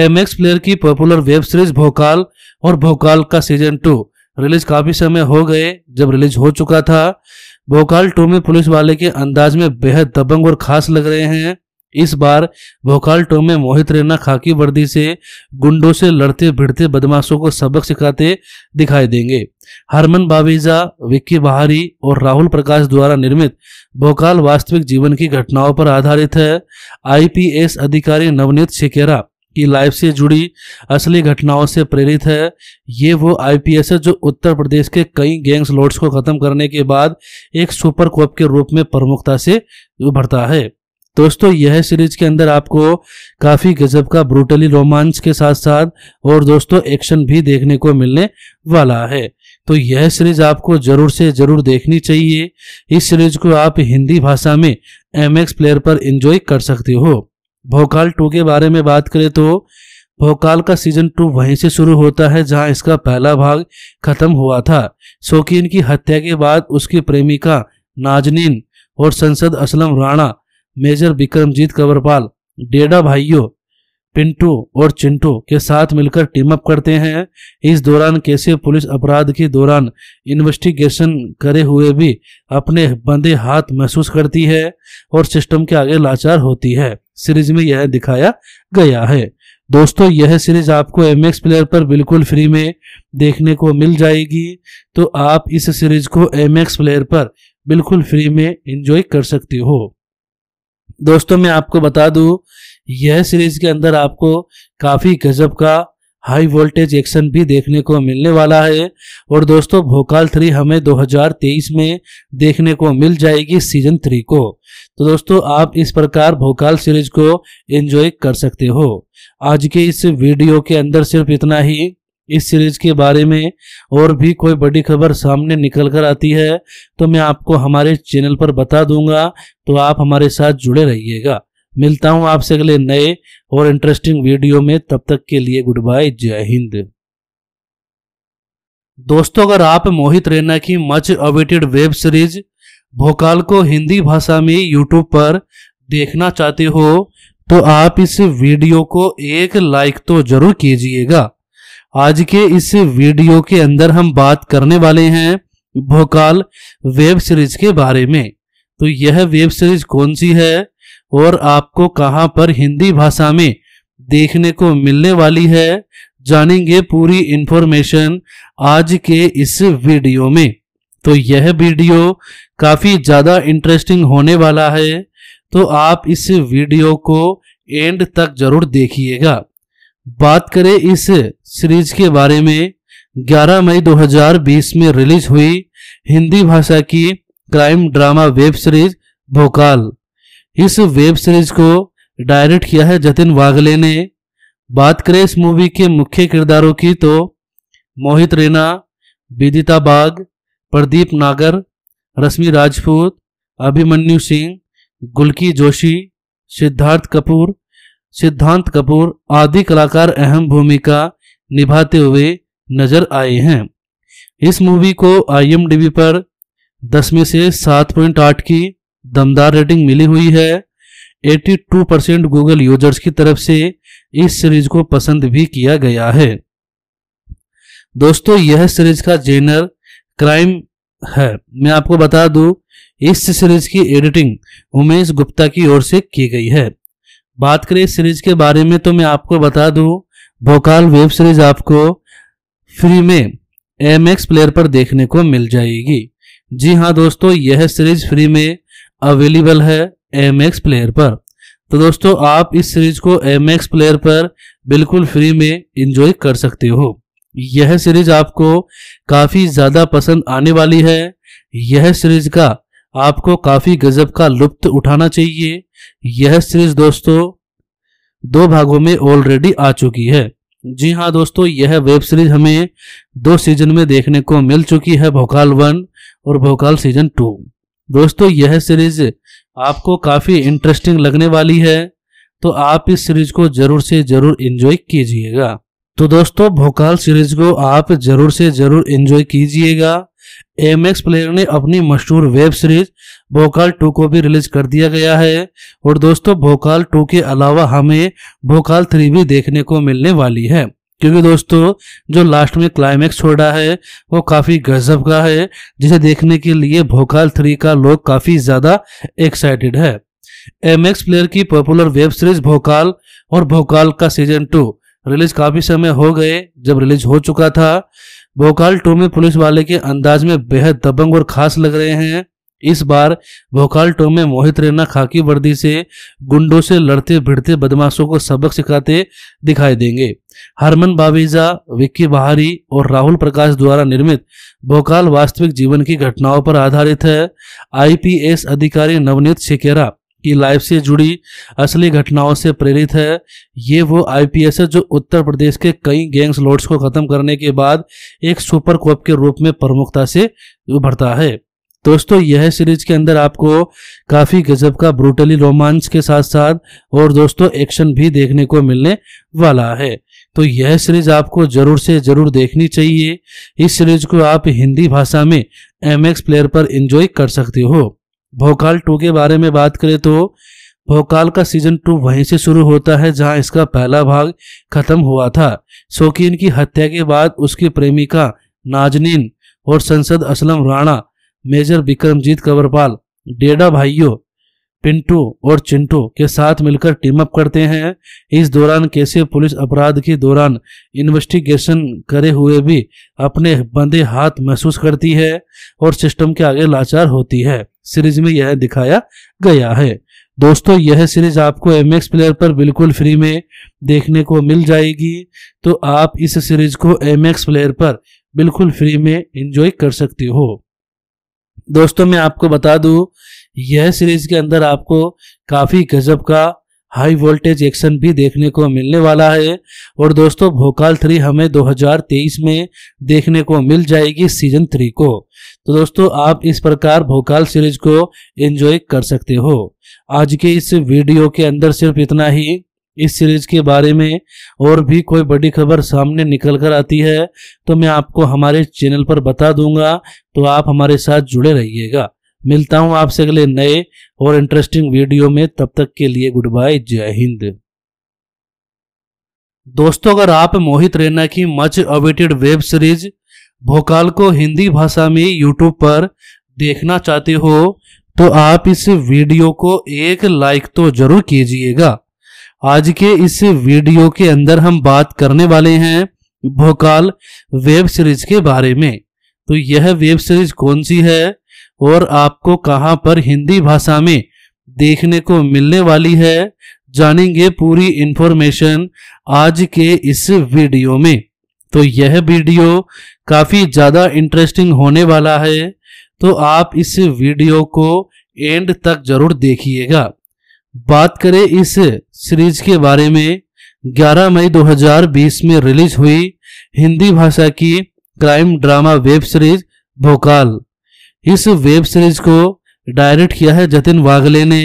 एम एक्स प्लेयर की पॉपुलर वेब सीरीज भोकाल और भोकाल का सीजन टू रिलीज काफ़ी समय हो गए जब रिलीज हो चुका था भोकाल टू में पुलिस वाले के अंदाज में बेहद दबंग और खास लग रहे हैं इस बार भोकाल भोकालटो में मोहित रैना खाकी वर्दी से गुंडों से लड़ते भिड़ते बदमाशों को सबक सिखाते दिखाई देंगे हरमन बाबीजा विक्की बहारी और राहुल प्रकाश द्वारा निर्मित भोकाल वास्तविक जीवन की घटनाओं पर आधारित है आईपीएस अधिकारी नवनीत शिकेरा की लाइफ से जुड़ी असली घटनाओं से प्रेरित है ये वो आईपीएस है जो उत्तर प्रदेश के कई गैंग्स लॉर्ड्स को खत्म करने के बाद एक सुपर कोप के रूप में प्रमुखता से उभरता है दोस्तों यह सीरीज के अंदर आपको काफी गजब का ब्रूटली रोमांच के साथ साथ और दोस्तों एक्शन भी देखने को मिलने वाला है तो यह सीरीज आपको जरूर से जरूर देखनी चाहिए इस सीरीज को आप हिंदी भाषा में एम प्लेयर पर एंजॉय कर सकते हो भोकाल टू के बारे में बात करें तो भोकाल का सीजन टू वहीं से शुरू होता है जहां इसका पहला भाग खत्म हुआ था शौकीन की हत्या के बाद उसकी प्रेमिका नाजनीन और संसद असलम राणा मेजर विक्रमजीत कंवरपाल डेडा भाइयों पिंटू और चिंटू के साथ मिलकर टीम अप करते हैं इस दौरान कैसे पुलिस अपराध के दौरान इन्वेस्टिगेशन करे हुए भी अपने बंदे हाथ महसूस करती है और सिस्टम के आगे लाचार होती है सीरीज में यह दिखाया गया है दोस्तों यह सीरीज आपको एम एक्स प्लेयर पर बिल्कुल फ्री में देखने को मिल जाएगी तो आप इस सीरीज को एम एक्स प्लेयर पर बिल्कुल फ्री में इंजॉय कर सकते हो दोस्तों मैं आपको बता दूं यह सीरीज के अंदर आपको काफ़ी गजब का हाई वोल्टेज एक्शन भी देखने को मिलने वाला है और दोस्तों भोकाल थ्री हमें 2023 में देखने को मिल जाएगी सीजन थ्री को तो दोस्तों आप इस प्रकार भोकाल सीरीज को एंजॉय कर सकते हो आज के इस वीडियो के अंदर सिर्फ इतना ही इस सीरीज के बारे में और भी कोई बड़ी खबर सामने निकल कर आती है तो मैं आपको हमारे चैनल पर बता दूंगा तो आप हमारे साथ जुड़े रहिएगा मिलता हूं आपसे अगले नए और इंटरेस्टिंग वीडियो में तब तक के लिए गुड बाय जय हिंद दोस्तों अगर आप मोहित रैना की मच अवेटेड वेब सीरीज भोकाल को हिंदी भाषा में यूट्यूब पर देखना चाहते हो तो आप इस वीडियो को एक लाइक तो जरूर कीजिएगा आज के इस वीडियो के अंदर हम बात करने वाले हैं भोकाल वेब सीरीज के बारे में तो यह वेब सीरीज कौन सी है और आपको कहां पर हिंदी भाषा में देखने को मिलने वाली है जानेंगे पूरी इंफॉर्मेशन आज के इस वीडियो में तो यह वीडियो काफ़ी ज़्यादा इंटरेस्टिंग होने वाला है तो आप इस वीडियो को एंड तक जरूर देखिएगा बात करें इस सीरीज के बारे में 11 मई 2020 में रिलीज हुई हिंदी भाषा की क्राइम ड्रामा वेब सीरीज भोकाल इस वेब सीरीज को डायरेक्ट किया है जतिन वागले ने बात करें इस मूवी के मुख्य किरदारों की तो मोहित रैना विदिता बाग प्रदीप नागर रश्मि राजपूत अभिमन्यु सिंह गुलकी जोशी सिद्धार्थ कपूर सिद्धांत कपूर आदि कलाकार अहम भूमिका निभाते हुए नजर आए हैं इस मूवी को आईएमडीबी पर 10 में से 7.8 की दमदार रेटिंग मिली हुई है 82 परसेंट गूगल यूजर्स की तरफ से इस सीरीज को पसंद भी किया गया है दोस्तों यह सीरीज का जेनर क्राइम है मैं आपको बता दूं इस सीरीज की एडिटिंग उमेश गुप्ता की ओर से की गई है बात करें सीरीज के बारे में तो मैं आपको बता दूं भोकाल वेब सीरीज आपको फ्री में एम एक्स प्लेयर पर देखने को मिल जाएगी जी हाँ दोस्तों यह सीरीज फ्री में अवेलेबल है एम एक्स प्लेयर पर तो दोस्तों आप इस सीरीज को एम एक्स प्लेयर पर बिल्कुल फ्री में इंजॉय कर सकते हो यह सीरीज आपको काफ़ी ज़्यादा पसंद आने वाली है यह सीरीज का आपको काफी गजब का लुप्त उठाना चाहिए यह सीरीज दोस्तों दो भागों में ऑलरेडी आ चुकी है जी हाँ दोस्तों यह वेब सीरीज हमें दो सीजन में देखने को मिल चुकी है भोकाल वन और भोकाल सीजन टू दोस्तों यह सीरीज आपको काफी इंटरेस्टिंग लगने वाली है तो आप इस सीरीज को जरूर से जरूर एंजॉय कीजिएगा तो दोस्तों भोकाल सीरीज को आप जरूर से जरूर एंजॉय कीजिएगा एम एक्स प्लेयर ने अपनी मशहूर वेब सीरीज भोकाल टू को भी रिलीज कर दिया गया है और दोस्तों भोकाल टू के अलावा हमें भोकाल थ्री भी देखने को मिलने वाली है क्योंकि दोस्तों जो लास्ट में क्लाइमेक्स छोड़ा है वो काफ़ी गजब का है जिसे देखने के लिए भोकाल थ्री का लोग काफ़ी ज़्यादा एक्साइटेड है एम एक्स प्लेयर की पॉपुलर वेब सीरीज भोकाल और भोकाल का सीजन टू रिलीज काफ़ी समय हो गए जब रिलीज हो चुका था भोकाल टू में पुलिस वाले के अंदाज में बेहद दबंग और खास लग रहे हैं इस बार भोकाल टो में मोहित रैना खाकी वर्दी से गुंडों से लड़ते भिड़ते बदमाशों को सबक सिखाते दिखाई देंगे हरमन बावीजा विक्की बहारी और राहुल प्रकाश द्वारा निर्मित भोकाल वास्तविक जीवन की घटनाओं पर आधारित है आईपीएस अधिकारी नवनीत शिकेरा की लाइफ से जुड़ी असली घटनाओं से प्रेरित है ये वो आईपीएस है जो उत्तर प्रदेश के कई गैंग्स लॉर्ड्स को खत्म करने के बाद एक सुपर कोप के रूप में प्रमुखता से उभरता है दोस्तों यह सीरीज के अंदर आपको काफी गजब का ब्रूटली रोमांस के साथ साथ और दोस्तों एक्शन भी देखने को मिलने वाला है तो यह सीरीज आपको जरूर से जरूर देखनी चाहिए इस सीरीज को आप हिंदी भाषा में एम एक्स प्लेयर पर एंजॉय कर सकते हो भोकाल टू के बारे में बात करें तो भोकाल का सीजन टू वहीं से शुरू होता है जहां इसका पहला भाग खत्म हुआ था शौकीन की हत्या के बाद उसकी प्रेमिका नाजनीन और संसद असलम राणा मेजर विक्रमजीत कंवरपाल डेडा भाइयों पिंटू और चिंटू के साथ मिलकर टीम अप करते हैं इस दौरान कैसे पुलिस अपराध के दौरान इन्वेस्टिगेशन करे हुए भी अपने बंदे हाथ महसूस करती है और सिस्टम के आगे लाचार होती है सीरीज में यह दिखाया गया है दोस्तों यह सीरीज आपको एम एक्स प्लेयर पर बिल्कुल फ्री में देखने को मिल जाएगी तो आप इस सीरीज को एम एक्स प्लेयर पर बिल्कुल फ्री में एंजॉय कर सकते हो दोस्तों मैं आपको बता दूं यह सीरीज के अंदर आपको काफ़ी गजब का हाई वोल्टेज एक्शन भी देखने को मिलने वाला है और दोस्तों भोकाल थ्री हमें 2023 में देखने को मिल जाएगी सीजन थ्री को तो दोस्तों आप इस प्रकार भोकाल सीरीज को एंजॉय कर सकते हो आज के इस वीडियो के अंदर सिर्फ इतना ही इस सीरीज के बारे में और भी कोई बड़ी खबर सामने निकल कर आती है तो मैं आपको हमारे चैनल पर बता दूंगा तो आप हमारे साथ जुड़े रहिएगा मिलता हूं आपसे अगले नए और इंटरेस्टिंग वीडियो में तब तक के लिए गुड बाय जय हिंद दोस्तों अगर आप मोहित रैना की मच अवेटेड वेब सीरीज भोकाल को हिंदी भाषा में यूट्यूब पर देखना चाहते हो तो आप इस वीडियो को एक लाइक तो जरूर कीजिएगा आज के इस वीडियो के अंदर हम बात करने वाले हैं भोकाल वेब सीरीज के बारे में तो यह वेब सीरीज कौन सी है और आपको कहां पर हिंदी भाषा में देखने को मिलने वाली है जानेंगे पूरी इंफॉर्मेशन आज के इस वीडियो में तो यह वीडियो काफ़ी ज़्यादा इंटरेस्टिंग होने वाला है तो आप इस वीडियो को एंड तक जरूर देखिएगा बात करें इस सीरीज के बारे में 11 मई 2020 में रिलीज हुई हिंदी भाषा की क्राइम ड्रामा वेब सीरीज भोकाल इस वेब सीरीज को डायरेक्ट किया है जतिन वाघले ने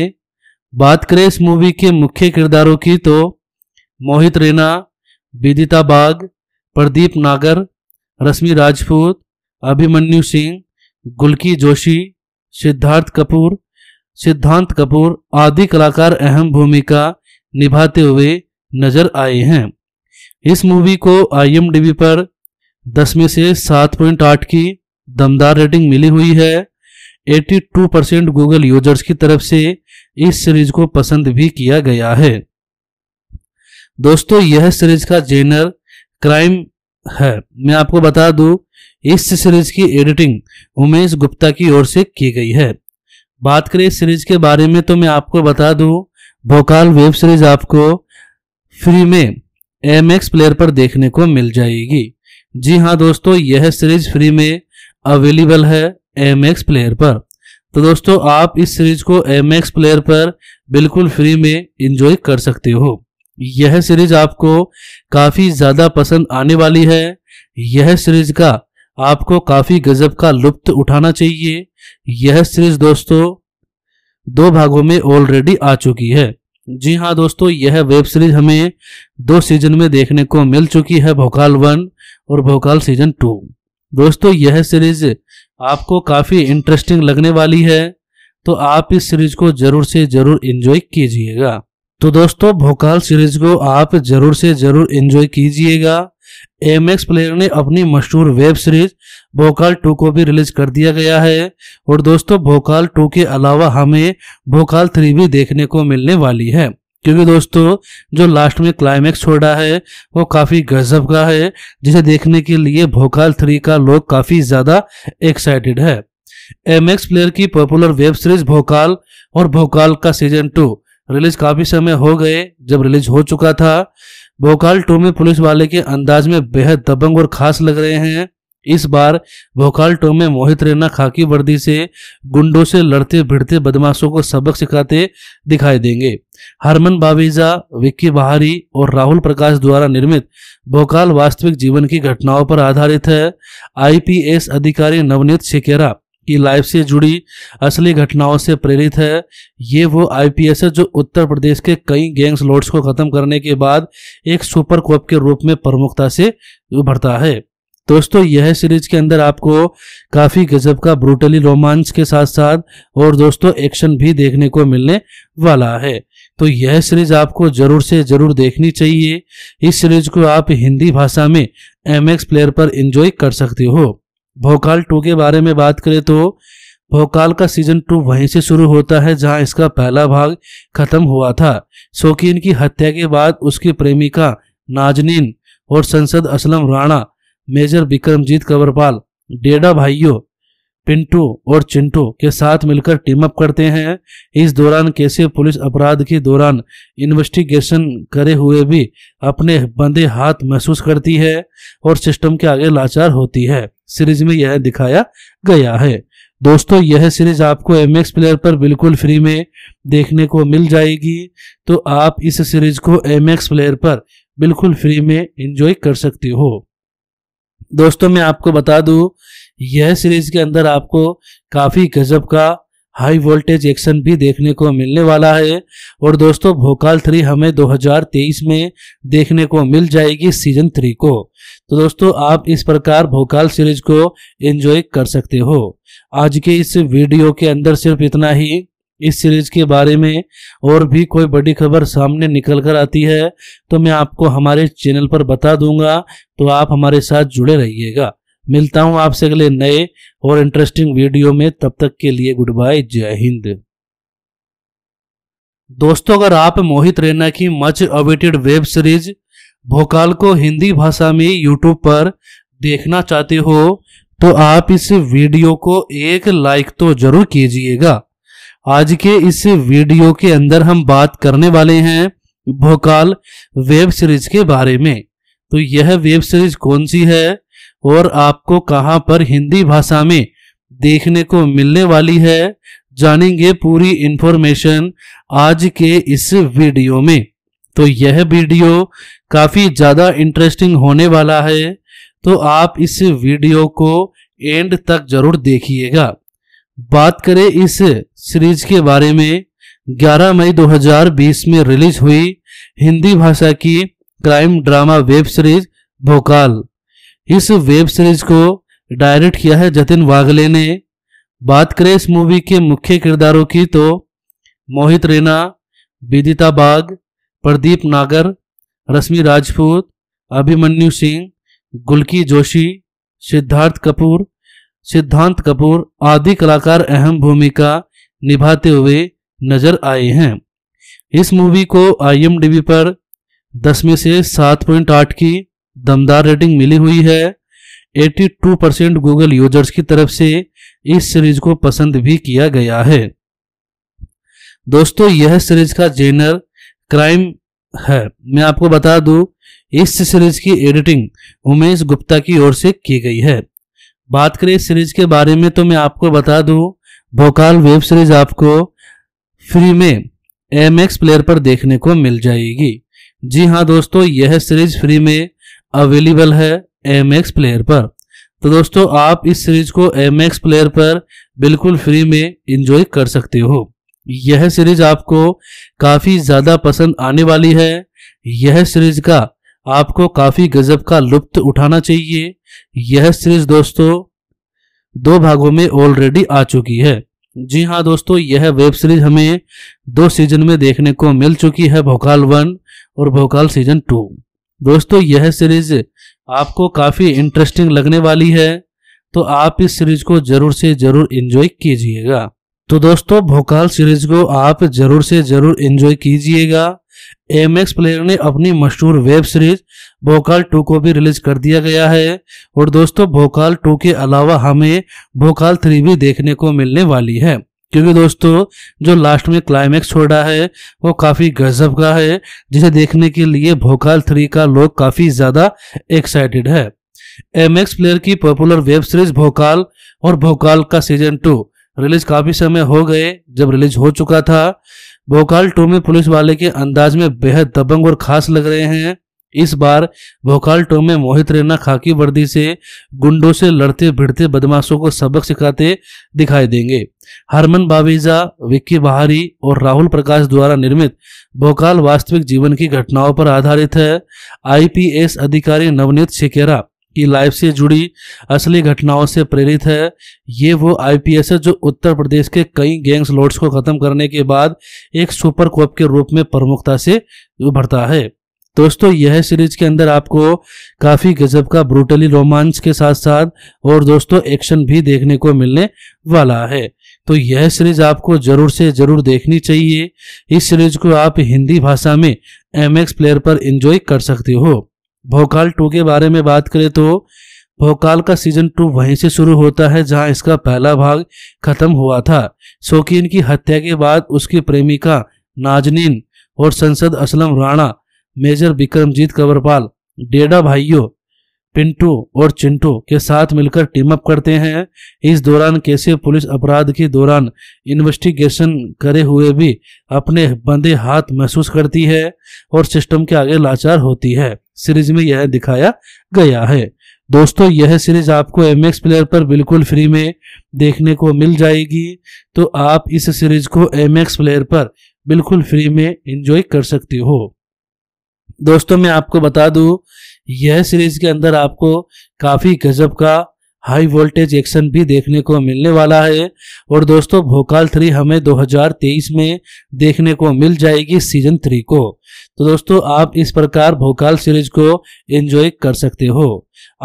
बात करें इस मूवी के मुख्य किरदारों की तो मोहित रैना विदिता बाग प्रदीप नागर रश्मि राजपूत अभिमन्यु सिंह गुलकी जोशी सिद्धार्थ कपूर सिद्धांत कपूर आदि कलाकार अहम भूमिका निभाते हुए नजर आए हैं इस मूवी को आईएमडीबी पर दस में से सात पॉइंट आठ की दमदार रेटिंग मिली हुई है 82 परसेंट गूगल यूजर्स की तरफ से इस सीरीज को पसंद भी किया गया है दोस्तों यह सीरीज का जेनर क्राइम है मैं आपको बता दूं इस सीरीज की एडिटिंग उमेश गुप्ता की ओर से की गई है बात करें इस सीरीज के बारे में तो मैं आपको बता दूं भोकाल वेब सीरीज आपको फ्री में एम एक्स प्लेयर पर देखने को मिल जाएगी जी हाँ दोस्तों यह सीरीज फ्री में अवेलेबल है एम एक्स प्लेयर पर तो दोस्तों आप इस सीरीज को एम एक्स प्लेयर पर बिल्कुल फ्री में इंजॉय कर सकते हो यह सीरीज आपको काफ़ी ज़्यादा पसंद आने वाली है यह सीरीज का आपको काफ़ी गजब का लुप्त उठाना चाहिए यह सीरीज दोस्तों दो भागों में ऑलरेडी आ चुकी है जी हाँ दोस्तों यह वेब सीरीज हमें दो सीजन में देखने को मिल चुकी है भोकाल वन और भोकाल सीजन टू दोस्तों यह सीरीज आपको काफ़ी इंटरेस्टिंग लगने वाली है तो आप इस सीरीज को जरूर से जरूर एंजॉय कीजिएगा तो दोस्तों भोकाल सीरीज को आप जरूर से जरूर एंजॉय कीजिएगा एम एक्स प्लेयर ने अपनी मशहूर वेब सीरीज भोकाल टू को भी रिलीज कर दिया गया है और दोस्तों भोकाल टू के अलावा हमें भोकाल थ्री भी देखने को मिलने वाली है क्योंकि दोस्तों जो लास्ट में क्लाइमेक्स छोड़ा है वो काफ़ी गजब का है जिसे देखने के लिए भोकाल थ्री का लोग काफ़ी ज़्यादा एक्साइटेड है एम एक्स प्लेयर की पॉपुलर वेब सीरीज भोकाल और भोकाल का सीजन टू रिलीज काफ़ी समय हो गए जब रिलीज हो चुका था भोकाल टू में पुलिस वाले के अंदाज में बेहद दबंग और खास लग रहे हैं इस बार भोखालटो में मोहित रैना खाकी वर्दी से गुंडों से लड़ते भिड़ते बदमाशों को सबक सिखाते दिखाई देंगे हरमन बावीजा विक्की बहारी और राहुल प्रकाश द्वारा निर्मित भोकाल वास्तविक जीवन की घटनाओं पर आधारित है आईपीएस अधिकारी नवनीत शिकेरा की लाइफ से जुड़ी असली घटनाओं से प्रेरित है ये वो आईपीएस है जो उत्तर प्रदेश के कई गैंग्स लॉर्ड्स को खत्म करने के बाद एक सुपर कोप के रूप में प्रमुखता से उभरता है दोस्तों यह सीरीज के अंदर आपको काफी गजब का ब्रूटली रोमांस के साथ साथ और दोस्तों एक्शन भी देखने को मिलने वाला है तो यह सीरीज आपको जरूर से जरूर देखनी चाहिए इस सीरीज को आप हिंदी भाषा में एम एक्स प्लेयर पर एंजॉय कर सकते हो भोकाल टू के बारे में बात करें तो भोकाल का सीजन टू वहीं से शुरू होता है जहां इसका पहला भाग खत्म हुआ था शौकीन की हत्या के बाद उसकी प्रेमिका नाजनीन और संसद असलम राणा मेजर विक्रमजीत कंवरपाल डेडा भाइयों पिंटू और चिंटू के साथ मिलकर टीम अप करते हैं इस दौरान कैसे पुलिस अपराध के दौरान इन्वेस्टिगेशन करे हुए भी अपने बंदे हाथ महसूस करती है और सिस्टम के आगे लाचार होती है सीरीज में यह दिखाया गया है दोस्तों यह सीरीज आपको एम एक्स प्लेयर पर बिल्कुल फ्री में देखने को मिल जाएगी तो आप इस सीरीज को एम एक्स प्लेयर पर बिल्कुल फ्री में इंजॉय कर सकते हो दोस्तों मैं आपको बता दूं यह सीरीज के अंदर आपको काफ़ी गजब का हाई वोल्टेज एक्शन भी देखने को मिलने वाला है और दोस्तों भोकाल थ्री हमें 2023 में देखने को मिल जाएगी सीजन थ्री को तो दोस्तों आप इस प्रकार भोकाल सीरीज को एंजॉय कर सकते हो आज के इस वीडियो के अंदर सिर्फ इतना ही इस सीरीज के बारे में और भी कोई बड़ी खबर सामने निकल कर आती है तो मैं आपको हमारे चैनल पर बता दूंगा तो आप हमारे साथ जुड़े रहिएगा मिलता हूं आपसे अगले नए और इंटरेस्टिंग वीडियो में तब तक के लिए गुड बाय जय हिंद दोस्तों अगर आप मोहित रैना की मच अवेटेड वेब सीरीज भोकाल को हिंदी भाषा में यूट्यूब पर देखना चाहते हो तो आप इस वीडियो को एक लाइक तो जरूर कीजिएगा आज के इस वीडियो के अंदर हम बात करने वाले हैं भोकाल वेब सीरीज के बारे में तो यह वेब सीरीज कौन सी है और आपको कहां पर हिंदी भाषा में देखने को मिलने वाली है जानेंगे पूरी इंफॉर्मेशन आज के इस वीडियो में तो यह वीडियो काफ़ी ज़्यादा इंटरेस्टिंग होने वाला है तो आप इस वीडियो को एंड तक जरूर देखिएगा बात करें इस सीरीज के बारे में 11 मई 2020 में रिलीज हुई हिंदी भाषा की क्राइम ड्रामा वेब सीरीज भोकाल इस वेब सीरीज को डायरेक्ट किया है जतिन वागले ने बात करें इस मूवी के मुख्य किरदारों की तो मोहित रैना विदिता बाग प्रदीप नागर रश्मि राजपूत अभिमन्यु सिंह गुलकी जोशी सिद्धार्थ कपूर सिद्धांत कपूर आदि कलाकार अहम भूमिका निभाते हुए नजर आए हैं इस मूवी को आई पर 10 में से 7.8 की दमदार रेटिंग मिली हुई है 82 परसेंट गूगल यूजर्स की तरफ से इस सीरीज को पसंद भी किया गया है दोस्तों यह सीरीज का जेनर क्राइम है मैं आपको बता दूं इस सीरीज की एडिटिंग उमेश गुप्ता की ओर से की गई है बात करें इस सीरीज के बारे में तो मैं आपको बता दूं भोकाल वेब सीरीज आपको फ्री में एम एक्स प्लेयर पर देखने को मिल जाएगी जी हाँ दोस्तों यह सीरीज फ्री में अवेलेबल है एम एक्स प्लेयर पर तो दोस्तों आप इस सीरीज को एम एक्स प्लेयर पर बिल्कुल फ्री में इंजॉय कर सकते हो यह सीरीज आपको काफी ज्यादा पसंद आने वाली है यह सीरीज का आपको काफी गजब का लुप्त उठाना चाहिए यह सीरीज दोस्तों दो भागों में ऑलरेडी आ चुकी है जी हाँ दोस्तों यह वेब सीरीज हमें दो सीजन में देखने को मिल चुकी है भोकाल वन और भोकाल सीजन टू दोस्तों यह सीरीज आपको काफी इंटरेस्टिंग लगने वाली है तो आप इस सीरीज को जरूर से जरूर एंजॉय कीजिएगा तो दोस्तों भोकाल सीरीज को आप जरूर से जरूर एंजॉय कीजिएगा एम एक्स प्लेयर ने अपनी मशहूर वेब सीरीज भोकाल टू को भी रिलीज कर दिया गया है और दोस्तों भोकाल टू के अलावा हमें भोकाल थ्री भी देखने को मिलने वाली है क्योंकि दोस्तों जो लास्ट में क्लाइमैक्स छोड़ा है वो काफ़ी गजब का है जिसे देखने के लिए भोकाल थ्री का लोग काफ़ी ज़्यादा एक्साइटेड है एम एक्स प्लेयर की पॉपुलर वेब सीरीज भोकाल और भोकाल का सीजन टू रिलीज काफ़ी समय हो गए जब रिलीज हो चुका था भोकाल टू में पुलिस वाले के अंदाज में बेहद दबंग और खास लग रहे हैं इस बार भोकाल टो में मोहित रैना खाकी वर्दी से गुंडों से लड़ते भिड़ते बदमाशों को सबक सिखाते दिखाई देंगे हरमन बावेजा विक्की बहारी और राहुल प्रकाश द्वारा निर्मित भोकाल वास्तविक जीवन की घटनाओं पर आधारित है आईपीएस अधिकारी नवनीत शिकेरा की लाइफ से जुड़ी असली घटनाओं से प्रेरित है ये वो आईपीएस है जो उत्तर प्रदेश के कई गैंग्स लॉर्ड्स को खत्म करने के बाद एक सुपर कोप के रूप में प्रमुखता से उभरता है दोस्तों यह सीरीज के अंदर आपको काफी गजब का ब्रूटली रोमांस के साथ साथ और दोस्तों एक्शन भी देखने को मिलने वाला है तो यह सीरीज आपको जरूर से जरूर देखनी चाहिए इस सीरीज को आप हिंदी भाषा में एम एक्स प्लेयर पर एंजॉय कर सकते हो भोकाल टू के बारे में बात करें तो भोकाल का सीजन टू वहीं से शुरू होता है जहां इसका पहला भाग खत्म हुआ था शौकीन की हत्या के बाद उसकी प्रेमिका नाजनीन और संसद असलम राणा मेजर बिक्रमजीत कंवरपाल डेडा भाइयों पिंटू और चिंटू के साथ मिलकर टीम अप करते हैं इस दौरान कैसे पुलिस अपराध के दौरान इन्वेस्टिगेशन करे हुए भी अपने बंदे हाथ महसूस करती है और सिस्टम के आगे लाचार होती है सीरीज में यह दिखाया गया है दोस्तों यह सीरीज आपको एम एक्स प्लेयर पर बिल्कुल फ्री में देखने को मिल जाएगी तो आप इस सीरीज को एम एक्स प्लेयर पर बिल्कुल फ्री में एंजॉय कर सकते हो दोस्तों मैं आपको बता दूं यह सीरीज के अंदर आपको काफ़ी गजब का हाई वोल्टेज एक्शन भी देखने को मिलने वाला है और दोस्तों भोकाल थ्री हमें 2023 में देखने को मिल जाएगी सीजन थ्री को तो दोस्तों आप इस प्रकार भोकाल सीरीज को एंजॉय कर सकते हो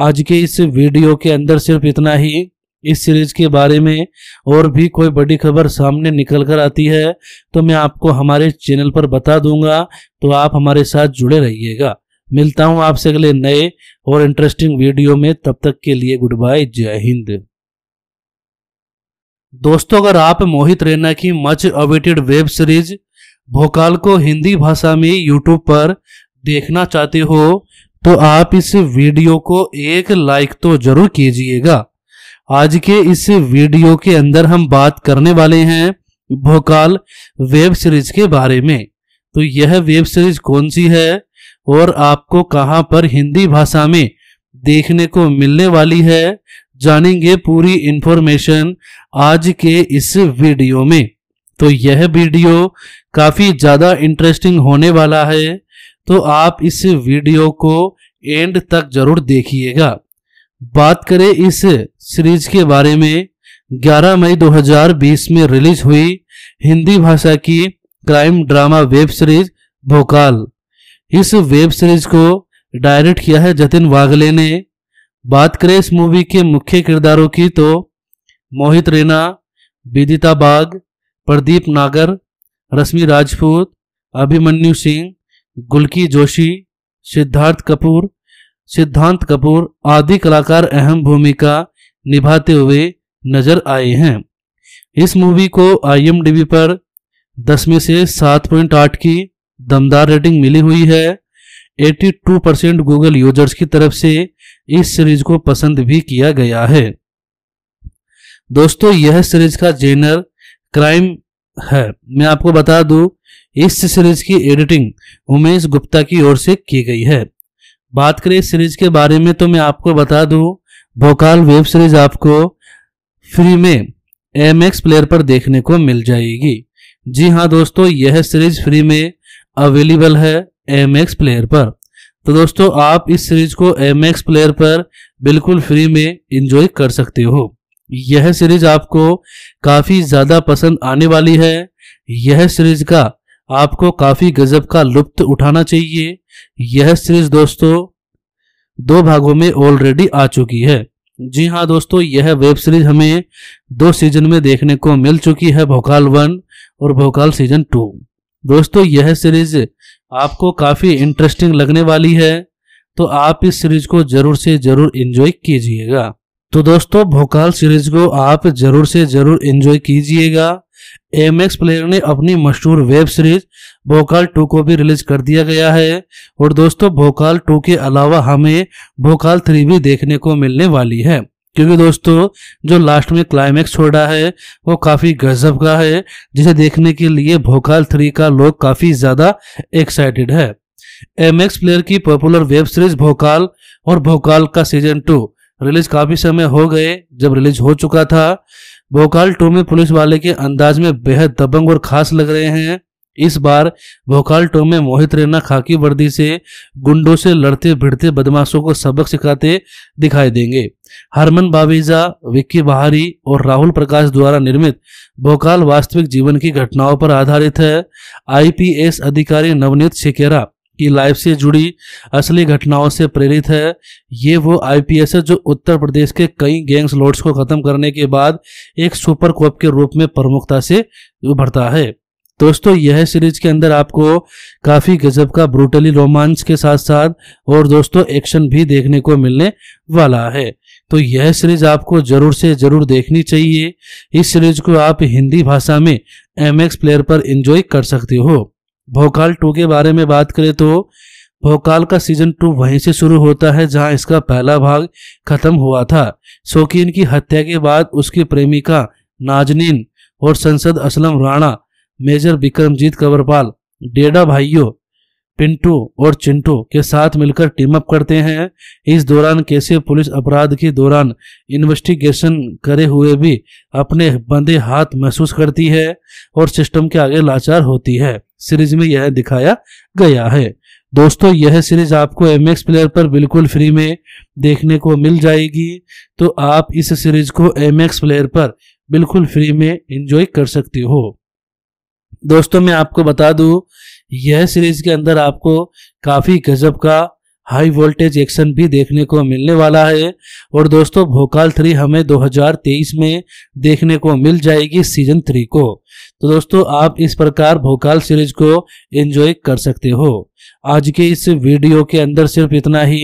आज के इस वीडियो के अंदर सिर्फ इतना ही इस सीरीज के बारे में और भी कोई बड़ी खबर सामने निकल कर आती है तो मैं आपको हमारे चैनल पर बता दूंगा तो आप हमारे साथ जुड़े रहिएगा मिलता हूँ आपसे अगले नए और इंटरेस्टिंग वीडियो में तब तक के लिए गुड बाय जय हिंद दोस्तों अगर आप मोहित रैना की मच अवेटेड वेब सीरीज भोकाल को हिंदी भाषा में यूट्यूब पर देखना चाहते हो तो आप इस वीडियो को एक लाइक तो जरूर कीजिएगा आज के इस वीडियो के अंदर हम बात करने वाले हैं भोकाल वेब सीरीज के बारे में तो यह वेब सीरीज कौन सी है और आपको कहाँ पर हिंदी भाषा में देखने को मिलने वाली है जानेंगे पूरी इंफॉर्मेशन आज के इस वीडियो में तो यह वीडियो काफ़ी ज़्यादा इंटरेस्टिंग होने वाला है तो आप इस वीडियो को एंड तक जरूर देखिएगा बात करें इस सीरीज के बारे में 11 मई 2020 में रिलीज हुई हिंदी भाषा की क्राइम ड्रामा वेब सीरीज भोकाल इस वेब सीरीज को डायरेक्ट किया है जतिन वाघले ने बात करें इस मूवी के मुख्य किरदारों की तो मोहित रैना विदिता बाग प्रदीप नागर रश्मि राजपूत अभिमन्यु सिंह गुलकी जोशी सिद्धार्थ कपूर सिद्धांत कपूर आदि कलाकार अहम भूमिका निभाते हुए नजर आए हैं इस मूवी को आईएमडीबी पर दस में से 7.8 की दमदार रेटिंग मिली हुई है 82 परसेंट गूगल यूजर्स की तरफ से इस सीरीज को पसंद भी किया गया है दोस्तों यह सीरीज का जेनर क्राइम है मैं आपको बता दूं इस सीरीज की एडिटिंग उमेश गुप्ता की ओर से की गई है बात करें इस सीरीज के बारे में तो मैं आपको बता दूं भोकाल वेब सीरीज आपको फ्री में एम एक्स प्लेयर पर देखने को मिल जाएगी जी हाँ दोस्तों यह सीरीज फ्री में अवेलेबल है एम एक्स प्लेयर पर तो दोस्तों आप इस सीरीज को एम एक्स प्लेयर पर बिल्कुल फ्री में इंजॉय कर सकते हो यह सीरीज आपको काफ़ी ज़्यादा पसंद आने वाली है यह सीरीज का आपको काफ़ी गजब का लुप्त उठाना चाहिए यह सीरीज दोस्तों दो भागों में ऑलरेडी आ चुकी है जी हाँ दोस्तों यह वेब सीरीज हमें दो सीजन में देखने को मिल चुकी है भोकाल वन और भोकाल सीजन टू दोस्तों यह सीरीज आपको काफ़ी इंटरेस्टिंग लगने वाली है तो आप इस सीरीज को जरूर से जरूर एंजॉय कीजिएगा तो दोस्तों भोकाल सीरीज को आप जरूर से जरूर एंजॉय कीजिएगा एम एक्स प्लेयर ने अपनी मशहूर वेब सीरीज भोकाल टू को भी रिलीज कर दिया गया है और दोस्तों भोकाल टू के अलावा हमें भोकाल थ्री भी देखने को मिलने वाली है क्योंकि दोस्तों जो लास्ट में क्लाइमेक्स छोड़ा है वो काफ़ी गजब का है जिसे देखने के लिए भोकाल थ्री का लोग काफ़ी ज़्यादा एक्साइटेड है एम एक्स प्लेयर की पॉपुलर वेब सीरीज भोकाल और भोकाल का सीजन टू रिलीज काफ़ी समय हो गए जब रिलीज हो चुका था भोकाल टू में पुलिस वाले के अंदाज में बेहद दबंग और खास लग रहे हैं इस बार भोकालटो में मोहित रैना खाकी वर्दी से गुंडों से लड़ते भिड़ते बदमाशों को सबक सिखाते दिखाई देंगे हरमन बावेजा विक्की बहारी और राहुल प्रकाश द्वारा निर्मित भोकाल वास्तविक जीवन की घटनाओं पर आधारित है आईपीएस अधिकारी नवनीत शिकेरा की लाइफ से जुड़ी असली घटनाओं से प्रेरित है ये वो आईपीएस है जो उत्तर प्रदेश के कई गैंग्स लॉर्ड्स को खत्म करने के बाद एक सुपर कोप के रूप में प्रमुखता से उभरता है दोस्तों यह सीरीज के अंदर आपको काफी गजब का ब्रूटली रोमांस के साथ साथ और दोस्तों एक्शन भी देखने को मिलने वाला है तो यह सीरीज आपको जरूर से जरूर देखनी चाहिए इस सीरीज को आप हिंदी भाषा में एम एक्स प्लेयर पर एंजॉय कर सकते हो भोकाल टू के बारे में बात करें तो भोकाल का सीजन टू वहीं से शुरू होता है जहां इसका पहला भाग खत्म हुआ था शौकीन की हत्या के बाद उसकी प्रेमिका नाजनीन और संसद असलम राणा मेजर विक्रमजीत कंवरपाल डेडा भाइयों पिंटू और चिंटू के साथ मिलकर टीम अप करते हैं इस दौरान कैसे पुलिस अपराध के दौरान इन्वेस्टिगेशन करे हुए भी अपने बंदे हाथ महसूस करती है और सिस्टम के आगे लाचार होती है सीरीज में यह दिखाया गया है दोस्तों यह सीरीज आपको एम एक्स प्लेयर पर बिल्कुल फ्री में देखने को मिल जाएगी तो आप इस सीरीज को एम एक्स प्लेयर पर बिल्कुल फ्री में इंजॉय कर सकते हो दोस्तों मैं आपको बता दूं यह सीरीज के अंदर आपको काफ़ी गजब का हाई वोल्टेज एक्शन भी देखने को मिलने वाला है और दोस्तों भोकाल थ्री हमें 2023 में देखने को मिल जाएगी सीजन थ्री को तो दोस्तों आप इस प्रकार भोकाल सीरीज को एंजॉय कर सकते हो आज के इस वीडियो के अंदर सिर्फ इतना ही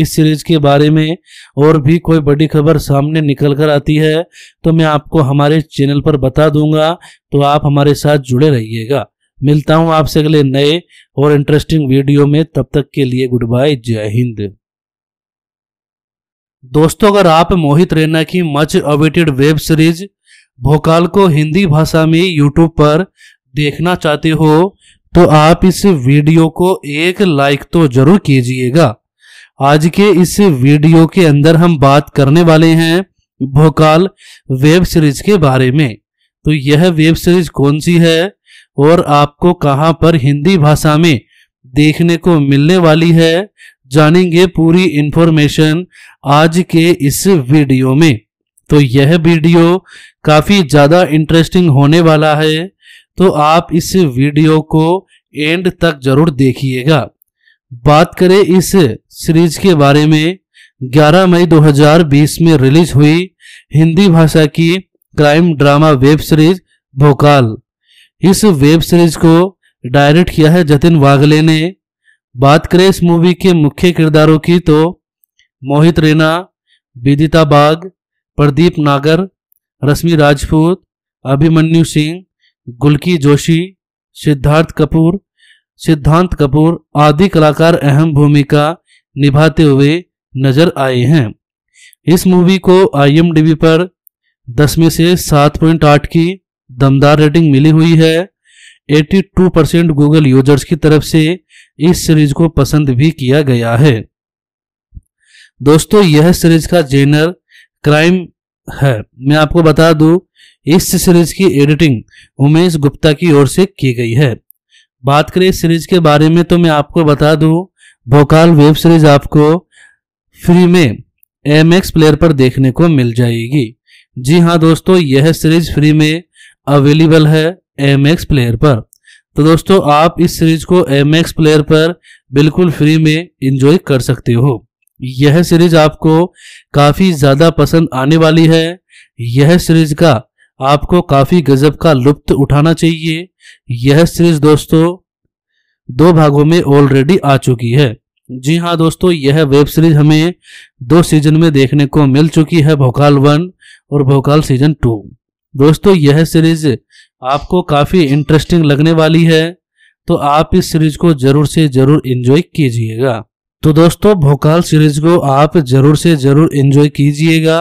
इस सीरीज के बारे में और भी कोई बड़ी खबर सामने निकल कर आती है तो मैं आपको हमारे चैनल पर बता दूंगा तो आप हमारे साथ जुड़े रहिएगा मिलता हूं आपसे अगले नए और इंटरेस्टिंग वीडियो में तब तक के लिए गुड बाय जय हिंद दोस्तों अगर आप मोहित रैना की मच अवेटेड वेब सीरीज भोकाल को हिंदी भाषा में यूट्यूब पर देखना चाहते हो तो आप इस वीडियो को एक लाइक तो जरूर कीजिएगा आज के इस वीडियो के अंदर हम बात करने वाले हैं भोकाल वेब सीरीज के बारे में तो यह वेब सीरीज कौन सी है और आपको कहां पर हिंदी भाषा में देखने को मिलने वाली है जानेंगे पूरी इंफॉर्मेशन आज के इस वीडियो में तो यह वीडियो काफ़ी ज़्यादा इंटरेस्टिंग होने वाला है तो आप इस वीडियो को एंड तक जरूर देखिएगा बात करें इस सीरीज के बारे में 11 मई 2020 में रिलीज हुई हिंदी भाषा की क्राइम ड्रामा वेब सीरीज भोकाल इस वेब सीरीज को डायरेक्ट किया है जतिन वागले ने बात करें इस मूवी के मुख्य किरदारों की तो मोहित रैना विदिता बाग प्रदीप नागर रश्मि राजपूत अभिमन्यु सिंह गुलकी जोशी सिद्धार्थ कपूर सिद्धांत कपूर आदि कलाकार अहम भूमिका निभाते हुए नजर आए हैं इस मूवी को आई पर दस में से आठ की दमदार रेटिंग मिली हुई है 82 परसेंट गूगल यूजर्स की तरफ से इस सीरीज को पसंद भी किया गया है दोस्तों यह सीरीज का जेनर क्राइम है मैं आपको बता दूं इस सीरीज की एडिटिंग उमेश गुप्ता की ओर से की गई है बात करें सीरीज के बारे में तो मैं आपको बता दूं भोकाल वेब सीरीज आपको फ्री में एम एक्स प्लेयर पर देखने को मिल जाएगी जी हाँ दोस्तों यह सीरीज फ्री में अवेलेबल है एम एक्स प्लेयर पर तो दोस्तों आप इस सीरीज को एम एक्स प्लेयर पर बिल्कुल फ्री में इंजॉय कर सकते हो यह सीरीज आपको काफ़ी ज़्यादा पसंद आने वाली है यह सीरीज का आपको काफी गजब का लुप्त उठाना चाहिए यह सीरीज दोस्तों दो भागों में ऑलरेडी आ चुकी है जी हाँ दोस्तों यह वेब सीरीज हमें दो सीजन में देखने को मिल चुकी है भोकाल वन और भोकाल सीजन टू दोस्तों यह सीरीज आपको काफी इंटरेस्टिंग लगने वाली है तो आप इस सीरीज को जरूर से जरूर एंजॉय कीजिएगा तो दोस्तों भोकाल सीरीज को आप जरूर से जरूर एंजॉय कीजिएगा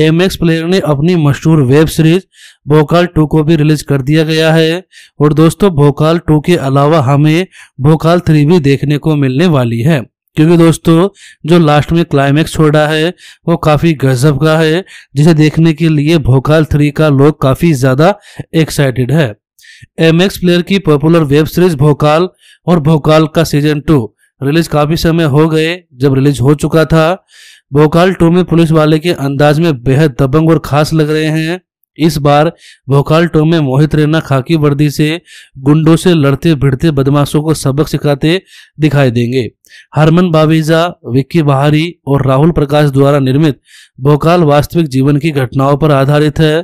एमएक्स प्लेयर ने अपनी मशहूर वेब सीरीज भोकाल टू को भी रिलीज कर दिया गया है और दोस्तों भोकाल टू के अलावा हमें भोकाल थ्री भी देखने को मिलने वाली है क्योंकि दोस्तों जो लास्ट में क्लाइमेक्स छोड़ा है वो काफ़ी गजब का है जिसे देखने के लिए भोकाल थ्री का लोग काफ़ी ज़्यादा एक्साइटेड है एम एक्स प्लेयर की पॉपुलर वेब सीरीज भोकाल और भोकाल का सीजन टू रिलीज काफ़ी समय हो गए जब रिलीज हो चुका था भोकाल टू में पुलिस वाले के अंदाज में बेहद दबंग और खास लग रहे हैं इस बार भोकाल टो में मोहित रैना खाकी वर्दी से गुंडों से लड़ते भिड़ते बदमाशों को सबक सिखाते दिखाई देंगे हरमन बावीजा विक्की बहारी और राहुल प्रकाश द्वारा निर्मित भोकाल वास्तविक जीवन की घटनाओं पर आधारित है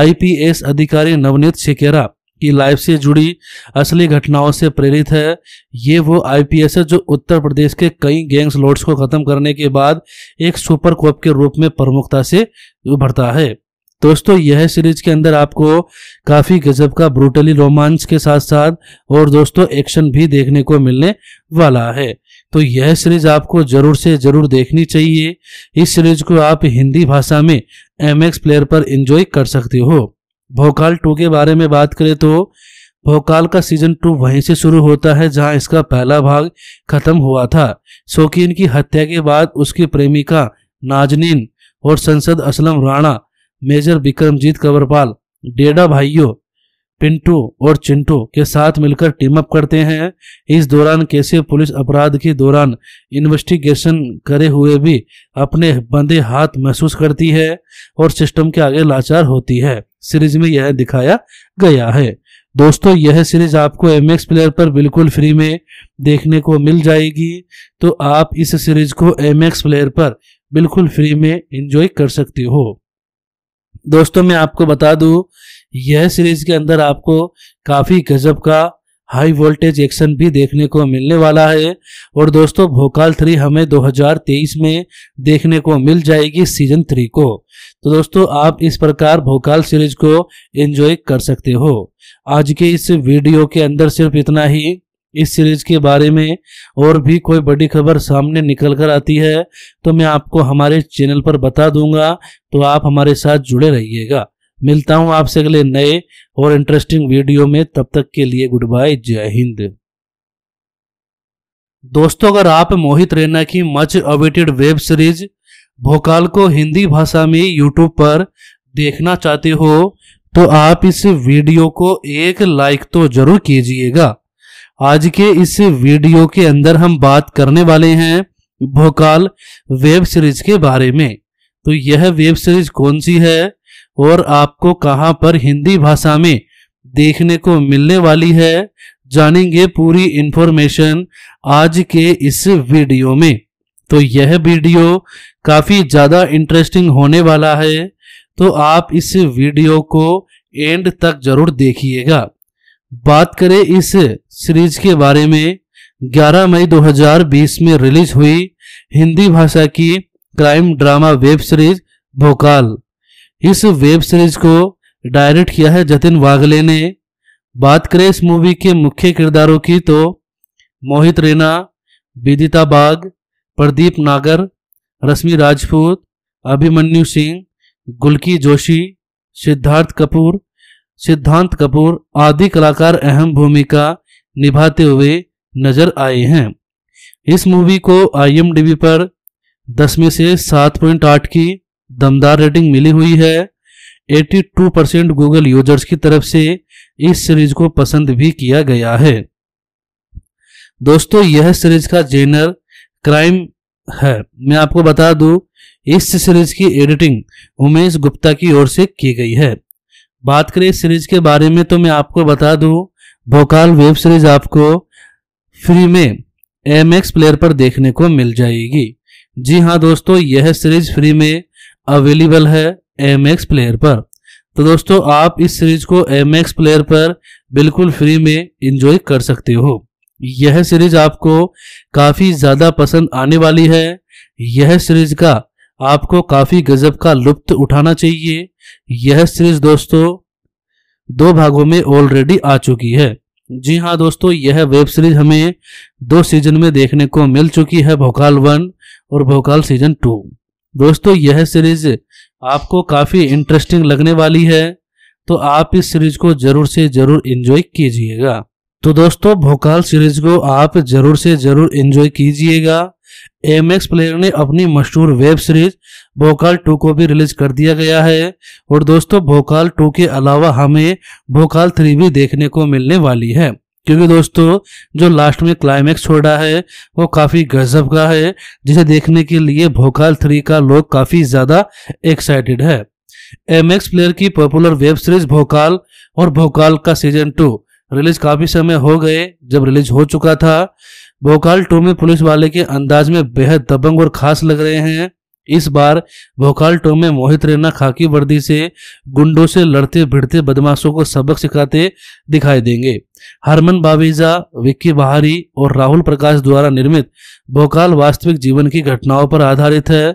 आईपीएस अधिकारी नवनीत सिकेरा की लाइफ से जुड़ी असली घटनाओं से प्रेरित है ये वो आईपीएस है जो उत्तर प्रदेश के कई गैंग्स लॉर्ड्स को खत्म करने के बाद एक सुपर कॉप के रूप में प्रमुखता से उभरता है दोस्तों यह सीरीज के अंदर आपको काफी गजब का ब्रूटली रोमांच के साथ साथ और दोस्तों एक्शन भी देखने को मिलने वाला है तो यह सीरीज आपको जरूर से जरूर देखनी चाहिए इस सीरीज को आप हिंदी भाषा में एम एक्स प्लेयर पर एंजॉय कर सकते हो भोकाल टू के बारे में बात करें तो भोकाल का सीजन टू वहीं से शुरू होता है जहां इसका पहला भाग खत्म हुआ था शौकीन की हत्या के बाद उसकी प्रेमिका नाजनीन और संसद असलम राणा मेजर बिक्रमजीत कंवरपाल डेडा भाइयों पिंटू और चिंटू के साथ मिलकर टीम अप करते हैं इस दौरान कैसे पुलिस अपराध के दौरान इन्वेस्टिगेशन करे हुए भी अपने बंदे हाथ महसूस करती है और सिस्टम के आगे लाचार होती है सीरीज में यह दिखाया गया है दोस्तों यह सीरीज आपको एम एक्स प्लेयर पर बिल्कुल फ्री में देखने को मिल जाएगी तो आप इस सीरीज को एम एक्स प्लेयर पर बिल्कुल फ्री में एंजॉय कर सकते हो दोस्तों मैं आपको बता दूं यह सीरीज के अंदर आपको काफ़ी गजब का हाई वोल्टेज एक्शन भी देखने को मिलने वाला है और दोस्तों भोकाल थ्री हमें 2023 में देखने को मिल जाएगी सीजन थ्री को तो दोस्तों आप इस प्रकार भोकाल सीरीज को एंजॉय कर सकते हो आज के इस वीडियो के अंदर सिर्फ इतना ही इस सीरीज के बारे में और भी कोई बड़ी खबर सामने निकल कर आती है तो मैं आपको हमारे चैनल पर बता दूंगा तो आप हमारे साथ जुड़े रहिएगा मिलता हूं आपसे अगले नए और इंटरेस्टिंग वीडियो में तब तक के लिए गुड बाय जय हिंद दोस्तों अगर आप मोहित रैना की मच अवेटेड वेब सीरीज भोकाल को हिंदी भाषा में यूट्यूब पर देखना चाहते हो तो आप इस वीडियो को एक लाइक तो जरूर कीजिएगा आज के इस वीडियो के अंदर हम बात करने वाले हैं भोकाल वेब सीरीज के बारे में तो यह वेब सीरीज कौन सी है और आपको कहाँ पर हिंदी भाषा में देखने को मिलने वाली है जानेंगे पूरी इंफॉर्मेशन आज के इस वीडियो में तो यह वीडियो काफ़ी ज़्यादा इंटरेस्टिंग होने वाला है तो आप इस वीडियो को एंड तक जरूर देखिएगा बात करें इस सीरीज के बारे में 11 मई 2020 में रिलीज हुई हिंदी भाषा की क्राइम ड्रामा वेब सीरीज भोकाल इस वेब सीरीज को डायरेक्ट किया है जतिन वाघले ने बात करें इस मूवी के मुख्य किरदारों की तो मोहित रैना विदिता बाग प्रदीप नागर रश्मि राजपूत अभिमन्यु सिंह गुलकी जोशी सिद्धार्थ कपूर सिद्धांत कपूर आदि कलाकार अहम भूमिका निभाते हुए नजर आए हैं इस मूवी को आईएमडीबी पर दस में से सात पॉइंट आठ की दमदार रेटिंग मिली हुई है 82 परसेंट गूगल यूजर्स की तरफ से इस सीरीज को पसंद भी किया गया है दोस्तों यह सीरीज का जेनर क्राइम है मैं आपको बता दूं इस सीरीज की एडिटिंग उमेश गुप्ता की ओर से की गई है बात करें इस सीरीज के बारे में तो मैं आपको बता दूं भोकाल वेब सीरीज आपको फ्री में एम एक्स प्लेयर पर देखने को मिल जाएगी जी हाँ दोस्तों यह सीरीज फ्री में अवेलेबल है एम एक्स प्लेयर पर तो दोस्तों आप इस सीरीज को एम एक्स प्लेयर पर बिल्कुल फ्री में इंजॉय कर सकते हो यह सीरीज आपको काफ़ी ज़्यादा पसंद आने वाली है यह सीरीज का आपको काफ़ी गजब का लुप्त उठाना चाहिए यह सीरीज दोस्तों दो भागों में ऑलरेडी आ चुकी है जी हाँ दोस्तों यह वेब सीरीज हमें दो सीजन में देखने को मिल चुकी है भोकाल वन और भोकाल सीजन टू दोस्तों यह सीरीज आपको काफ़ी इंटरेस्टिंग लगने वाली है तो आप इस सीरीज को जरूर से जरूर एंजॉय कीजिएगा तो दोस्तों भोकाल सीरीज को आप जरूर से जरूर एंजॉय कीजिएगा एम एक्स प्लेयर ने अपनी मशहूर वेब सीरीज भोकाल टू को भी रिलीज कर दिया गया है और दोस्तों भोकाल टू के अलावा हमें भोकाल थ्री भी देखने को मिलने वाली है क्योंकि दोस्तों जो लास्ट में क्लाइमैक्स रहा है वो काफ़ी गजब का है जिसे देखने के लिए भोकाल थ्री का लोग काफ़ी ज़्यादा एक्साइटेड है एम एक्स प्लेयर की पॉपुलर वेब सीरीज भोकाल और भोकाल का सीजन टू रिलीज काफ़ी समय हो गए जब रिलीज हो चुका था भोकाल टू में पुलिस वाले के अंदाज में बेहद दबंग और खास लग रहे हैं इस बार भोकाल भोकालटो में मोहित रैना खाकी वर्दी से गुंडों से लड़ते भिड़ते बदमाशों को सबक सिखाते दिखाई देंगे हरमन बावेजा विक्की बहारी और राहुल प्रकाश द्वारा निर्मित भोकाल वास्तविक जीवन की घटनाओं पर आधारित है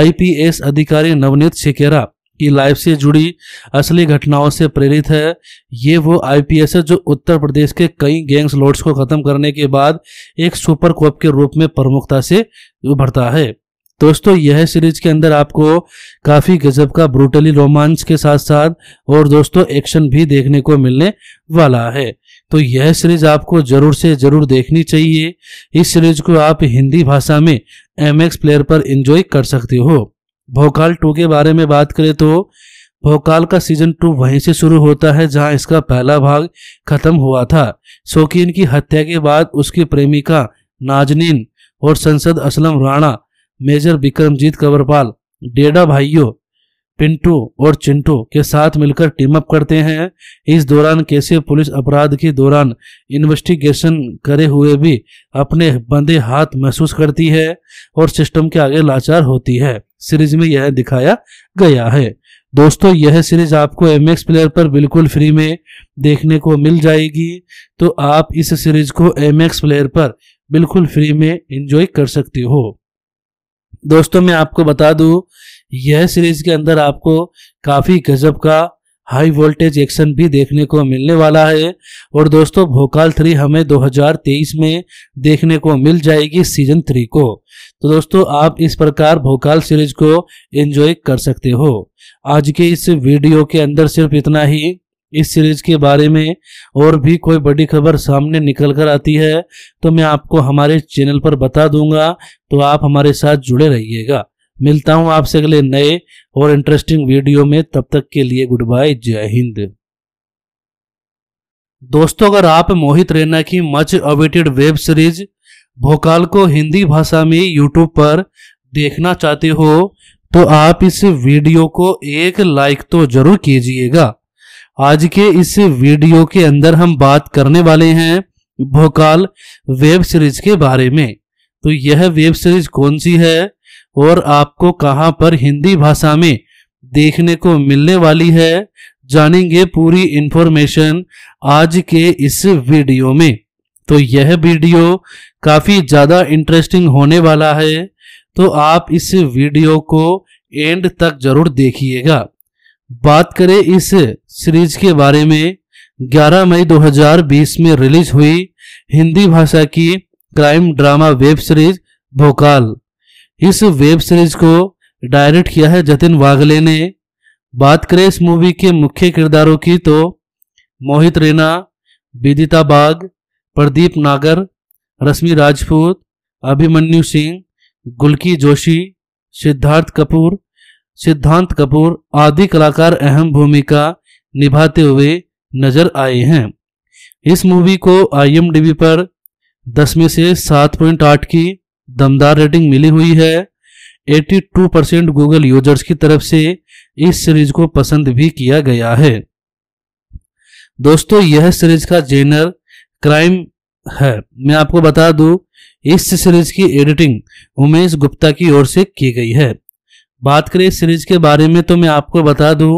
आईपीएस अधिकारी नवनीत शिकेरा की लाइफ से जुड़ी असली घटनाओं से प्रेरित है ये वो आईपीएस है जो उत्तर प्रदेश के कई गैंग्स लॉर्ड्स को खत्म करने के बाद एक सुपर कोप के रूप में प्रमुखता से उभरता है दोस्तों यह सीरीज के अंदर आपको काफी गजब का ब्रूटली रोमांच के साथ साथ और दोस्तों एक्शन भी देखने को मिलने वाला है तो यह सीरीज आपको जरूर से जरूर देखनी चाहिए इस सीरीज को आप हिंदी भाषा में एम प्लेयर पर इंजॉय कर सकते हो भोकाल टू के बारे में बात करें तो भोकाल का सीजन टू वहीं से शुरू होता है जहां इसका पहला भाग खत्म हुआ था शौकीन की हत्या के बाद उसकी प्रेमिका नाजनीन और संसद असलम राणा मेजर विक्रमजीत कंवरपाल डेडा भाइयों पिंटू और चिंटू के साथ मिलकर टीम अप करते हैं इस दौरान कैसे पुलिस अपराध के दौरान इन्वेस्टिगेशन करे हुए भी अपने बंदे हाथ महसूस करती है और सिस्टम के आगे लाचार होती है सीरीज में यह दिखाया गया है दोस्तों यह सीरीज आपको एम एक्स प्लेयर पर बिल्कुल फ्री में देखने को मिल जाएगी तो आप इस सीरीज को एम एक्स प्लेयर पर बिल्कुल फ्री में इंजॉय कर सकते हो दोस्तों मैं आपको बता दूं यह सीरीज के अंदर आपको काफ़ी गजब का हाई वोल्टेज एक्शन भी देखने को मिलने वाला है और दोस्तों भोकाल थ्री हमें 2023 में देखने को मिल जाएगी सीजन थ्री को तो दोस्तों आप इस प्रकार भोकाल सीरीज को एंजॉय कर सकते हो आज के इस वीडियो के अंदर सिर्फ इतना ही इस सीरीज के बारे में और भी कोई बड़ी खबर सामने निकल कर आती है तो मैं आपको हमारे चैनल पर बता दूंगा तो आप हमारे साथ जुड़े रहिएगा मिलता हूं आपसे अगले नए और इंटरेस्टिंग वीडियो में तब तक के लिए गुड बाय जय हिंद दोस्तों अगर आप मोहित रैना की मच अवेटेड वेब सीरीज भोकाल को हिंदी भाषा में यूट्यूब पर देखना चाहते हो तो आप इस वीडियो को एक लाइक तो जरूर कीजिएगा आज के इस वीडियो के अंदर हम बात करने वाले हैं भोकाल वेब सीरीज के बारे में तो यह वेब सीरीज कौन सी है और आपको कहां पर हिंदी भाषा में देखने को मिलने वाली है जानेंगे पूरी इंफॉर्मेशन आज के इस वीडियो में तो यह वीडियो काफ़ी ज़्यादा इंटरेस्टिंग होने वाला है तो आप इस वीडियो को एंड तक जरूर देखिएगा बात करें इस सीरीज के बारे में 11 मई 2020 में रिलीज हुई हिंदी भाषा की क्राइम ड्रामा वेब सीरीज भोकाल इस वेब सीरीज को डायरेक्ट किया है जतिन वागले ने बात करें इस मूवी के मुख्य किरदारों की तो मोहित रैना विदिता बाग प्रदीप नागर रश्मि राजपूत अभिमन्यु सिंह गुलकी जोशी सिद्धार्थ कपूर सिद्धांत कपूर आदि कलाकार अहम भूमिका निभाते हुए नजर आए हैं इस मूवी को आईएमडीबी पर 10 में से 7.8 की दमदार रेटिंग मिली हुई है 82 परसेंट गूगल यूजर्स की तरफ से इस सीरीज को पसंद भी किया गया है दोस्तों यह सीरीज का जेनर क्राइम है मैं आपको बता दूं इस सीरीज की एडिटिंग उमेश गुप्ता की ओर से की गई है बात करें इस सीरीज के बारे में तो मैं आपको बता दूं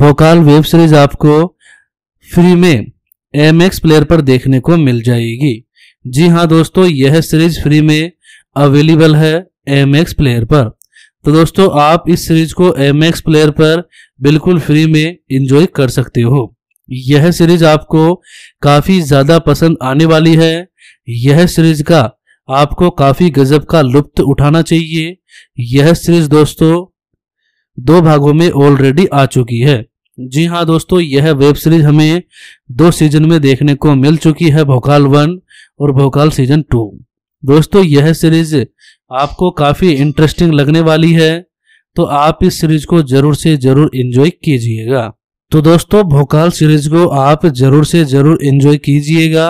भोकाल वेब सीरीज आपको फ्री में एम एक्स प्लेयर पर देखने को मिल जाएगी जी हाँ दोस्तों यह सीरीज फ्री में अवेलेबल है एम एक्स प्लेयर पर तो दोस्तों आप इस सीरीज को एम एक्स प्लेयर पर बिल्कुल फ्री में इंजॉय कर सकते हो यह सीरीज आपको काफ़ी ज़्यादा पसंद आने वाली है यह सीरीज का आपको काफी गजब का लुप्त उठाना चाहिए यह सीरीज दोस्तों दो भागों में ऑलरेडी आ चुकी है जी हाँ दोस्तों यह वेब सीरीज हमें दो सीजन में देखने को मिल चुकी है भोकाल वन और भोकाल सीजन टू दोस्तों यह सीरीज आपको काफ़ी इंटरेस्टिंग लगने वाली है तो आप इस सीरीज को ज़रूर से ज़रूर इंजॉय कीजिएगा तो दोस्तों भोकाल सीरीज को आप जरूर से जरूर एंजॉय कीजिएगा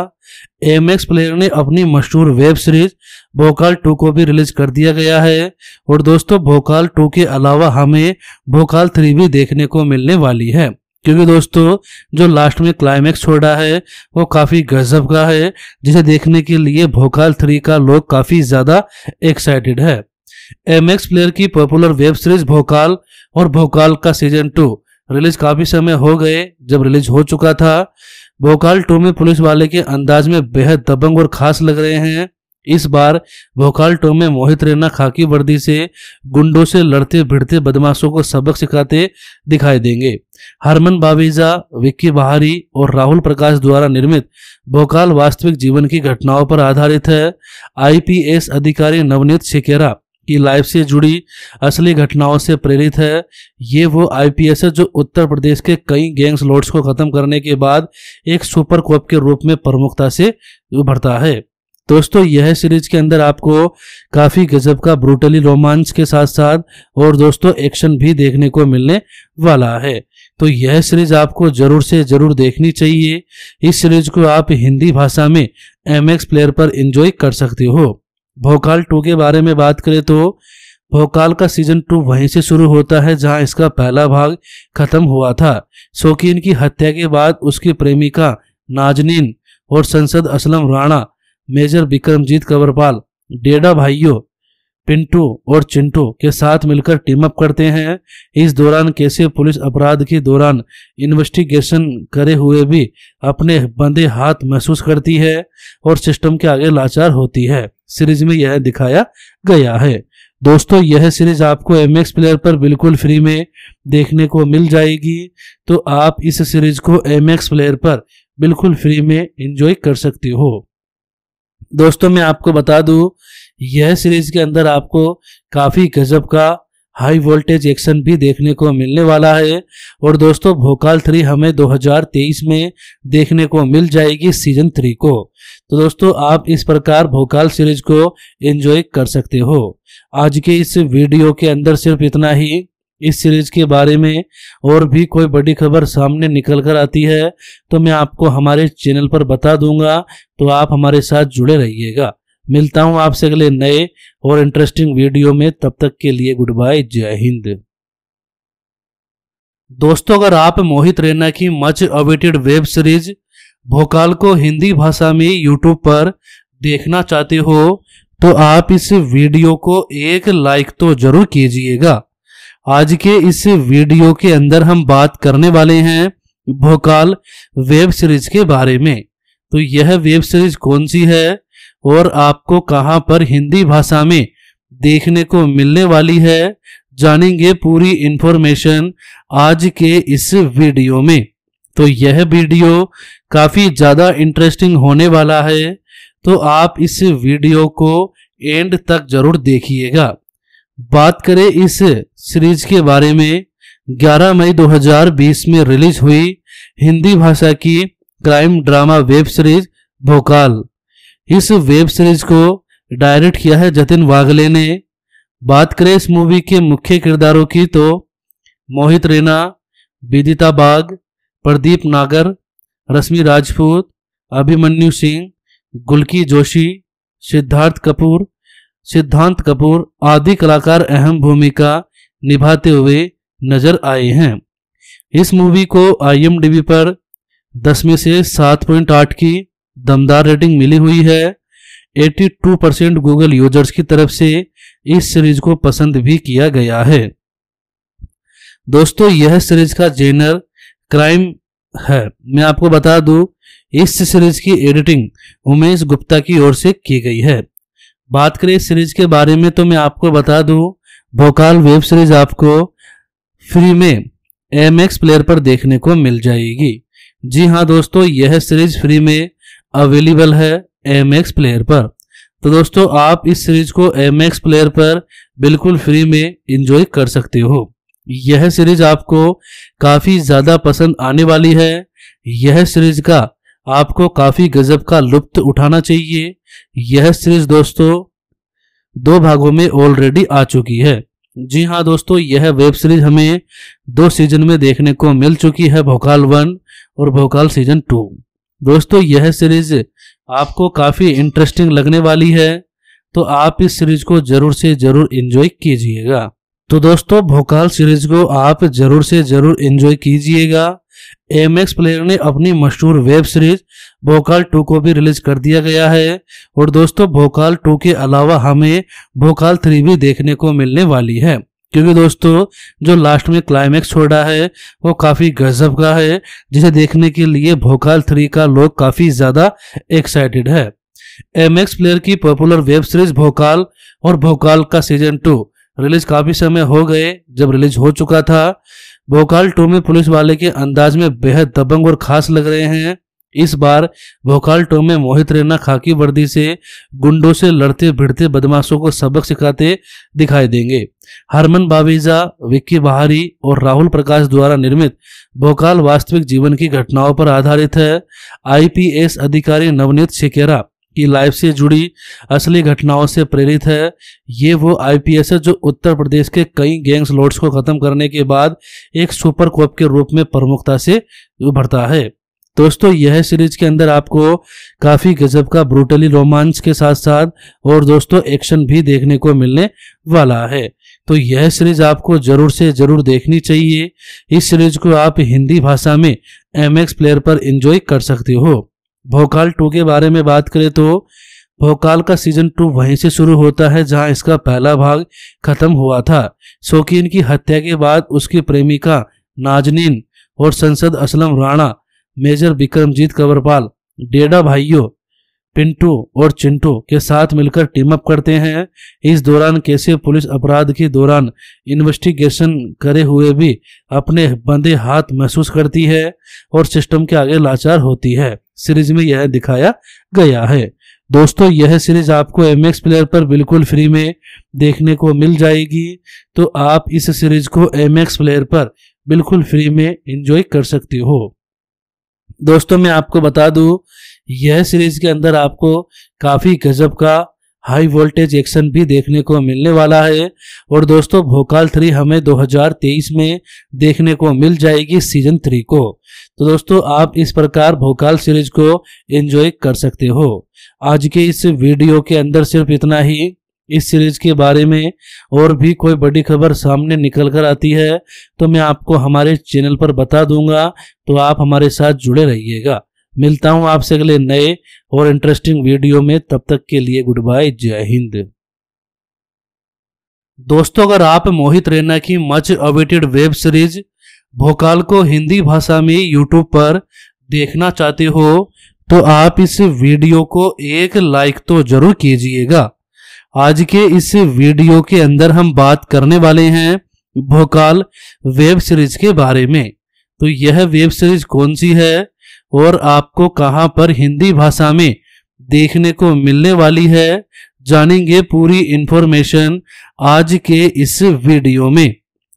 एम एक्स प्लेयर ने अपनी मशहूर वेब सीरीज भोकाल टू को भी रिलीज कर दिया गया है और दोस्तों भोकाल टू के अलावा हमें भोकाल थ्री भी देखने को मिलने वाली है क्योंकि दोस्तों जो लास्ट में क्लाइमैक्स छोड़ा है वो काफ़ी गजब का है जिसे देखने के लिए भोकाल थ्री का लोग काफ़ी ज़्यादा एक्साइटेड है एम एक्स प्लेयर की पॉपुलर वेब सीरीज भोकाल और भोकाल का सीजन टू रिलीज काफी समय हो गए जब रिलीज हो चुका था भोकाल टू में पुलिस वाले के अंदाज में बेहद दबंग और खास लग रहे हैं इस बार भोकाल टो में मोहित रैना खाकी वर्दी से गुंडों से लड़ते भिड़ते बदमाशों को सबक सिखाते दिखाई देंगे हरमन बावीजा विक्की बहारी और राहुल प्रकाश द्वारा निर्मित भोकाल वास्तविक जीवन की घटनाओं पर आधारित है आईपीएस अधिकारी नवनीत शिकेरा की लाइफ से जुड़ी असली घटनाओं से प्रेरित है ये वो आईपीएस है जो उत्तर प्रदेश के कई गैंग्स लॉर्ड्स को खत्म करने के बाद एक सुपर कोप के रूप में प्रमुखता से उभरता है दोस्तों यह सीरीज के अंदर आपको काफी गजब का ब्रूटली रोमांस के साथ साथ और दोस्तों एक्शन भी देखने को मिलने वाला है तो यह सीरीज आपको जरूर से जरूर देखनी चाहिए इस सीरीज को आप हिंदी भाषा में एम एक्स प्लेयर पर एंजॉय कर सकते हो भोकाल टू के बारे में बात करें तो भोकाल का सीजन टू वहीं से शुरू होता है जहां इसका पहला भाग खत्म हुआ था शौकीन की हत्या के बाद उसकी प्रेमिका नाजनीन और संसद असलम राणा मेजर बिक्रमजीत कंवरपाल डेडा भाइयों पिंटू और चिंटू के साथ मिलकर टीम अप करते हैं इस दौरान कैसे पुलिस अपराध के दौरान इन्वेस्टिगेशन करे हुए भी अपने बंदे हाथ महसूस करती है और सिस्टम के आगे लाचार होती है सीरीज में यह दिखाया गया है दोस्तों यह सीरीज आपको एम एक्स प्लेयर पर बिल्कुल फ्री में देखने को मिल जाएगी तो आप इस सीरीज को एम एक्स प्लेयर पर बिल्कुल फ्री में एंजॉय कर सकते हो दोस्तों मैं आपको बता दूं यह सीरीज के अंदर आपको काफी गजब का हाई वोल्टेज एक्शन भी देखने को मिलने वाला है और दोस्तों भोकाल थ्री हमें 2023 में देखने को मिल जाएगी सीजन थ्री को तो दोस्तों आप इस प्रकार भोकाल सीरीज को एंजॉय कर सकते हो आज के इस वीडियो के अंदर सिर्फ इतना ही इस सीरीज के बारे में और भी कोई बड़ी खबर सामने निकल कर आती है तो मैं आपको हमारे चैनल पर बता दूंगा तो आप हमारे साथ जुड़े रहिएगा मिलता हूं आपसे अगले नए और इंटरेस्टिंग वीडियो में तब तक के लिए गुड बाय जय हिंद दोस्तों अगर आप मोहित रैना की मच अवेटेड वेब सीरीज भोकाल को हिंदी भाषा में यूट्यूब पर देखना चाहते हो तो आप इस वीडियो को एक लाइक तो जरूर कीजिएगा आज के इस वीडियो के अंदर हम बात करने वाले हैं भोकाल वेब सीरीज के बारे में तो यह वेब सीरीज कौन सी है और आपको कहां पर हिंदी भाषा में देखने को मिलने वाली है जानेंगे पूरी इंफॉर्मेशन आज के इस वीडियो में तो यह वीडियो काफ़ी ज़्यादा इंटरेस्टिंग होने वाला है तो आप इस वीडियो को एंड तक जरूर देखिएगा बात करें इस सीरीज के बारे में 11 मई 2020 में रिलीज हुई हिंदी भाषा की क्राइम ड्रामा वेब सीरीज भोकाल इस वेब सीरीज को डायरेक्ट किया है जतिन वागले ने बात करें इस मूवी के मुख्य किरदारों की तो मोहित रैना विदिता बाग प्रदीप नागर रश्मि राजपूत अभिमन्यु सिंह गुलकी जोशी सिद्धार्थ कपूर सिद्धांत कपूर आदि कलाकार अहम भूमिका निभाते हुए नजर आए हैं इस मूवी को आईएमडीबी पर 10 में से 7.8 की दमदार रेटिंग मिली हुई है 82 परसेंट गूगल यूजर्स की तरफ से इस सीरीज को पसंद भी किया गया है दोस्तों यह सीरीज का जेनर क्राइम है मैं आपको बता दूं इस सीरीज की एडिटिंग उमेश गुप्ता की ओर से की गई है बात करें इस सीरीज के बारे में तो मैं आपको बता दूं भोकाल वेब सीरीज आपको फ्री में एम एक्स प्लेयर पर देखने को मिल जाएगी जी हाँ दोस्तों यह सीरीज फ्री में अवेलेबल है एम एक्स प्लेयर पर तो दोस्तों आप इस सीरीज को एम एक्स प्लेयर पर बिल्कुल फ्री में इंजॉय कर सकते हो यह सीरीज आपको काफी ज्यादा पसंद आने वाली है यह सीरीज का आपको काफी गजब का लुप्त उठाना चाहिए यह सीरीज दोस्तों दो भागों में ऑलरेडी आ चुकी है जी हाँ दोस्तों यह वेब सीरीज हमें दो सीजन में देखने को मिल चुकी है भोकाल वन और भोकाल सीजन टू दोस्तों यह सीरीज आपको काफी इंटरेस्टिंग लगने वाली है तो आप इस सीरीज को जरूर से जरूर एंजॉय कीजिएगा तो दोस्तों भोकाल सीरीज को आप जरूर से जरूर एंजॉय कीजिएगा एम एक्स प्लेयर ने अपनी मशहूर वेब सीरीज भोकाल टू को भी रिलीज कर दिया गया है और दोस्तों भोकाल टू के अलावा हमें भोकाल थ्री भी देखने को मिलने वाली है क्योंकि दोस्तों जो लास्ट में क्लाइमैक्स छोड़ा है वो काफ़ी गजब का है जिसे देखने के लिए भोकाल थ्री का लोग काफ़ी ज़्यादा एक्साइटेड है एम एक्स प्लेयर की पॉपुलर वेब सीरीज भोकाल और भोकाल का सीजन टू रिलीज काफी समय हो गए जब रिलीज हो चुका था भोकाल टू में पुलिस वाले के अंदाज में बेहद दबंग और खास लग रहे हैं इस बार भोकाल टो में मोहित रैना खाकी वर्दी से गुंडों से लड़ते भिड़ते बदमाशों को सबक सिखाते दिखाई देंगे हरमन बावीजा विक्की बहारी और राहुल प्रकाश द्वारा निर्मित भोकाल वास्तविक जीवन की घटनाओं पर आधारित है आईपीएस अधिकारी नवनीत शिकेरा की लाइफ से जुड़ी असली घटनाओं से प्रेरित है ये वो आईपीएस है जो उत्तर प्रदेश के कई गैंग्स लॉर्ड्स को खत्म करने के बाद एक सुपर कोप के रूप में प्रमुखता से उभरता है दोस्तों यह सीरीज के अंदर आपको काफी गजब का ब्रूटली रोमांस के साथ साथ और दोस्तों एक्शन भी देखने को मिलने वाला है तो यह सीरीज आपको जरूर से जरूर देखनी चाहिए इस सीरीज को आप हिंदी भाषा में एम एक्स प्लेयर पर एंजॉय कर सकते हो भोकाल टू के बारे में बात करें तो भोकाल का सीजन टू वहीं से शुरू होता है जहां इसका पहला भाग खत्म हुआ था शौकीन की हत्या के बाद उसकी प्रेमिका नाजनीन और संसद असलम राणा मेजर बिक्रमजीत कंवरपाल डेडा भाइयों पिंटू और चिंटू के साथ मिलकर टीम अप करते हैं इस दौरान कैसे पुलिस अपराध के दौरान इन्वेस्टिगेशन करे हुए भी अपने बंदे हाथ महसूस करती है और सिस्टम के आगे लाचार होती है सीरीज में यह दिखाया गया है दोस्तों यह सीरीज आपको एम एक्स प्लेयर पर बिल्कुल फ्री में देखने को मिल जाएगी तो आप इस सीरीज को एम एक्स प्लेयर पर बिल्कुल फ्री में एंजॉय कर सकते हो दोस्तों मैं आपको बता दूं यह सीरीज के अंदर आपको काफी गजब का हाई वोल्टेज एक्शन भी देखने को मिलने वाला है और दोस्तों भोकाल थ्री हमें 2023 में देखने को मिल जाएगी सीजन थ्री को तो दोस्तों आप इस प्रकार भोकाल सीरीज को एंजॉय कर सकते हो आज के इस वीडियो के अंदर सिर्फ इतना ही इस सीरीज के बारे में और भी कोई बड़ी खबर सामने निकल कर आती है तो मैं आपको हमारे चैनल पर बता दूंगा तो आप हमारे साथ जुड़े रहिएगा मिलता हूं आपसे अगले नए और इंटरेस्टिंग वीडियो में तब तक के लिए गुड बाय जय हिंद दोस्तों अगर आप मोहित रैना की मच अवेटेड वेब सीरीज भोकाल को हिंदी भाषा में यूट्यूब पर देखना चाहते हो तो आप इस वीडियो को एक लाइक तो जरूर कीजिएगा आज के इस वीडियो के अंदर हम बात करने वाले हैं भोकाल वेब सीरीज के बारे में तो यह वेब सीरीज कौन सी है और आपको कहाँ पर हिंदी भाषा में देखने को मिलने वाली है जानेंगे पूरी इंफॉर्मेशन आज के इस वीडियो में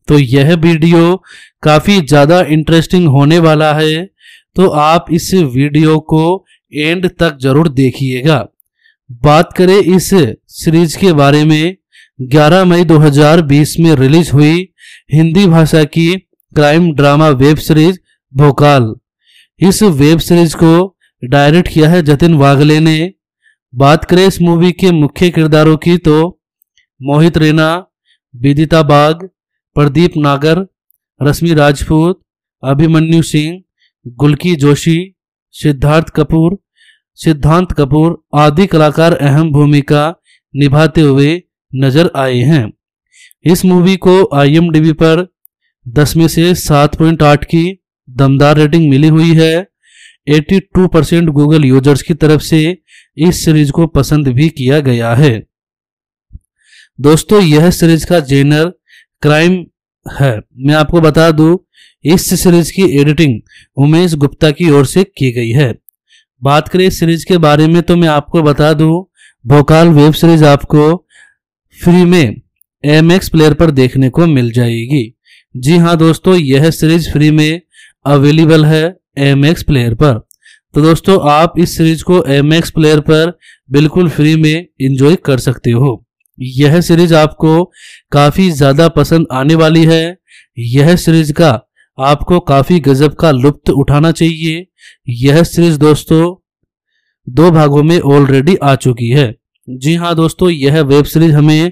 तो यह वीडियो काफ़ी ज़्यादा इंटरेस्टिंग होने वाला है तो आप इस वीडियो को एंड तक जरूर देखिएगा बात करें इस सीरीज के बारे में 11 मई 2020 में रिलीज हुई हिंदी भाषा की क्राइम ड्रामा वेब सीरीज भोकाल इस वेब सीरीज को डायरेक्ट किया है जतिन वाघले ने बात करें इस मूवी के मुख्य किरदारों की तो मोहित रैना विदिता बाग प्रदीप नागर रश्मि राजपूत अभिमन्यु सिंह गुलकी जोशी सिद्धार्थ कपूर सिद्धांत कपूर आदि कलाकार अहम भूमिका निभाते हुए नजर आए हैं इस मूवी को आईएमडीबी पर 10 में से 7.8 की दमदार रेटिंग मिली हुई है 82 परसेंट गूगल यूजर्स की तरफ से इस सीरीज को पसंद भी किया गया है दोस्तों यह सीरीज का जेनर क्राइम है मैं आपको बता दूं इस सीरीज की एडिटिंग उमेश गुप्ता की ओर से की गई है बात करें इस सीरीज के बारे में तो मैं आपको बता दूं भोकाल वेब सीरीज आपको फ्री में एम प्लेयर पर देखने को मिल जाएगी जी हाँ दोस्तों यह सीरीज फ्री में अवेलेबल है एम एक्स प्लेयर पर तो दोस्तों आप इस सीरीज को एम एक्स प्लेयर पर बिल्कुल फ्री में इंजॉय कर सकते हो यह सीरीज आपको काफ़ी ज़्यादा पसंद आने वाली है यह सीरीज का आपको काफ़ी गजब का लुप्त उठाना चाहिए यह सीरीज दोस्तों दो भागों में ऑलरेडी आ चुकी है जी हाँ दोस्तों यह वेब सीरीज हमें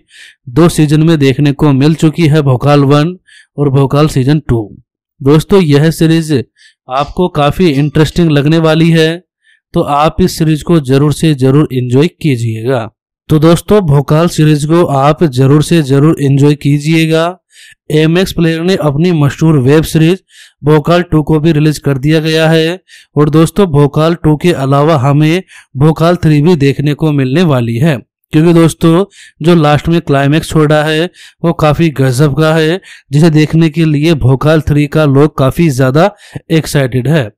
दो सीजन में देखने को मिल चुकी है भोकाल वन और भोकाल सीजन टू दोस्तों यह सीरीज आपको काफ़ी इंटरेस्टिंग लगने वाली है तो आप इस सीरीज को जरूर से जरूर इंजॉय कीजिएगा तो दोस्तों भोकाल सीरीज को आप जरूर से जरूर इंजॉय कीजिएगा एम एक्स प्लेयर ने अपनी मशहूर वेब सीरीज भोकाल टू को भी रिलीज कर दिया गया है और दोस्तों भोकाल टू के अलावा हमें भोकाल थ्री भी देखने को मिलने वाली है क्योंकि दोस्तों जो लास्ट में क्लाइमेक्स छोड़ा है वो काफी गजब का है जिसे देखने के लिए भोकाल थ्री का लोग काफी ज्यादा एक्साइटेड है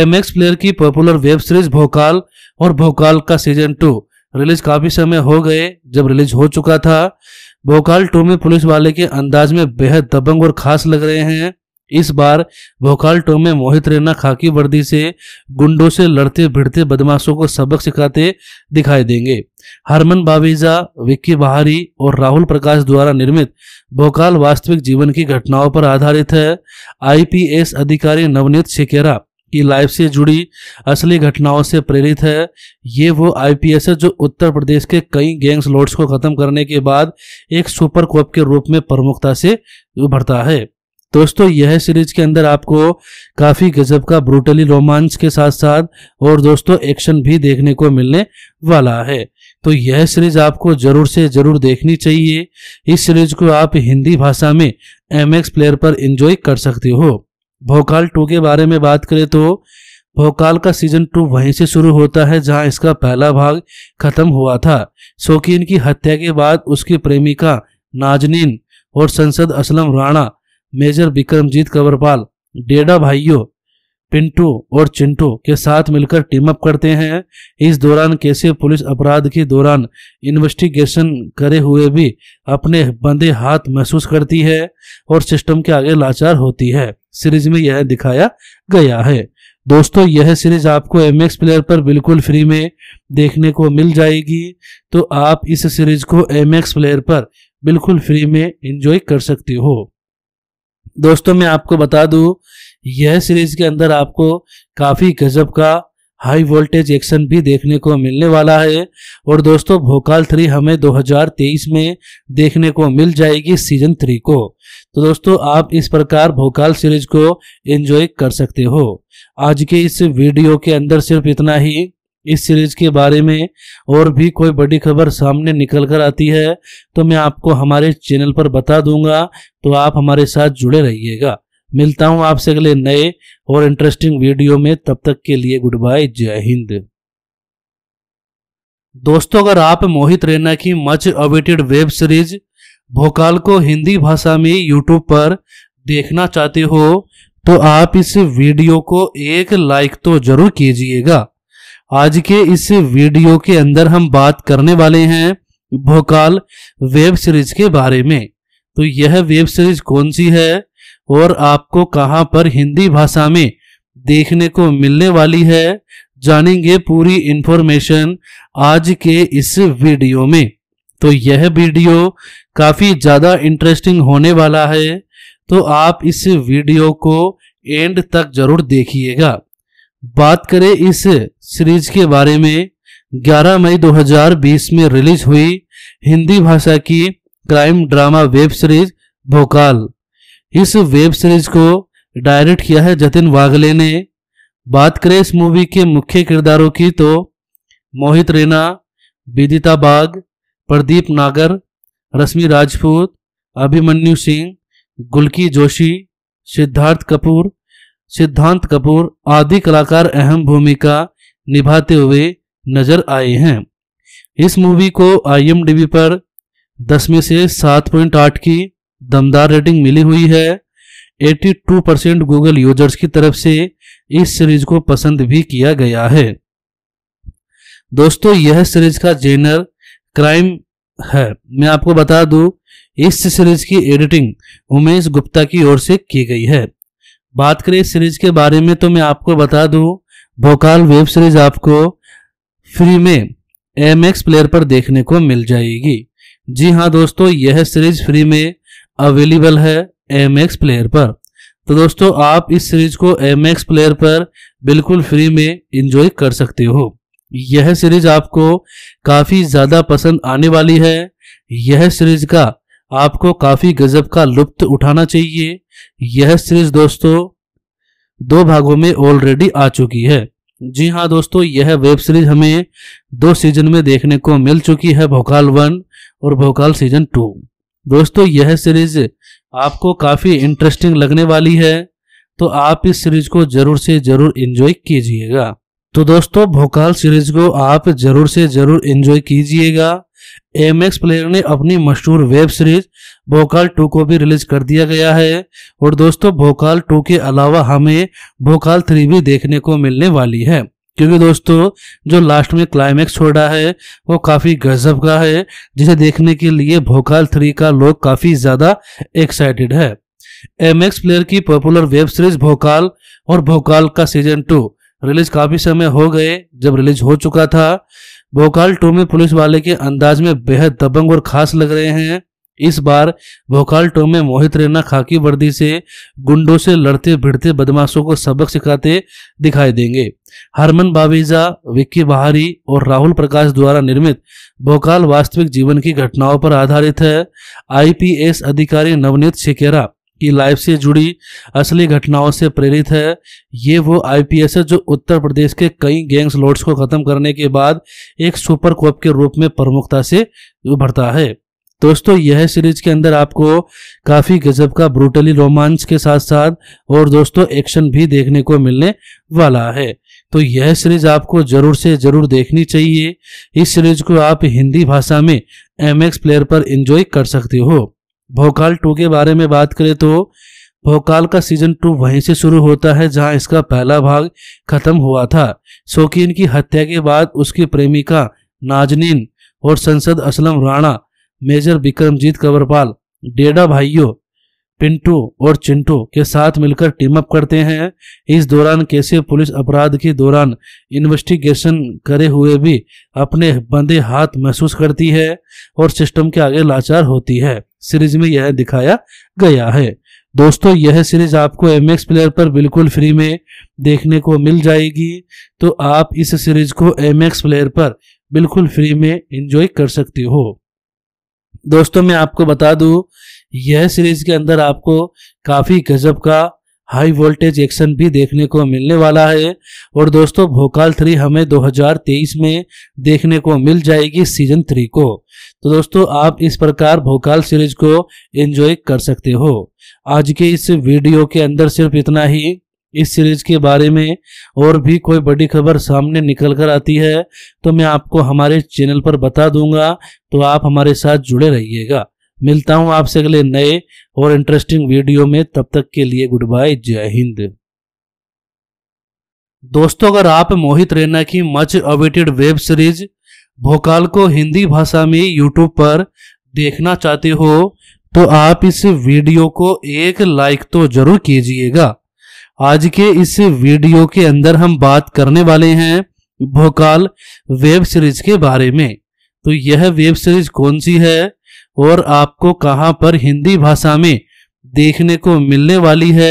एम एक्स प्लेयर की पॉपुलर वेब सीरीज भोकाल और भोकाल का सीजन टू रिलीज काफी समय हो गए जब रिलीज हो चुका था भोकाल टू में पुलिस वाले के अंदाज में बेहद दबंग और खास लग रहे हैं इस बार भोकालटो में मोहित रैना खाकी वर्दी से गुंडों से लड़ते भिड़ते बदमाशों को सबक सिखाते दिखाई देंगे हरमन बावेजा विक्की बहारी और राहुल प्रकाश द्वारा निर्मित भोकाल वास्तविक जीवन की घटनाओं पर आधारित है आईपीएस अधिकारी नवनीत शेखेरा की लाइफ से जुड़ी असली घटनाओं से प्रेरित है ये वो आईपीएस है जो उत्तर प्रदेश के कई गैंग्स लॉर्ड्स को खत्म करने के बाद एक सुपर कोप के रूप में प्रमुखता से उभरता है दोस्तों यह सीरीज के अंदर आपको काफी गजब का ब्रूटली रोमांस के साथ साथ और दोस्तों एक्शन भी देखने को मिलने वाला है तो यह सीरीज आपको जरूर से जरूर देखनी चाहिए इस सीरीज को आप हिंदी भाषा में एम एक्स प्लेयर पर एंजॉय कर सकते हो भोकाल टू के बारे में बात करें तो भोकाल का सीजन टू वहीं से शुरू होता है जहां इसका पहला भाग खत्म हुआ था शौकीन की हत्या के बाद उसकी प्रेमिका नाजनीन और संसद असलम राणा मेजर विक्रमजीत कंवरपाल डेडा भाइयों पिंटू और चिंटू के साथ मिलकर टीम अप करते हैं इस दौरान कैसे पुलिस अपराध के दौरान इन्वेस्टिगेशन करे हुए भी अपने बंदे हाथ महसूस करती है और सिस्टम के आगे लाचार होती है सीरीज में यह दिखाया गया है दोस्तों यह सीरीज आपको एम एक्स प्लेयर पर बिल्कुल फ्री में देखने को मिल जाएगी तो आप इस सीरीज को एम एक्स प्लेयर पर बिल्कुल फ्री में इंजॉय कर सकते हो दोस्तों मैं आपको बता दूं यह सीरीज के अंदर आपको काफ़ी गजब का हाई वोल्टेज एक्शन भी देखने को मिलने वाला है और दोस्तों भोकाल थ्री हमें 2023 में देखने को मिल जाएगी सीजन थ्री को तो दोस्तों आप इस प्रकार भोकाल सीरीज को एंजॉय कर सकते हो आज के इस वीडियो के अंदर सिर्फ इतना ही इस सीरीज के बारे में और भी कोई बड़ी खबर सामने निकल कर आती है तो मैं आपको हमारे चैनल पर बता दूंगा तो आप हमारे साथ जुड़े रहिएगा मिलता हूं आपसे अगले नए और इंटरेस्टिंग वीडियो में तब तक के लिए गुड बाय जय हिंद दोस्तों अगर आप मोहित रैना की मच अवेटेड वेब सीरीज भोकाल को हिंदी भाषा में यूट्यूब पर देखना चाहते हो तो आप इस वीडियो को एक लाइक तो जरूर कीजिएगा आज के इस वीडियो के अंदर हम बात करने वाले हैं भोकाल वेब सीरीज के बारे में तो यह वेब सीरीज कौन सी है और आपको कहां पर हिंदी भाषा में देखने को मिलने वाली है जानेंगे पूरी इंफॉर्मेशन आज के इस वीडियो में तो यह वीडियो काफ़ी ज़्यादा इंटरेस्टिंग होने वाला है तो आप इस वीडियो को एंड तक जरूर देखिएगा बात करें इस सीरीज के बारे में 11 मई 2020 में रिलीज हुई हिंदी भाषा की क्राइम ड्रामा वेब सीरीज भोकाल इस वेब सीरीज को डायरेक्ट किया है जतिन वागले ने बात करें इस मूवी के मुख्य किरदारों की तो मोहित रैना विदिता बाग प्रदीप नागर रश्मि राजपूत अभिमन्यु सिंह गुलकी जोशी सिद्धार्थ कपूर सिद्धांत कपूर आदि कलाकार अहम भूमिका निभाते हुए नजर आए हैं इस मूवी को आई पर दस में से आठ की दमदार रेटिंग मिली हुई है 82 परसेंट गूगल यूजर्स की तरफ से इस सीरीज को पसंद भी किया गया है दोस्तों यह सीरीज का जेनर क्राइम है मैं आपको बता दूं इस सीरीज की एडिटिंग उमेश गुप्ता की ओर से की गई है बात करें सीरीज के बारे में तो मैं आपको बता दूं भोकाल वेब सीरीज आपको फ्री में एम एक्स प्लेयर पर देखने को मिल जाएगी जी हाँ दोस्तों यह सीरीज फ्री में अवेलेबल है एम एक्स प्लेयर पर तो दोस्तों आप इस सीरीज को एम एक्स प्लेयर पर बिल्कुल फ्री में इंजॉय कर सकते हो यह सीरीज आपको काफ़ी ज़्यादा पसंद आने वाली है यह सीरीज का आपको काफी गजब का लुप्त उठाना चाहिए यह सीरीज दोस्तों दो भागों में ऑलरेडी आ चुकी है जी हाँ दोस्तों यह वेब सीरीज हमें दो सीजन में देखने को मिल चुकी है भोकाल वन और भोकाल सीजन टू दोस्तों यह सीरीज आपको काफी इंटरेस्टिंग लगने वाली है तो आप इस सीरीज को जरूर से जरूर एंजॉय कीजिएगा तो दोस्तों भोकाल सीरीज को आप जरूर से जरूर एंजॉय कीजिएगा एक्स प्लेयर ने अपनी मशहूर वेब सीरीज भोकाल टू को भी रिलीज कर दिया गया है और दोस्तों भोकाल टू के अलावा हमें भोकाल थ्री भी देखने को मिलने वाली है क्योंकि दोस्तों जो लास्ट में क्लाइमैक्स छोड़ा है वो काफ़ी गजब का है जिसे देखने के लिए भोकाल थ्री का लोग काफ़ी ज़्यादा एक्साइटेड है एम एक्स प्लेयर की पॉपुलर वेब सीरीज भोकाल और भोकाल का सीजन टू रिलीज काफ़ी समय हो गए जब रिलीज हो चुका था भोकाल टू में पुलिस वाले के अंदाज में बेहद दबंग और खास लग रहे हैं इस बार भोकाल टो में मोहित रैना खाकी वर्दी से गुंडों से लड़ते भिड़ते बदमाशों को सबक सिखाते दिखाई देंगे हरमन बावीजा विक्की बहारी और राहुल प्रकाश द्वारा निर्मित भोकाल वास्तविक जीवन की घटनाओं पर आधारित है आईपीएस अधिकारी नवनीत सिकेरा की लाइफ से जुड़ी असली घटनाओं से प्रेरित है ये वो आईपीएस है जो उत्तर प्रदेश के कई गैंग्स लॉर्ड्स को खत्म करने के बाद एक सुपर कॉप के रूप में प्रमुखता से उभरता है दोस्तों यह सीरीज के अंदर आपको काफी गजब का ब्रूटली रोमांच के साथ साथ और दोस्तों एक्शन भी देखने को मिलने वाला है तो यह सीरीज आपको जरूर से जरूर देखनी चाहिए इस सीरीज को आप हिंदी भाषा में एम एक्स प्लेयर पर एंजॉय कर सकते हो भोकाल टू के बारे में बात करें तो भोकाल का सीजन टू वहीं से शुरू होता है जहां इसका पहला भाग खत्म हुआ था शौकीन की हत्या के बाद उसकी प्रेमिका नाजनीन और संसद असलम राणा मेजर बिक्रमजीत कंवरपाल डेडा भाइयों पिंटू और चिंटू के साथ मिलकर टीम अप करते हैं इस दौरान कैसे पुलिस अपराध के दौरान इन्वेस्टिगेशन करे हुए भी अपने बंदे हाथ महसूस करती है और सिस्टम के आगे लाचार होती है सीरीज में यह दिखाया गया है दोस्तों यह सीरीज आपको एम एक्स प्लेयर पर बिल्कुल फ्री में देखने को मिल जाएगी तो आप इस सीरीज को एम एक्स प्लेयर पर बिल्कुल फ्री में एंजॉय कर सकते हो दोस्तों मैं आपको बता दूं यह सीरीज के अंदर आपको काफ़ी गजब का हाई वोल्टेज एक्शन भी देखने को मिलने वाला है और दोस्तों भोकाल थ्री हमें 2023 में देखने को मिल जाएगी सीजन थ्री को तो दोस्तों आप इस प्रकार भोकाल सीरीज को एंजॉय कर सकते हो आज के इस वीडियो के अंदर सिर्फ इतना ही इस सीरीज के बारे में और भी कोई बड़ी खबर सामने निकल कर आती है तो मैं आपको हमारे चैनल पर बता दूंगा तो आप हमारे साथ जुड़े रहिएगा मिलता हूं आपसे अगले नए और इंटरेस्टिंग वीडियो में तब तक के लिए गुड बाय जय हिंद दोस्तों अगर आप मोहित रैना की मच अवेटेड वेब सीरीज भोकाल को हिंदी भाषा में यूट्यूब पर देखना चाहते हो तो आप इस वीडियो को एक लाइक तो जरूर कीजिएगा आज के इस वीडियो के अंदर हम बात करने वाले हैं भोकाल वेब सीरीज के बारे में तो यह वेब सीरीज कौन सी है और आपको कहाँ पर हिंदी भाषा में देखने को मिलने वाली है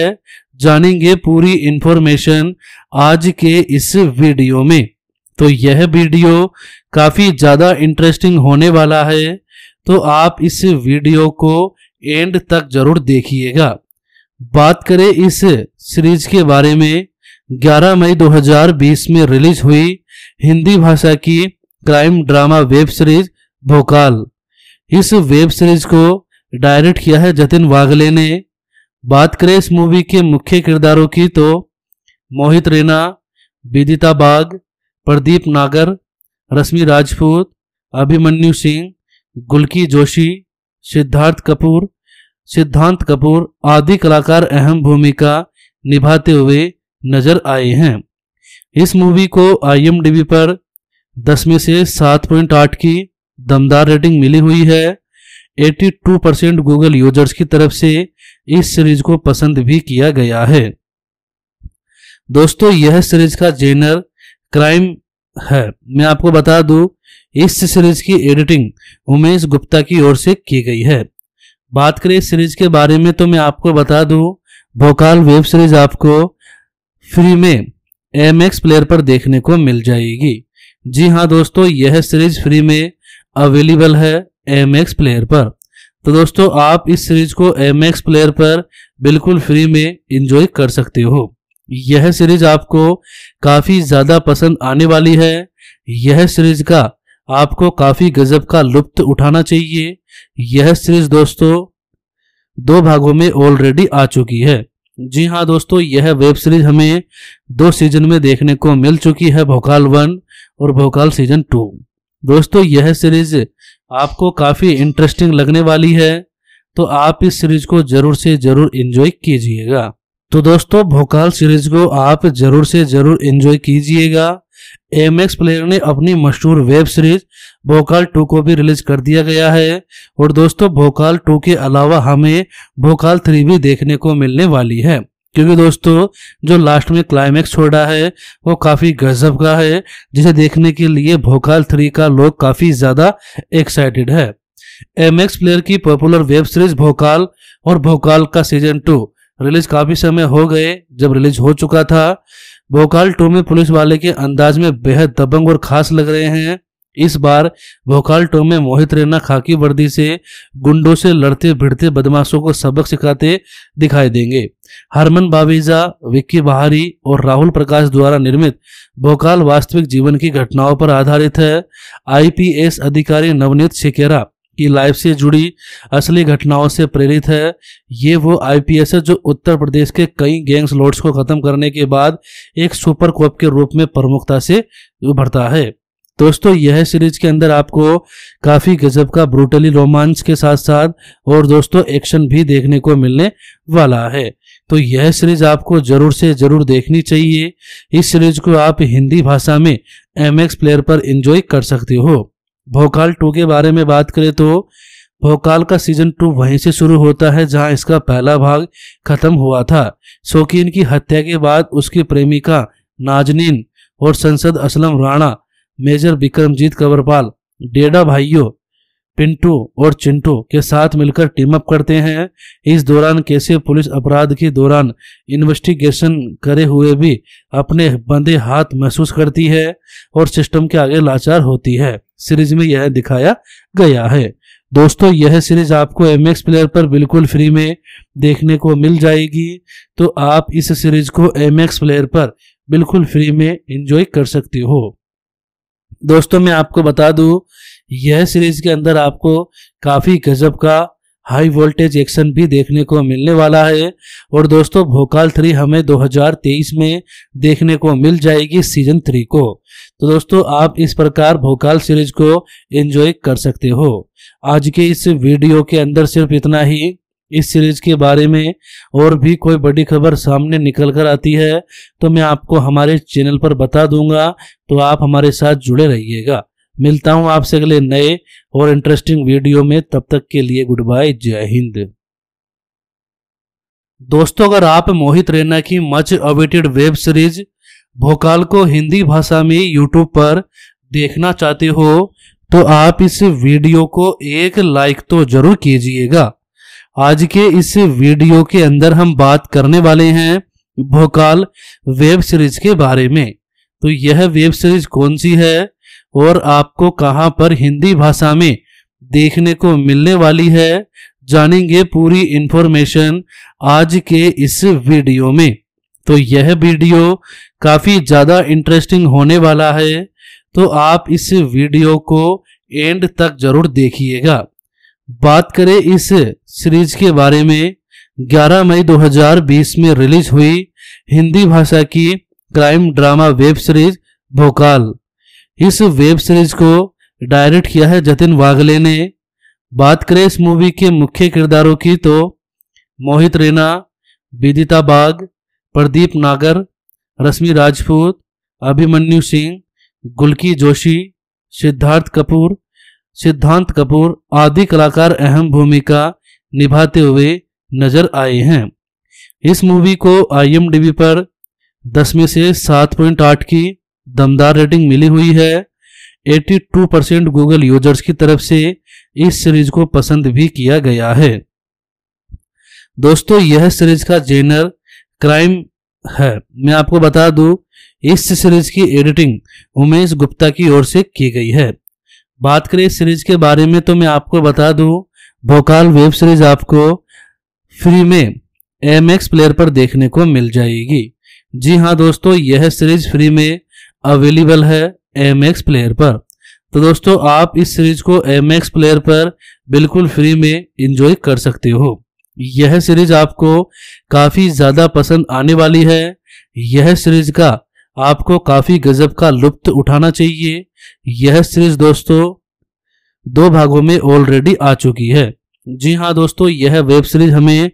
जानेंगे पूरी इंफॉर्मेशन आज के इस वीडियो में तो यह वीडियो काफ़ी ज़्यादा इंटरेस्टिंग होने वाला है तो आप इस वीडियो को एंड तक जरूर देखिएगा बात करें इस सीरीज के बारे में 11 मई 2020 में रिलीज हुई हिंदी भाषा की क्राइम ड्रामा वेब सीरीज भोकाल इस वेब सीरीज को डायरेक्ट किया है जतिन वाघले ने बात करें इस मूवी के मुख्य किरदारों की तो मोहित रैना विदिता बाग प्रदीप नागर रश्मि राजपूत अभिमन्यु सिंह गुलकी जोशी सिद्धार्थ कपूर सिद्धांत कपूर आदि कलाकार अहम भूमिका निभाते हुए नजर आए हैं इस मूवी को आईएमडीबी पर 10 में से 7.8 की दमदार रेटिंग मिली हुई है 82 परसेंट गूगल यूजर्स की तरफ से इस सीरीज को पसंद भी किया गया है दोस्तों यह सीरीज का जेनर क्राइम है मैं आपको बता दूं इस सीरीज की एडिटिंग उमेश गुप्ता की ओर से की गई है बात करें इस सीरीज के बारे में तो मैं आपको बता दूं भोकाल वेब सीरीज आपको फ्री में एम एक्स प्लेयर पर देखने को मिल जाएगी जी हाँ दोस्तों यह सीरीज फ्री में अवेलेबल है एम एक्स प्लेयर पर तो दोस्तों आप इस सीरीज को एम एक्स प्लेयर पर बिल्कुल फ्री में इंजॉय कर सकते हो यह सीरीज आपको काफ़ी ज़्यादा पसंद आने वाली है यह सीरीज का आपको काफ़ी गजब का लुप्त उठाना चाहिए यह सीरीज दोस्तों दो भागों में ऑलरेडी आ चुकी है जी हाँ दोस्तों यह वेब सीरीज हमें दो सीजन में देखने को मिल चुकी है भोकाल वन और भोकाल सीजन टू दोस्तों यह सीरीज आपको काफ़ी इंटरेस्टिंग लगने वाली है तो आप इस सीरीज को जरूर से जरूर एंजॉय कीजिएगा तो दोस्तों भोकाल सीरीज को आप जरूर से जरूर एंजॉय कीजिएगा एम एक्स प्लेयर ने अपनी मशहूर वेब सीरीज भोकाल टू को भी रिलीज कर दिया गया है और दोस्तों भोकाल टू के अलावा हमें भोकाल थ्री भी देखने को मिलने वाली है क्योंकि दोस्तों जो लास्ट में छोड़ छोड़ा है वो काफ़ी गजब का है जिसे देखने के लिए भोकाल थ्री का लोग काफ़ी ज़्यादा एक्साइटेड है एम एक्स प्लेयर की पॉपुलर वेब सीरीज भोकाल और भोकाल का सीजन टू रिलीज काफी समय हो गए जब रिलीज हो चुका था भोकाल टू में पुलिस वाले के अंदाज में बेहद दबंग और खास लग रहे हैं इस बार टो में मोहित रैना खाकी वर्दी से गुंडों से लड़ते भिड़ते बदमाशों को सबक सिखाते दिखाई देंगे हरमन बाबीजा विक्की बहारी और राहुल प्रकाश द्वारा निर्मित भोकाल वास्तविक जीवन की घटनाओं पर आधारित है आईपीएस अधिकारी नवनीत शिकेरा की लाइफ से जुड़ी असली घटनाओं से प्रेरित है ये वो आईपीएस है जो उत्तर प्रदेश के कई गैंग्स लॉर्ड्स को खत्म करने के बाद एक सुपर कोप के रूप में प्रमुखता से उभरता है दोस्तों यह सीरीज के अंदर आपको काफी गजब का ब्रूटली रोमांस के साथ साथ और दोस्तों एक्शन भी देखने को मिलने वाला है तो यह सीरीज आपको जरूर से जरूर देखनी चाहिए इस सीरीज को आप हिंदी भाषा में एम एक्स प्लेयर पर एंजॉय कर सकते हो भोकाल टू के बारे में बात करें तो भोकाल का सीजन टू वहीं से शुरू होता है जहां इसका पहला भाग खत्म हुआ था शौकीन की हत्या के बाद उसकी प्रेमिका नाजनीन और संसद असलम राणा मेजर विक्रमजीत कंवरपाल डेडा भाइयों पिंटू और चिंटू के साथ मिलकर टीम अप करते हैं इस दौरान कैसे पुलिस अपराध के दौरान इन्वेस्टिगेशन करे हुए भी अपने बंदे हाथ महसूस करती है और सिस्टम के आगे लाचार होती है सीरीज में यह दिखाया गया है दोस्तों यह सीरीज आपको एम प्लेयर पर बिल्कुल फ्री में देखने को मिल जाएगी तो आप इस सीरीज को एम प्लेयर पर बिल्कुल फ्री में इंजॉय कर सकते हो दोस्तों मैं आपको बता दूं यह सीरीज के अंदर आपको काफ़ी गजब का हाई वोल्टेज एक्शन भी देखने को मिलने वाला है और दोस्तों भोकाल थ्री हमें 2023 में देखने को मिल जाएगी सीजन थ्री को तो दोस्तों आप इस प्रकार भोकाल सीरीज को एंजॉय कर सकते हो आज के इस वीडियो के अंदर सिर्फ इतना ही इस सीरीज के बारे में और भी कोई बड़ी खबर सामने निकल कर आती है तो मैं आपको हमारे चैनल पर बता दूंगा तो आप हमारे साथ जुड़े रहिएगा मिलता हूं आपसे अगले नए और इंटरेस्टिंग वीडियो में तब तक के लिए गुड बाय जय हिंद दोस्तों अगर आप मोहित रैना की मच अवेटेड वेब सीरीज भोकाल को हिंदी भाषा में यूट्यूब पर देखना चाहते हो तो आप इस वीडियो को एक लाइक तो जरूर कीजिएगा आज के इस वीडियो के अंदर हम बात करने वाले हैं भोकाल वेब सीरीज के बारे में तो यह वेब सीरीज कौन सी है और आपको कहां पर हिंदी भाषा में देखने को मिलने वाली है जानेंगे पूरी इंफॉर्मेशन आज के इस वीडियो में तो यह वीडियो काफ़ी ज़्यादा इंटरेस्टिंग होने वाला है तो आप इस वीडियो को एंड तक जरूर देखिएगा बात करें इस सीरीज के बारे में 11 मई 2020 में रिलीज हुई हिंदी भाषा की क्राइम ड्रामा वेब सीरीज भोकाल इस वेब सीरीज को डायरेक्ट किया है जतिन वागले ने बात करें इस मूवी के मुख्य किरदारों की तो मोहित रैना विदिता बाग प्रदीप नागर रश्मि राजपूत अभिमन्यु सिंह गुलकी जोशी सिद्धार्थ कपूर सिद्धांत कपूर आदि कलाकार अहम भूमिका निभाते हुए नजर आए हैं इस मूवी को आईएमडीबी पर 10 में से 7.8 की दमदार रेटिंग मिली हुई है 82 परसेंट गूगल यूजर्स की तरफ से इस सीरीज को पसंद भी किया गया है दोस्तों यह सीरीज का जेनर क्राइम है मैं आपको बता दूं इस सीरीज की एडिटिंग उमेश गुप्ता की ओर से की गई है बात करें सीरीज के बारे में तो मैं आपको बता दूं भोकाल वेब सीरीज आपको फ्री में एम एक्स प्लेयर पर देखने को मिल जाएगी जी हाँ दोस्तों यह सीरीज फ्री में अवेलेबल है एम एक्स प्लेयर पर तो दोस्तों आप इस सीरीज को एम एक्स प्लेयर पर बिल्कुल फ्री में इंजॉय कर सकते हो यह सीरीज आपको काफ़ी ज़्यादा पसंद आने वाली है यह सीरीज का आपको काफी गजब का लुप्त उठाना चाहिए यह सीरीज दोस्तों दो भागों में ऑलरेडी आ चुकी है जी हाँ दोस्तों यह वेब सीरीज हमें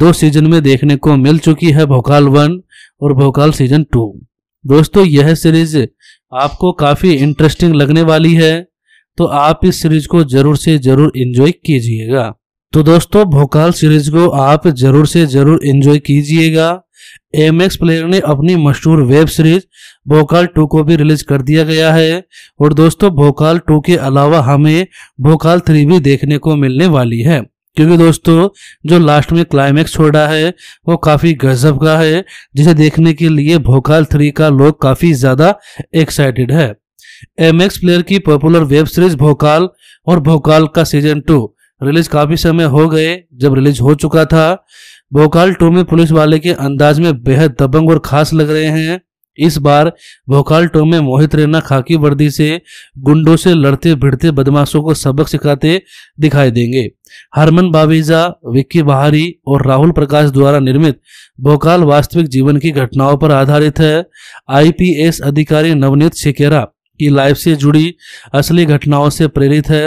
दो सीजन में देखने को मिल चुकी है भोकाल वन और भोकाल सीजन टू दोस्तों यह सीरीज आपको काफी इंटरेस्टिंग लगने वाली है तो आप इस सीरीज को जरूर से जरूर एंजॉय कीजिएगा तो दोस्तों भोकाल सीरीज को आप जरूर से जरूर एंजॉय कीजिएगा एमएक्स प्लेयर ने अपनी मशहूर वेब सीरीज भोकाल टू को भी रिलीज कर दिया गया है और दोस्तों भोकाल टू के अलावा हमें भोकाल थ्री भी देखने को मिलने वाली है क्योंकि दोस्तों जो लास्ट में क्लाइमेक्स छोड़ा है वो काफ़ी गजब का है जिसे देखने के लिए भोकाल थ्री का लोग काफ़ी ज़्यादा एक्साइटेड है एम एक्स प्लेयर की पॉपुलर वेब सीरीज भोकाल और भोकाल का सीजन टू रिलीज काफ़ी समय हो गए जब रिलीज हो चुका था भोकाल टू में पुलिस वाले के अंदाज में बेहद दबंग और खास लग रहे हैं इस बार भोकाल टो में मोहित रैना खाकी वर्दी से गुंडों से लड़ते भिड़ते बदमाशों को सबक सिखाते दिखाई देंगे हरमन बावीजा विक्की बहारी और राहुल प्रकाश द्वारा निर्मित भोकाल वास्तविक जीवन की घटनाओं पर आधारित है आईपीएस अधिकारी नवनीत शिकेरा की लाइफ से जुड़ी असली घटनाओं से प्रेरित है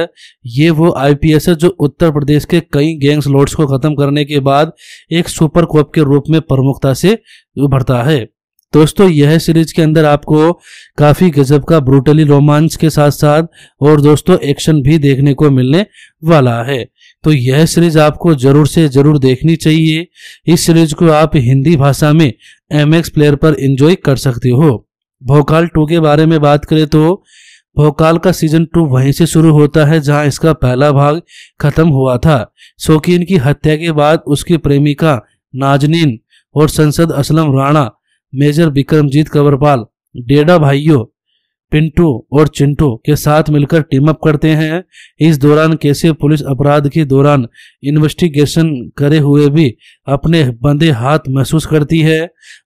ये वो आईपीएस है जो उत्तर प्रदेश के कई गैंग्स लॉर्ड्स को खत्म करने के बाद एक सुपर कोप के रूप में प्रमुखता से उभरता है दोस्तों यह सीरीज के अंदर आपको काफी गजब का ब्रूटली रोमांच के साथ साथ और दोस्तों एक्शन भी देखने को मिलने वाला है तो यह सीरीज आपको जरूर से जरूर देखनी चाहिए इस सीरीज को आप हिंदी भाषा में एम एक्स प्लेयर पर एंजॉय कर सकते हो भोकाल टू के बारे में बात करें तो भोकाल का सीजन टू वहीं से शुरू होता है जहां इसका पहला भाग खत्म हुआ था शौकीन की हत्या के बाद उसकी प्रेमिका नाजनीन और संसद असलम राणा मेजर बिक्रमजीत कंवरपाल डेडा भाइयों पिंटू और चिंटू के साथ मिलकर टीम अप करते हैं इस दौरान कैसे पुलिस अपराध के दौरान इन्वेस्टिगेशन करे हुए भी अपने बंदे हाथ महसूस करती है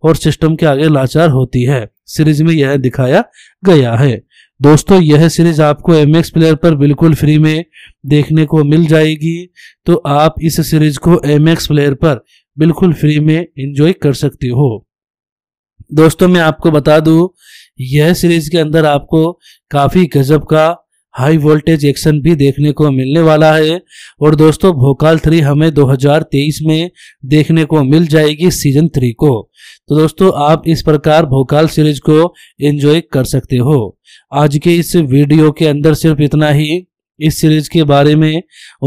और सिस्टम के आगे लाचार होती है सीरीज में यह दिखाया गया है दोस्तों यह सीरीज आपको एम एक्स प्लेयर पर बिल्कुल फ्री में देखने को मिल जाएगी तो आप इस सीरीज को एम एक्स प्लेयर पर बिल्कुल फ्री में एंजॉय कर सकते हो दोस्तों मैं आपको बता दूं यह सीरीज के अंदर आपको काफ़ी गजब का हाई वोल्टेज एक्शन भी देखने को मिलने वाला है और दोस्तों भोकाल थ्री हमें 2023 में देखने को मिल जाएगी सीजन थ्री को तो दोस्तों आप इस प्रकार भोकाल सीरीज को एंजॉय कर सकते हो आज के इस वीडियो के अंदर सिर्फ इतना ही इस सीरीज के बारे में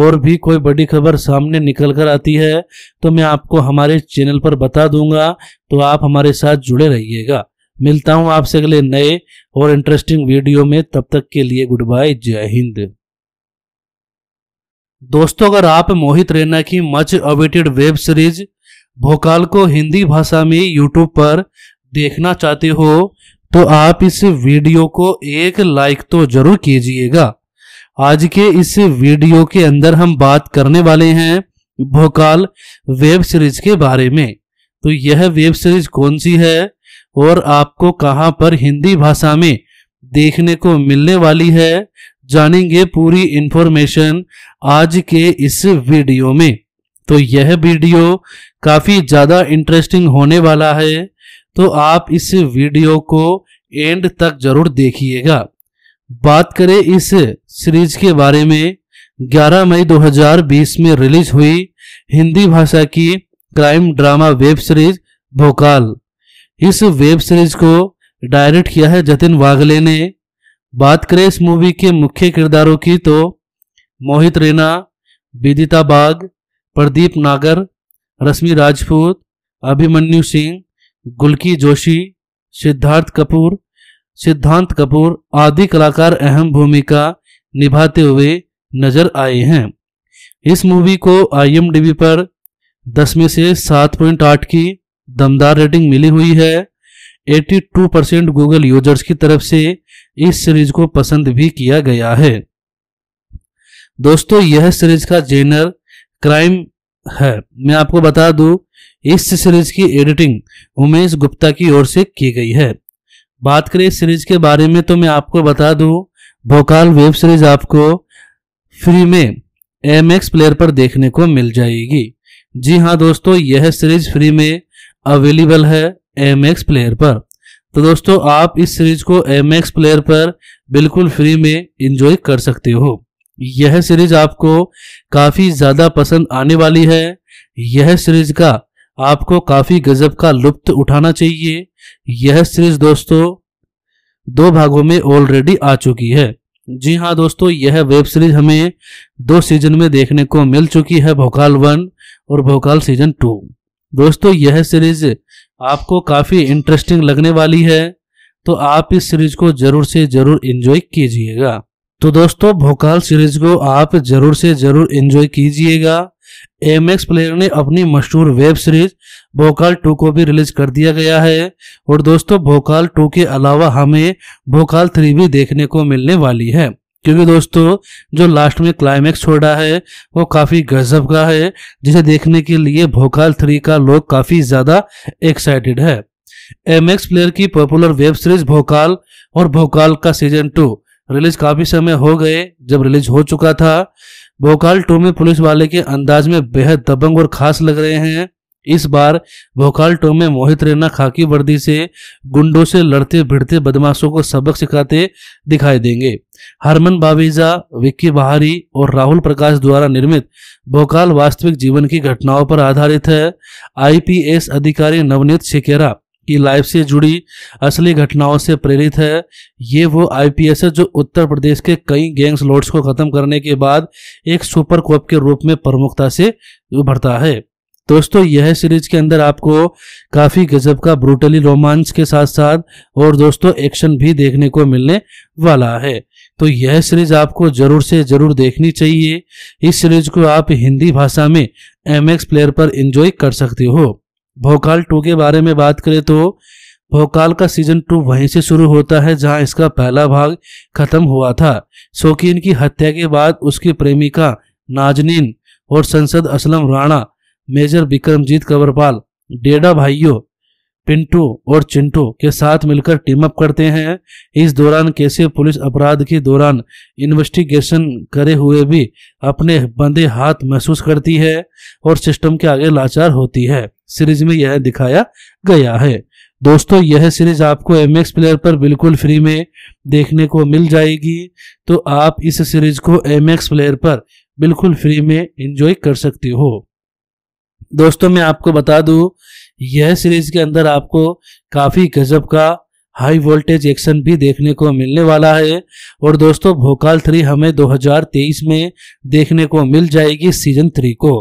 और भी कोई बड़ी खबर सामने निकल कर आती है तो मैं आपको हमारे चैनल पर बता दूंगा तो आप हमारे साथ जुड़े रहिएगा मिलता हूँ आपसे अगले नए और इंटरेस्टिंग वीडियो में तब तक के लिए गुड बाय जय हिंद दोस्तों अगर आप मोहित रैना की मच अवेटेड वेब सीरीज भोकाल को हिंदी भाषा में यूट्यूब पर देखना चाहते हो तो आप इस वीडियो को एक लाइक तो जरूर कीजिएगा आज के इस वीडियो के अंदर हम बात करने वाले हैं भोकाल वेब सीरीज के बारे में तो यह वेब सीरीज कौन सी है और आपको कहाँ पर हिंदी भाषा में देखने को मिलने वाली है जानेंगे पूरी इंफॉर्मेशन आज के इस वीडियो में तो यह वीडियो काफ़ी ज़्यादा इंटरेस्टिंग होने वाला है तो आप इस वीडियो को एंड तक जरूर देखिएगा बात करें इस सीरीज के बारे में 11 मई 2020 में रिलीज हुई हिंदी भाषा की क्राइम ड्रामा वेब सीरीज भोकाल इस वेब सीरीज को डायरेक्ट किया है जतिन वाघले ने बात करें इस मूवी के मुख्य किरदारों की तो मोहित रैना विदिता बाग प्रदीप नागर रश्मि राजपूत अभिमन्यु सिंह गुलकी जोशी सिद्धार्थ कपूर सिद्धांत कपूर आदि कलाकार अहम भूमिका निभाते हुए नजर आए हैं इस मूवी को आईएमडीबी पर दस में से 7.8 की दमदार रेटिंग मिली हुई है 82 परसेंट गूगल यूजर्स की तरफ से इस सीरीज को पसंद भी किया गया है दोस्तों यह सीरीज का जेनर क्राइम है मैं आपको बता दूं इस सीरीज की एडिटिंग उमेश गुप्ता की ओर से की गई है बात करें इस सीरीज के बारे में तो मैं आपको बता दूं भोकाल वेब सीरीज आपको फ्री में एम एक्स प्लेयर पर देखने को मिल जाएगी जी हाँ दोस्तों यह सीरीज फ्री में अवेलेबल है एम एक्स प्लेयर पर तो दोस्तों आप इस सीरीज को एम एक्स प्लेयर पर बिल्कुल फ्री में इंजॉय कर सकते हो यह सीरीज आपको काफ़ी ज़्यादा पसंद आने वाली है यह सीरीज का आपको काफ़ी गजब का लुप्त उठाना चाहिए यह सीरीज दोस्तों दो भागों में ऑलरेडी आ चुकी है जी हाँ दोस्तों यह वेब सीरीज हमें दो सीजन में देखने को मिल चुकी है भोकाल वन और भोकाल सीजन टू दोस्तों यह सीरीज आपको काफी इंटरेस्टिंग लगने वाली है तो आप इस सीरीज को जरूर से जरूर एंजॉय कीजिएगा तो दोस्तों भोकाल सीरीज को आप जरूर से जरूर एंजॉय कीजिएगा एम एक्स प्लेयर ने अपनी मशहूर वेब सीरीज भोकाल टू को भी रिलीज कर दिया गया है और दोस्तों भोकाल टू के अलावा हमें भोकाल थ्री भी देखने को मिलने वाली है क्योंकि दोस्तों जो लास्ट में क्लाइमेक्स छोड़ा है वो काफ़ी गजब का है जिसे देखने के लिए भोकाल थ्री का लोग काफ़ी ज़्यादा एक्साइटेड है एम एक्स प्लेयर की पॉपुलर वेब सीरीज भोकाल और भोकाल का सीजन टू रिलीज काफ़ी समय हो गए जब रिलीज हो चुका था भोकाल टू में पुलिस वाले के अंदाज में बेहद दबंग और खास लग रहे हैं इस बार भोखालटो में मोहित रैना खाकी वर्दी से गुंडों से लड़ते भिड़ते बदमाशों को सबक सिखाते दिखाई देंगे हरमन बावीजा विक्की बहारी और राहुल प्रकाश द्वारा निर्मित भोकाल वास्तविक जीवन की घटनाओं पर आधारित है आईपीएस अधिकारी नवनीत शिकेरा की लाइफ से जुड़ी असली घटनाओं से प्रेरित है ये वो आईपीएस है जो उत्तर प्रदेश के कई गैंग्स लॉर्ड्स को खत्म करने के बाद एक सुपर कॉप के रूप में प्रमुखता से उभरता है दोस्तों यह सीरीज के अंदर आपको काफी गजब का ब्रूटली रोमांस के साथ साथ और दोस्तों एक्शन भी देखने को मिलने वाला है तो यह सीरीज आपको जरूर से जरूर देखनी चाहिए इस सीरीज को आप हिंदी भाषा में एम प्लेयर पर एंजॉय कर सकते हो भोकाल टू के बारे में बात करें तो भोकाल का सीजन टू वहीं से शुरू होता है जहां इसका पहला भाग खत्म हुआ था शौकीन की हत्या के बाद उसकी प्रेमिका नाजनीन और संसद असलम राणा मेजर विक्रमजीत कंवरपाल डेडा भाइयों पिंटू और चिंटू के साथ मिलकर टीम अप करते हैं इस दौरान कैसे पुलिस अपराध के दौरान इन्वेस्टिगेशन करे हुए भी अपने बंदे हाथ महसूस करती है और सिस्टम के आगे लाचार होती है सीरीज में यह दिखाया गया है दोस्तों यह सीरीज आपको एम एक्स प्लेयर पर बिल्कुल फ्री में देखने को मिल जाएगी तो आप इस सीरीज को एम एक्स प्लेयर पर बिल्कुल फ्री में इंजॉय कर सकते हो दोस्तों मैं आपको बता दूं यह सीरीज के अंदर आपको काफ़ी गजब का हाई वोल्टेज एक्शन भी देखने को मिलने वाला है और दोस्तों भोकाल थ्री हमें 2023 में देखने को मिल जाएगी सीजन थ्री को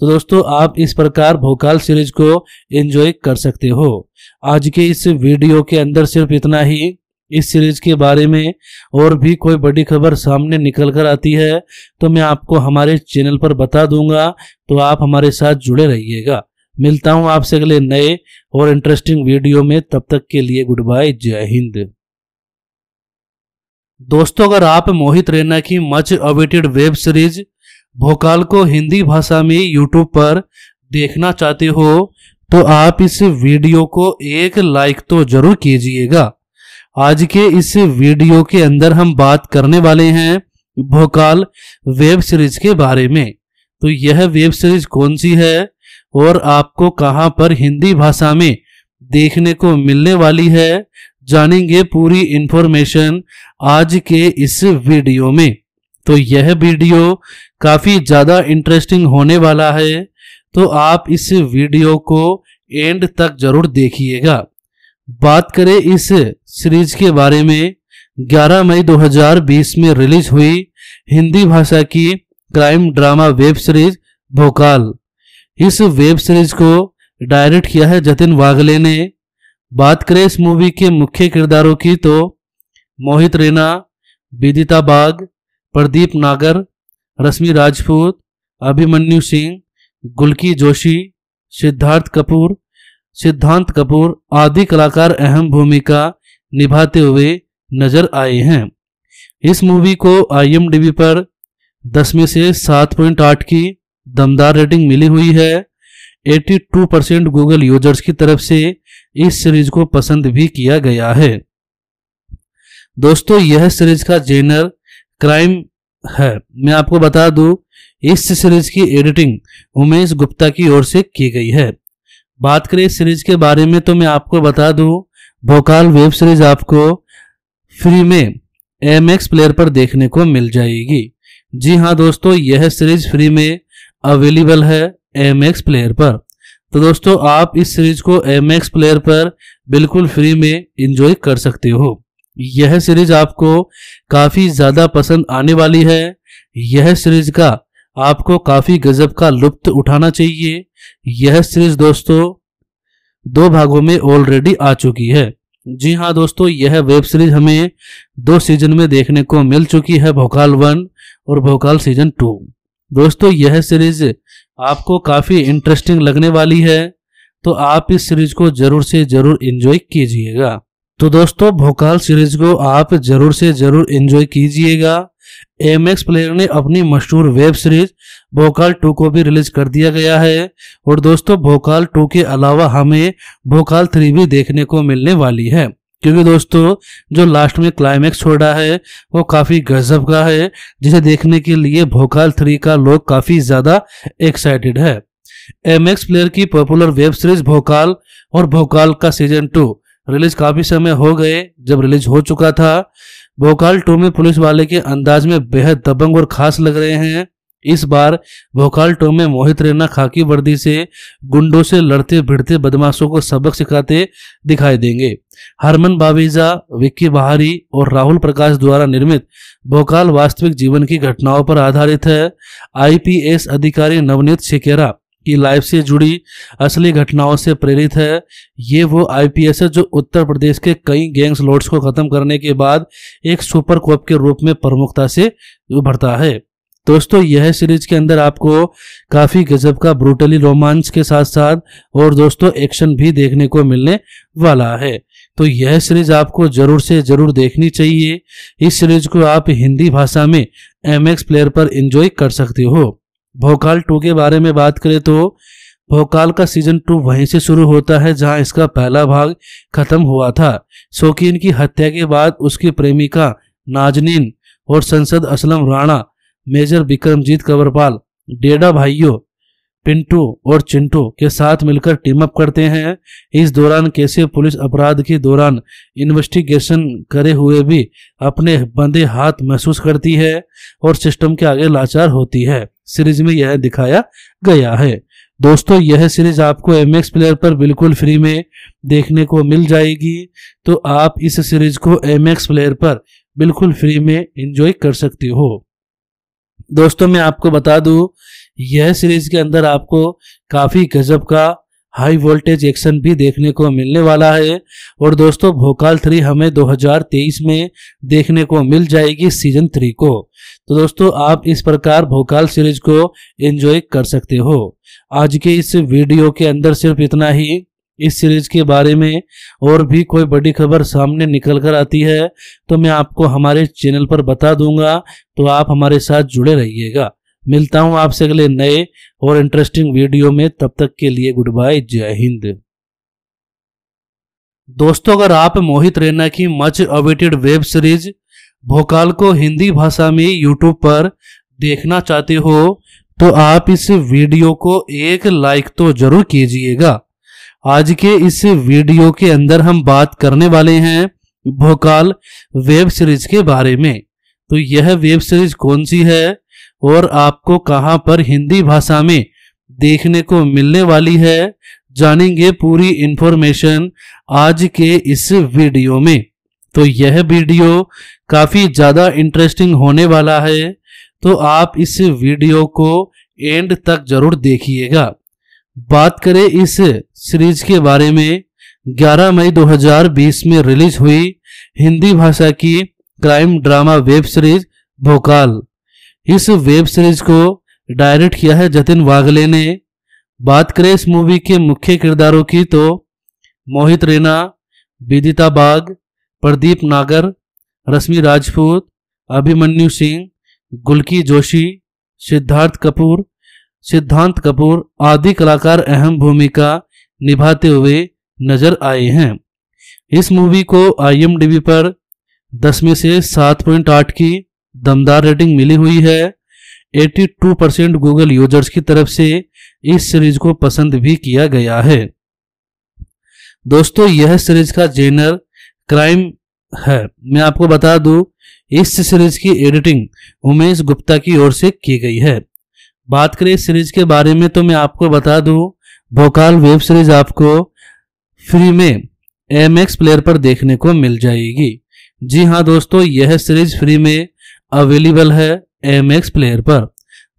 तो दोस्तों आप इस प्रकार भोकाल सीरीज को एंजॉय कर सकते हो आज के इस वीडियो के अंदर सिर्फ इतना ही इस सीरीज के बारे में और भी कोई बड़ी खबर सामने निकल कर आती है तो मैं आपको हमारे चैनल पर बता दूंगा तो आप हमारे साथ जुड़े रहिएगा मिलता हूं आपसे अगले नए और इंटरेस्टिंग वीडियो में तब तक के लिए गुड बाय जय हिंद दोस्तों अगर आप मोहित रैना की मच अवेटेड वेब सीरीज भोकाल को हिंदी भाषा में यूट्यूब पर देखना चाहते हो तो आप इस वीडियो को एक लाइक तो जरूर कीजिएगा आज के इस वीडियो के अंदर हम बात करने वाले हैं भोकाल वेब सीरीज के बारे में तो यह वेब सीरीज कौन सी है और आपको कहां पर हिंदी भाषा में देखने को मिलने वाली है जानेंगे पूरी इंफॉर्मेशन आज के इस वीडियो में तो यह वीडियो काफ़ी ज़्यादा इंटरेस्टिंग होने वाला है तो आप इस वीडियो को एंड तक जरूर देखिएगा बात करें इस सीरीज के बारे में 11 मई 2020 में रिलीज हुई हिंदी भाषा की क्राइम ड्रामा वेब सीरीज भोकाल इस वेब सीरीज को डायरेक्ट किया है जतिन वागले ने बात करें इस मूवी के मुख्य किरदारों की तो मोहित रैना विदिता बाग प्रदीप नागर रश्मि राजपूत अभिमन्यु सिंह गुलकी जोशी सिद्धार्थ कपूर सिद्धांत कपूर आदि कलाकार अहम भूमिका निभाते हुए नजर आए हैं इस मूवी को आईएमडीबी पर 10 में से 7.8 की दमदार रेटिंग मिली हुई है 82 परसेंट गूगल यूजर्स की तरफ से इस सीरीज को पसंद भी किया गया है दोस्तों यह सीरीज का जेनर क्राइम है मैं आपको बता दूं इस सीरीज की एडिटिंग उमेश गुप्ता की ओर से की गई है बात करें इस सीरीज के बारे में तो मैं आपको बता दूं भोकाल वेब सीरीज आपको फ्री में एम एक्स प्लेयर पर देखने को मिल जाएगी जी हाँ दोस्तों यह सीरीज फ्री में अवेलेबल है एम एक्स प्लेयर पर तो दोस्तों आप इस सीरीज को एम एक्स प्लेयर पर बिल्कुल फ्री में इंजॉय कर सकते हो यह सीरीज आपको काफ़ी ज़्यादा पसंद आने वाली है यह सीरीज का आपको काफी गजब का लुप्त उठाना चाहिए यह सीरीज दोस्तों दो भागों में ऑलरेडी आ चुकी है जी हाँ दोस्तों यह वेब सीरीज हमें दो सीजन में देखने को मिल चुकी है भोकाल वन और भोकाल सीजन टू दोस्तों यह सीरीज आपको काफी इंटरेस्टिंग लगने वाली है तो आप इस सीरीज को जरूर से जरूर एंजॉय कीजिएगा तो दोस्तों भोकाल सीरीज को आप जरूर से जरूर एंजॉय कीजिएगा एक्स प्लेयर ने अपनी मशहूर वेब सीरीज भोकाल टू को भी रिलीज कर दिया गया है और दोस्तों भोकाल टू के अलावा हमें भोकाल थ्री भी देखने को मिलने वाली है क्योंकि दोस्तों जो लास्ट में क्लाइमैक्स छोड़ा है वो काफ़ी गजब का है जिसे देखने के लिए भोकाल थ्री का लोग काफ़ी ज़्यादा एक्साइटेड है एम एक्स प्लेयर की पॉपुलर वेब सीरीज भोकाल और भोकाल का सीजन टू रिलीज काफ़ी समय हो गए जब रिलीज हो चुका था भोकाल टू में पुलिस वाले के अंदाज में बेहद दबंग और खास लग रहे हैं इस बार भोकाल टो में मोहित रैना खाकी वर्दी से गुंडों से लड़ते भिड़ते बदमाशों को सबक सिखाते दिखाई देंगे हरमन बावीजा विक्की बहारी और राहुल प्रकाश द्वारा निर्मित भोकाल वास्तविक जीवन की घटनाओं पर आधारित है आईपीएस अधिकारी नवनीत शिकेरा की लाइफ से जुड़ी असली घटनाओं से प्रेरित है ये वो आईपीएस है जो उत्तर प्रदेश के कई गैंग्स लोड्स को खत्म करने के बाद एक सुपर कोप के रूप में प्रमुखता से उभरता है दोस्तों यह सीरीज के अंदर आपको काफी गजब का ब्रूटली रोमांस के साथ साथ और दोस्तों एक्शन भी देखने को मिलने वाला है तो यह सीरीज आपको जरूर से जरूर देखनी चाहिए इस सीरीज को आप हिंदी भाषा में एम एक्स प्लेयर पर एंजॉय कर सकते हो भोकाल टू के बारे में बात करें तो भोकाल का सीजन टू वहीं से शुरू होता है जहां इसका पहला भाग खत्म हुआ था शौकीन की हत्या के बाद उसकी प्रेमिका नाजनीन और संसद असलम राणा मेजर बिक्रमजीत कंवरपाल डेडा भाइयों पिंटू और चिंटू के साथ मिलकर टीम अप करते हैं इस दौरान कैसे पुलिस अपराध के दौरान इन्वेस्टिगेशन करे हुए भी अपने बंदे हाथ महसूस करती है और सिस्टम के आगे लाचार होती है सीरीज में यह दिखाया गया है दोस्तों यह सीरीज आपको एम एक्स प्लेयर पर बिल्कुल फ्री में देखने को मिल जाएगी तो आप इस सीरीज को एम एक्स प्लेयर पर बिल्कुल फ्री में एंजॉय कर सकते हो दोस्तों मैं आपको बता दूं यह सीरीज के अंदर आपको काफ़ी गजब का हाई वोल्टेज एक्शन भी देखने को मिलने वाला है और दोस्तों भोकाल थ्री हमें 2023 में देखने को मिल जाएगी सीजन थ्री को तो दोस्तों आप इस प्रकार भोकाल सीरीज को एंजॉय कर सकते हो आज के इस वीडियो के अंदर सिर्फ इतना ही इस सीरीज के बारे में और भी कोई बड़ी खबर सामने निकल कर आती है तो मैं आपको हमारे चैनल पर बता दूंगा तो आप हमारे साथ जुड़े रहिएगा मिलता हूं आपसे अगले नए और इंटरेस्टिंग वीडियो में तब तक के लिए गुड बाय जय हिंद दोस्तों अगर आप मोहित रैना की मच अवेटेड वेब सीरीज भोकाल को हिंदी भाषा में यूट्यूब पर देखना चाहते हो तो आप इस वीडियो को एक लाइक तो जरूर कीजिएगा आज के इस वीडियो के अंदर हम बात करने वाले हैं भोकाल वेब सीरीज के बारे में तो यह वेब सीरीज कौन सी है और आपको कहाँ पर हिंदी भाषा में देखने को मिलने वाली है जानेंगे पूरी इंफॉर्मेशन आज के इस वीडियो में तो यह वीडियो काफ़ी ज़्यादा इंटरेस्टिंग होने वाला है तो आप इस वीडियो को एंड तक जरूर देखिएगा बात करें इस सीरीज के बारे में 11 मई 2020 में रिलीज हुई हिंदी भाषा की क्राइम ड्रामा वेब सीरीज भोकाल इस वेब सीरीज को डायरेक्ट किया है जतिन वाघले ने बात करें इस मूवी के मुख्य किरदारों की तो मोहित रैना विदिता बाग प्रदीप नागर रश्मि राजपूत अभिमन्यु सिंह गुलकी जोशी सिद्धार्थ कपूर सिद्धांत कपूर आदि कलाकार अहम भूमिका निभाते हुए नजर आए हैं इस मूवी को आईएमडीबी पर 10 में से 7.8 की दमदार रेटिंग मिली हुई है 82 परसेंट गूगल यूजर्स की तरफ से इस सीरीज को पसंद भी किया गया है दोस्तों यह सीरीज का जेनर क्राइम है मैं आपको बता दूं इस सीरीज की एडिटिंग उमेश गुप्ता की ओर से की गई है बात करें इस सीरीज के बारे में तो मैं आपको बता दूं भोकाल वेब सीरीज आपको फ्री में एम प्लेयर पर देखने को मिल जाएगी जी हाँ दोस्तों यह सीरीज फ्री में अवेलेबल है एम एक्स प्लेयर पर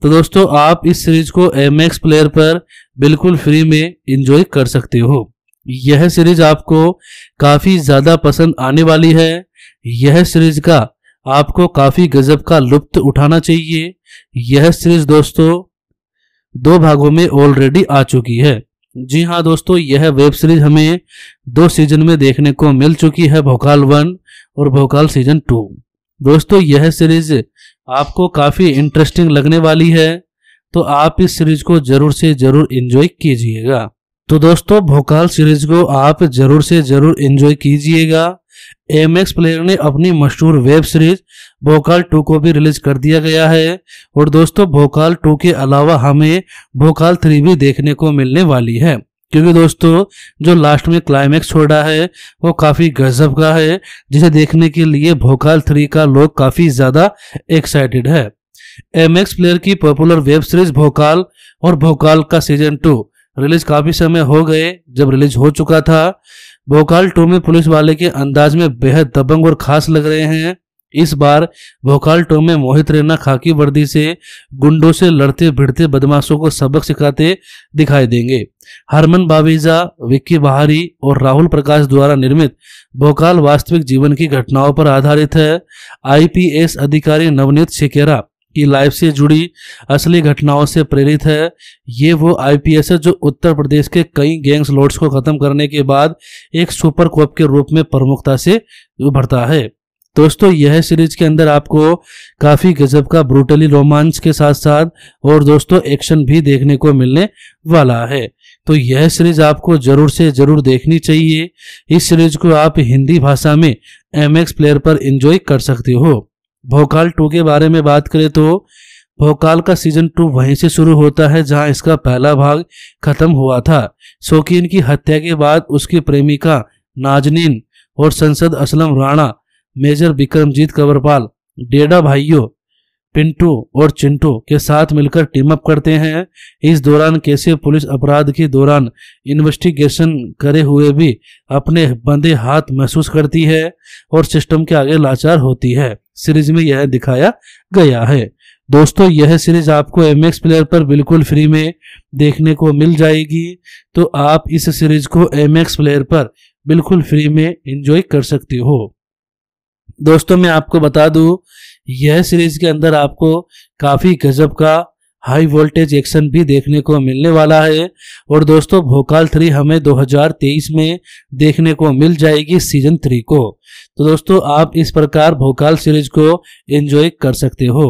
तो दोस्तों आप इस सीरीज को एम एक्स प्लेयर पर बिल्कुल फ्री में इंजॉय कर सकते हो यह सीरीज आपको काफ़ी ज़्यादा पसंद आने वाली है यह सीरीज का आपको काफ़ी गजब का लुप्त उठाना चाहिए यह सीरीज दोस्तों दो भागों में ऑलरेडी आ चुकी है जी हाँ दोस्तों यह वेब सीरीज हमें दो सीजन में देखने को मिल चुकी है भोकाल वन और भोकाल सीजन टू दोस्तों यह सीरीज आपको काफ़ी इंटरेस्टिंग लगने वाली है तो आप इस सीरीज को जरूर से जरूर एंजॉय कीजिएगा तो दोस्तों भोकाल सीरीज को आप जरूर से जरूर एंजॉय कीजिएगा एम एक्स प्लेयर ने अपनी मशहूर वेब सीरीज भोकाल टू को भी रिलीज कर दिया गया है और दोस्तों भोकाल टू के अलावा हमें भोकाल थ्री भी देखने को मिलने वाली है क्योंकि दोस्तों जो लास्ट में क्लाइमेक्स छोड़ा है वो काफी गजब का है जिसे देखने के लिए भोकाल थ्री का लोग काफी ज्यादा एक्साइटेड है एम एक्स प्लेयर की पॉपुलर वेब सीरीज भोकाल और भोकाल का सीजन टू रिलीज काफी समय हो गए जब रिलीज हो चुका था भोकाल टू में पुलिस वाले के अंदाज में बेहद दबंग और खास लग रहे हैं इस बार भोकाल टो में मोहित रैना खाकी वर्दी से गुंडों से लड़ते भिड़ते बदमाशों को सबक सिखाते दिखाई देंगे हरमन बावेजा विक्की बहारी और राहुल प्रकाश द्वारा निर्मित भोकाल वास्तविक जीवन की घटनाओं पर आधारित है आईपीएस अधिकारी नवनीत शेखेरा की लाइफ से जुड़ी असली घटनाओं से प्रेरित है ये वो आईपीएस है जो उत्तर प्रदेश के कई गैंग्स लॉर्ड्स को खत्म करने के बाद एक सुपर कोप के रूप में प्रमुखता से उभरता है दोस्तों यह सीरीज के अंदर आपको काफी गजब का ब्रूटली रोमांस के साथ साथ और दोस्तों एक्शन भी देखने को मिलने वाला है तो यह सीरीज आपको जरूर से जरूर देखनी चाहिए इस सीरीज को आप हिंदी भाषा में एम एक्स प्लेयर पर एंजॉय कर सकते हो भोकाल टू के बारे में बात करें तो भोकाल का सीजन टू वहीं से शुरू होता है जहां इसका पहला भाग खत्म हुआ था शौकीन की हत्या के बाद उसकी प्रेमिका नाजनीन और संसद असलम राणा मेजर विक्रमजीत कंवरपाल डेडा भाइयों पिंटू और चिंटू के साथ मिलकर टीम अप करते हैं इस दौरान कैसे पुलिस अपराध के दौरान इन्वेस्टिगेशन करे हुए भी अपने बंदे हाथ महसूस करती है और सिस्टम के आगे लाचार होती है सीरीज में यह दिखाया गया है दोस्तों यह सीरीज आपको एम एक्स प्लेयर पर बिल्कुल फ्री में देखने को मिल जाएगी तो आप इस सीरीज को एम एक्स प्लेयर पर बिल्कुल फ्री में इंजॉय कर सकते हो दोस्तों मैं आपको बता दूं यह सीरीज के अंदर आपको काफ़ी गजब का हाई वोल्टेज एक्शन भी देखने को मिलने वाला है और दोस्तों भोकाल थ्री हमें 2023 में देखने को मिल जाएगी सीजन थ्री को तो दोस्तों आप इस प्रकार भोकाल सीरीज को एंजॉय कर सकते हो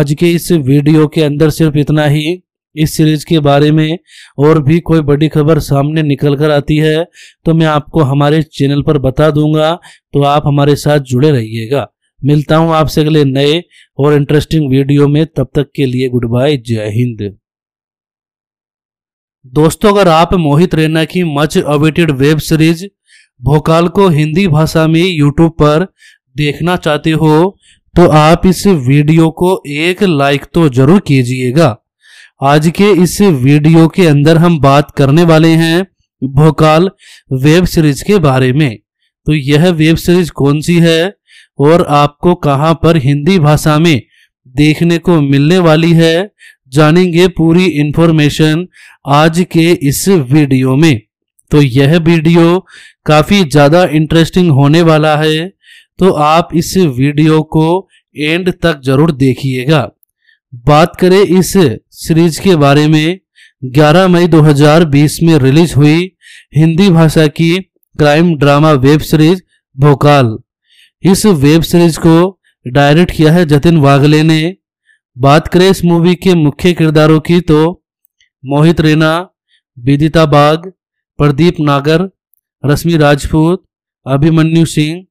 आज के इस वीडियो के अंदर सिर्फ इतना ही इस सीरीज के बारे में और भी कोई बड़ी खबर सामने निकल कर आती है तो मैं आपको हमारे चैनल पर बता दूंगा तो आप हमारे साथ जुड़े रहिएगा मिलता हूं आपसे अगले नए और इंटरेस्टिंग वीडियो में तब तक के लिए गुड बाय जय हिंद दोस्तों अगर आप मोहित रैना की मच अवेटेड वेब सीरीज भोकाल को हिंदी भाषा में यूट्यूब पर देखना चाहते हो तो आप इस वीडियो को एक लाइक तो जरूर कीजिएगा आज के इस वीडियो के अंदर हम बात करने वाले हैं भोकाल वेब सीरीज के बारे में तो यह वेब सीरीज कौन सी है और आपको कहां पर हिंदी भाषा में देखने को मिलने वाली है जानेंगे पूरी इंफॉर्मेशन आज के इस वीडियो में तो यह वीडियो काफ़ी ज़्यादा इंटरेस्टिंग होने वाला है तो आप इस वीडियो को एंड तक जरूर देखिएगा बात करें इस सीरीज के बारे में 11 मई 2020 में रिलीज हुई हिंदी भाषा की क्राइम ड्रामा वेब सीरीज भोकाल इस वेब सीरीज को डायरेक्ट किया है जतिन वागले ने बात करें इस मूवी के मुख्य किरदारों की तो मोहित रैना विदिता बाग प्रदीप नागर रश्मि राजपूत अभिमन्यु सिंह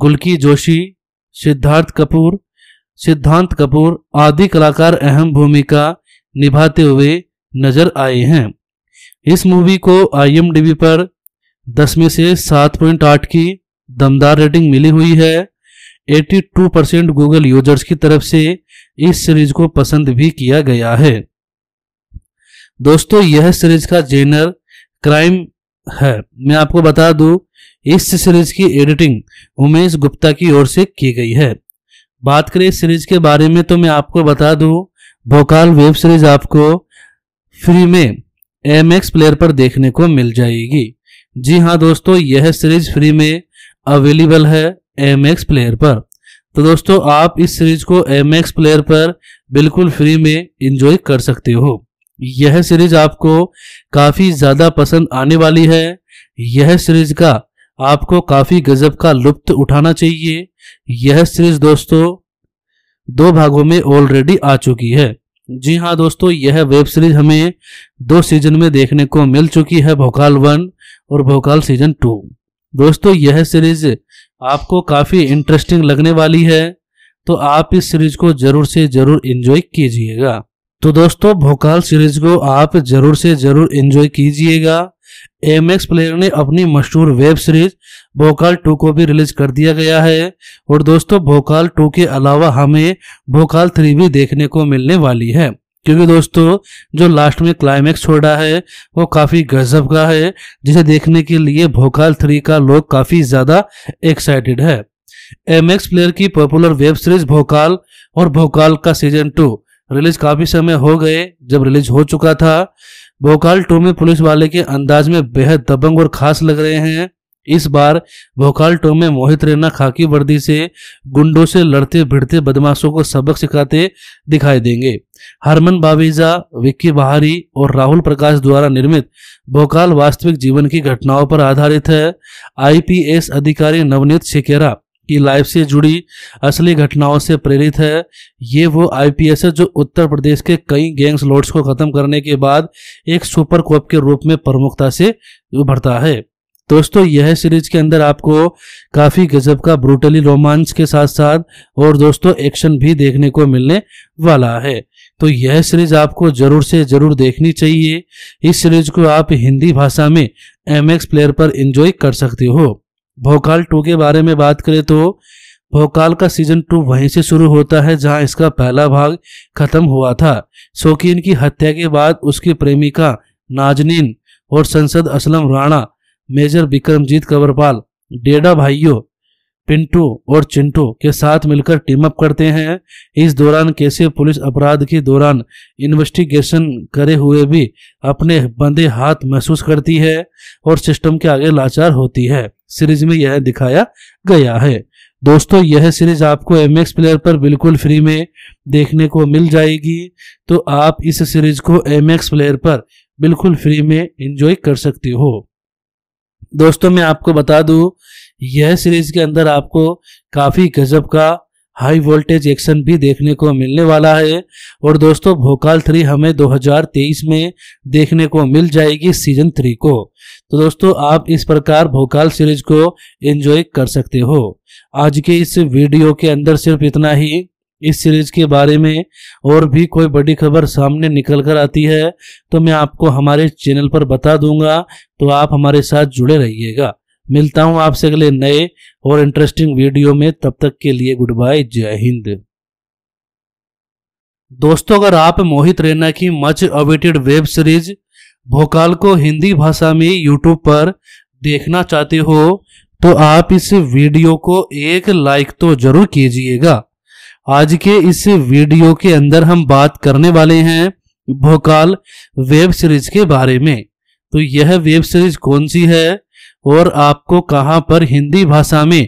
गुलकी जोशी सिद्धार्थ कपूर सिद्धांत कपूर आदि कलाकार अहम भूमिका निभाते हुए नजर आए हैं इस मूवी को आई पर 10 में से 7.8 की दमदार रेटिंग मिली हुई है 82 परसेंट गूगल यूजर्स की तरफ से इस सीरीज को पसंद भी किया गया है दोस्तों यह सीरीज का जेनर क्राइम है मैं आपको बता दूं इस सीरीज की एडिटिंग उमेश गुप्ता की ओर से की गई है बात करें सीरीज के बारे में तो मैं आपको बता दूं भोकाल वेब सीरीज आपको फ्री में एम एक्स प्लेयर पर देखने को मिल जाएगी जी हाँ दोस्तों यह सीरीज फ्री में अवेलेबल है एम एक्स प्लेयर पर तो दोस्तों आप इस सीरीज को एम एक्स प्लेयर पर बिल्कुल फ्री में इंजॉय कर सकते हो यह सीरीज आपको काफ़ी ज़्यादा पसंद आने वाली है यह सीरीज का आपको काफ़ी गज़ब का लुप्त उठाना चाहिए यह सीरीज दोस्तों दो भागों में ऑलरेडी आ चुकी है जी हाँ दोस्तों यह वेब सीरीज हमें दो सीजन में देखने को मिल चुकी है भोकाल वन और भोकाल सीजन टू दोस्तों यह सीरीज आपको काफ़ी इंटरेस्टिंग लगने वाली है तो आप इस सीरीज को जरूर से जरूर एंजॉय कीजिएगा तो दोस्तों भोकाल सीरीज को आप जरूर से जरूर एंजॉय कीजिएगा एक्स प्लेयर ने अपनी मशहूर वेब सीरीज भोकाल टू को भी रिलीज कर दिया गया है और दोस्तों भोकाल टू के अलावा हमें भोकाल थ्री भी देखने को मिलने वाली है क्योंकि दोस्तों जो लास्ट में क्लाइमैक्स छोड़ा है वो काफ़ी गजब का है जिसे देखने के लिए भोकाल थ्री का लोग काफ़ी ज़्यादा एक्साइटेड है एम एक्स प्लेयर की पॉपुलर वेब सीरीज भोकाल और भोकाल का सीजन टू रिलीज काफ़ी समय हो गए जब रिलीज हो चुका था भोकाल टू में पुलिस वाले के अंदाज में बेहद दबंग और खास लग रहे हैं इस बार भोकाल टो में मोहित रैना खाकी वर्दी से गुंडों से लड़ते भिड़ते बदमाशों को सबक सिखाते दिखाई देंगे हरमन बावेजा विक्की बहारी और राहुल प्रकाश द्वारा निर्मित भोकाल वास्तविक जीवन की घटनाओं पर आधारित है आईपीएस अधिकारी नवनीत सिकेरा की लाइफ से जुड़ी असली घटनाओं से प्रेरित है ये वो आईपीएस है जो उत्तर प्रदेश के कई गैंग्स लॉर्ड्स को खत्म करने के बाद एक सुपर कोप के रूप में प्रमुखता से उभरता है दोस्तों यह सीरीज के अंदर आपको काफी गजब का ब्रूटली रोमांच के साथ साथ और दोस्तों एक्शन भी देखने को मिलने वाला है तो यह सीरीज आपको जरूर से जरूर देखनी चाहिए इस सीरीज को आप हिंदी भाषा में एम एक्स प्लेयर पर एंजॉय कर सकते हो भोकाल टू के बारे में बात करें तो भोकाल का सीजन टू वहीं से शुरू होता है जहां इसका पहला भाग खत्म हुआ था शौकीन की हत्या के बाद उसकी प्रेमिका नाजनीन और संसद असलम राणा मेजर बिक्रमजीत कंवरपाल डेडा भाइयों पिंटू और चिंटू के साथ मिलकर टीम अप करते हैं इस दौरान कैसे पुलिस अपराध के दौरान इन्वेस्टिगेशन करे हुए भी अपने बंदे हाथ महसूस करती है और सिस्टम के आगे लाचार होती है सीरीज में यह दिखाया गया है दोस्तों यह सीरीज आपको एम एक्स प्लेयर पर बिल्कुल फ्री में देखने को मिल जाएगी तो आप इस सीरीज को एम एक्स प्लेयर पर बिल्कुल फ्री में एंजॉय कर सकते हो दोस्तों मैं आपको बता दूं यह सीरीज के अंदर आपको काफ़ी गजब का हाई वोल्टेज एक्शन भी देखने को मिलने वाला है और दोस्तों भोकाल थ्री हमें 2023 में देखने को मिल जाएगी सीजन थ्री को तो दोस्तों आप इस प्रकार भोकाल सीरीज को एंजॉय कर सकते हो आज के इस वीडियो के अंदर सिर्फ इतना ही इस सीरीज के बारे में और भी कोई बड़ी खबर सामने निकल कर आती है तो मैं आपको हमारे चैनल पर बता दूंगा तो आप हमारे साथ जुड़े रहिएगा मिलता हूँ आपसे अगले नए और इंटरेस्टिंग वीडियो में तब तक के लिए गुड बाय जय हिंद दोस्तों अगर आप मोहित रैना की मच अवेटेड वेब सीरीज भोकाल को हिंदी भाषा में यूट्यूब पर देखना चाहते हो तो आप इस वीडियो को एक लाइक तो जरूर कीजिएगा आज के इस वीडियो के अंदर हम बात करने वाले हैं भोकाल वेब सीरीज के बारे में तो यह वेब सीरीज कौन सी है और आपको कहाँ पर हिंदी भाषा में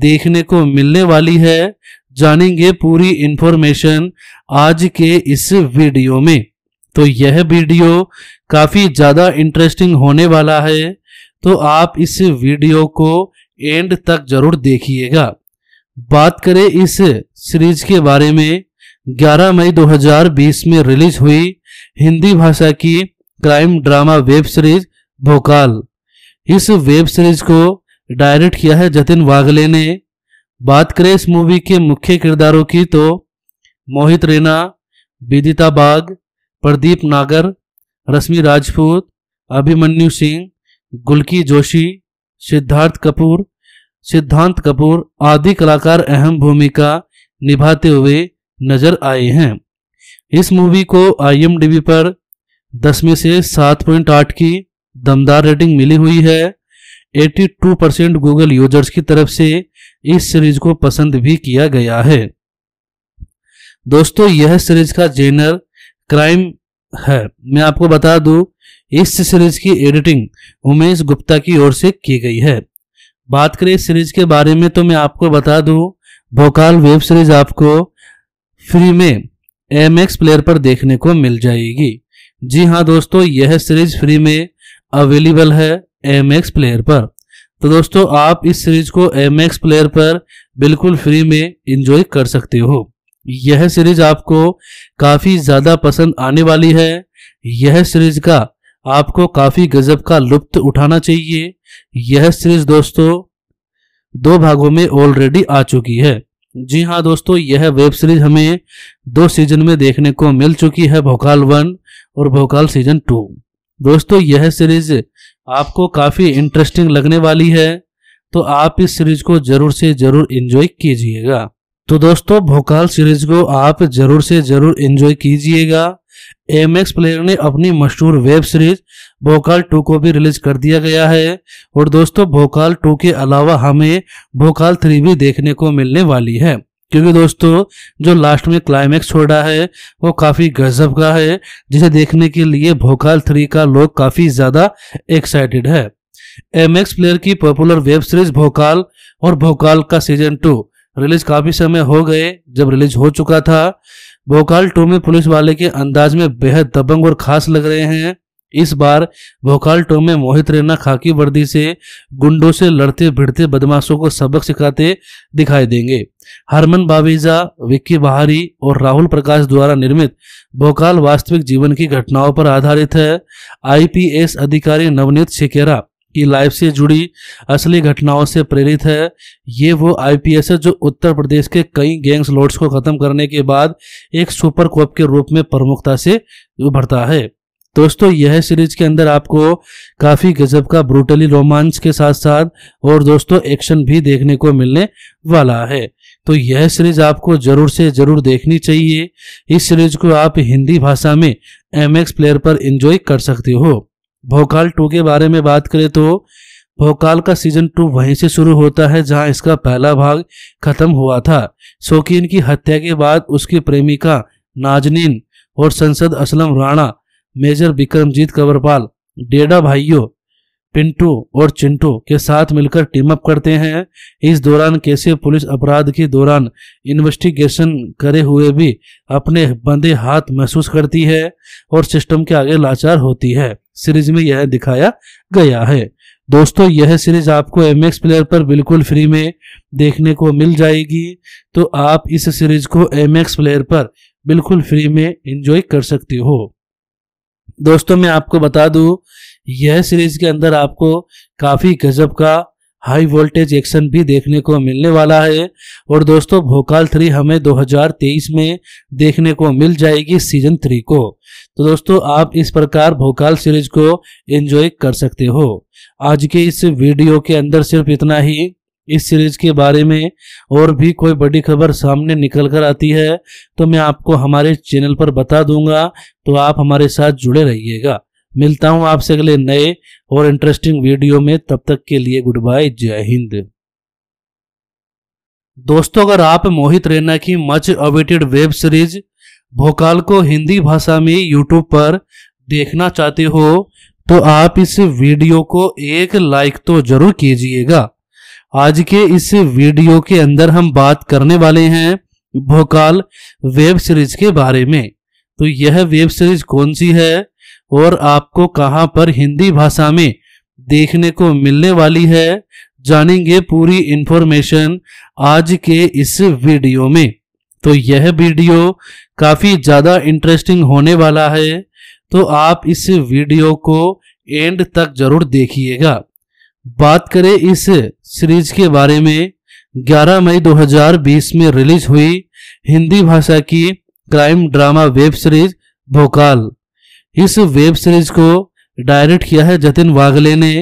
देखने को मिलने वाली है जानेंगे पूरी इंफॉर्मेशन आज के इस वीडियो में तो यह वीडियो काफ़ी ज़्यादा इंटरेस्टिंग होने वाला है तो आप इस वीडियो को एंड तक जरूर देखिएगा बात करें इस सीरीज के बारे में 11 मई 2020 में रिलीज हुई हिंदी भाषा की क्राइम ड्रामा वेब सीरीज भोकाल इस वेब सीरीज को डायरेक्ट किया है जतिन वाघले ने बात करें इस मूवी के मुख्य किरदारों की तो मोहित रैना विदिता बाग प्रदीप नागर रश्मि राजपूत अभिमन्यु सिंह गुलकी जोशी सिद्धार्थ कपूर सिद्धांत कपूर आदि कलाकार अहम भूमिका निभाते हुए नजर आए हैं इस मूवी को आईएमडीबी पर दस में से सात पॉइंट आठ की दमदार रेटिंग मिली हुई है 82 परसेंट गूगल यूजर्स की तरफ से इस सीरीज को पसंद भी किया गया है दोस्तों यह सीरीज का जेनर क्राइम है मैं आपको बता दूं इस सीरीज की एडिटिंग उमेश गुप्ता की ओर से की गई है बात करें इस सीरीज के बारे में तो मैं आपको बता दूं भोकाल वेब सीरीज आपको फ्री में एम एक्स प्लेयर पर देखने को मिल जाएगी जी हाँ दोस्तों यह सीरीज फ्री में अवेलेबल है एम एक्स प्लेयर पर तो दोस्तों आप इस सीरीज को एम एक्स प्लेयर पर बिल्कुल फ्री में इंजॉय कर सकते हो यह सीरीज आपको काफ़ी ज़्यादा पसंद आने वाली है यह सीरीज का आपको काफ़ी गजब का लुप्त उठाना चाहिए यह सीरीज दोस्तों दो भागों में ऑलरेडी आ चुकी है जी हाँ दोस्तों यह वेब सीरीज हमें दो सीजन में देखने को मिल चुकी है भोकाल वन और भोकाल सीजन टू दोस्तों यह सीरीज आपको काफ़ी इंटरेस्टिंग लगने वाली है तो आप इस सीरीज को जरूर से जरूर एंजॉय कीजिएगा तो दोस्तों भोकाल सीरीज को आप जरूर से जरूर एंजॉय कीजिएगा एम एक्स प्लेयर ने अपनी मशहूर वेब सीरीज भोकाल टू को भी रिलीज कर दिया गया है और दोस्तों भोकाल टू के अलावा हमें भोकाल थ्री भी देखने को मिलने वाली है क्योंकि दोस्तों जो लास्ट में क्लाइमैक्स छोड़ा है वो काफ़ी गजब का है जिसे देखने के लिए भोकाल थ्री का लोग काफ़ी ज़्यादा एक्साइटेड है एम एक्स प्लेयर की पॉपुलर वेब सीरीज भोकाल और भोकाल का सीजन टू रिलीज काफी समय हो गए जब रिलीज हो चुका था भोकाल टू में पुलिस वाले के अंदाज में बेहद दबंग और खास लग रहे हैं इस बार टो में मोहित रैना खाकी वर्दी से गुंडों से लड़ते भिड़ते बदमाशों को सबक सिखाते दिखाई देंगे हरमन बाबीजा विक्की बहारी और राहुल प्रकाश द्वारा निर्मित भोकाल वास्तविक जीवन की घटनाओं पर आधारित है आईपीएस अधिकारी नवनीत शिकेरा की लाइफ से जुड़ी असली घटनाओं से प्रेरित है ये वो आईपीएस है जो उत्तर प्रदेश के कई गैंग्स लॉर्ड्स को खत्म करने के बाद एक सुपर कोप के रूप में प्रमुखता से उभरता है दोस्तों यह सीरीज के अंदर आपको काफी गजब का ब्रूटली रोमांस के साथ साथ और दोस्तों एक्शन भी देखने को मिलने वाला है तो यह सीरीज आपको जरूर से जरूर देखनी चाहिए इस सीरीज को आप हिंदी भाषा में एम एक्स प्लेयर पर एंजॉय कर सकते हो भोकाल टू के बारे में बात करें तो भोकाल का सीजन टू वहीं से शुरू होता है जहां इसका पहला भाग खत्म हुआ था शौकीन की हत्या के बाद उसकी प्रेमिका नाजनीन और संसद असलम राणा मेजर विक्रमजीत कंवरपाल डेडा भाइयों पिंटू और चिंटू के साथ मिलकर टीम अप करते हैं इस दौरान कैसे पुलिस अपराध के दौरान इन्वेस्टिगेशन करे हुए भी अपने बंदे हाथ महसूस करती है और सिस्टम के आगे लाचार होती है सीरीज में यह दिखाया गया है दोस्तों यह सीरीज आपको एम प्लेयर पर बिल्कुल फ्री में देखने को मिल जाएगी तो आप इस सीरीज को एम प्लेयर पर बिल्कुल फ्री में इंजॉय कर सकते हो दोस्तों मैं आपको बता दूं यह सीरीज के अंदर आपको काफ़ी गजब का हाई वोल्टेज एक्शन भी देखने को मिलने वाला है और दोस्तों भोकाल थ्री हमें 2023 में देखने को मिल जाएगी सीजन थ्री को तो दोस्तों आप इस प्रकार भोकाल सीरीज को एंजॉय कर सकते हो आज के इस वीडियो के अंदर सिर्फ इतना ही इस सीरीज के बारे में और भी कोई बड़ी खबर सामने निकल कर आती है तो मैं आपको हमारे चैनल पर बता दूंगा तो आप हमारे साथ जुड़े रहिएगा मिलता हूं आपसे अगले नए और इंटरेस्टिंग वीडियो में तब तक के लिए गुड बाय जय हिंद दोस्तों अगर आप मोहित रैना की मच अवेटेड वेब सीरीज भोकाल को हिंदी भाषा में यूट्यूब पर देखना चाहते हो तो आप इस वीडियो को एक लाइक तो जरूर कीजिएगा आज के इस वीडियो के अंदर हम बात करने वाले हैं भोकाल वेब सीरीज के बारे में तो यह वेब सीरीज कौन सी है और आपको कहां पर हिंदी भाषा में देखने को मिलने वाली है जानेंगे पूरी इंफॉर्मेशन आज के इस वीडियो में तो यह वीडियो काफ़ी ज़्यादा इंटरेस्टिंग होने वाला है तो आप इस वीडियो को एंड तक जरूर देखिएगा बात करें इस सीरीज के बारे में 11 मई 2020 में रिलीज हुई हिंदी भाषा की क्राइम ड्रामा वेब सीरीज भोकाल इस वेब सीरीज को डायरेक्ट किया है जतिन वागले ने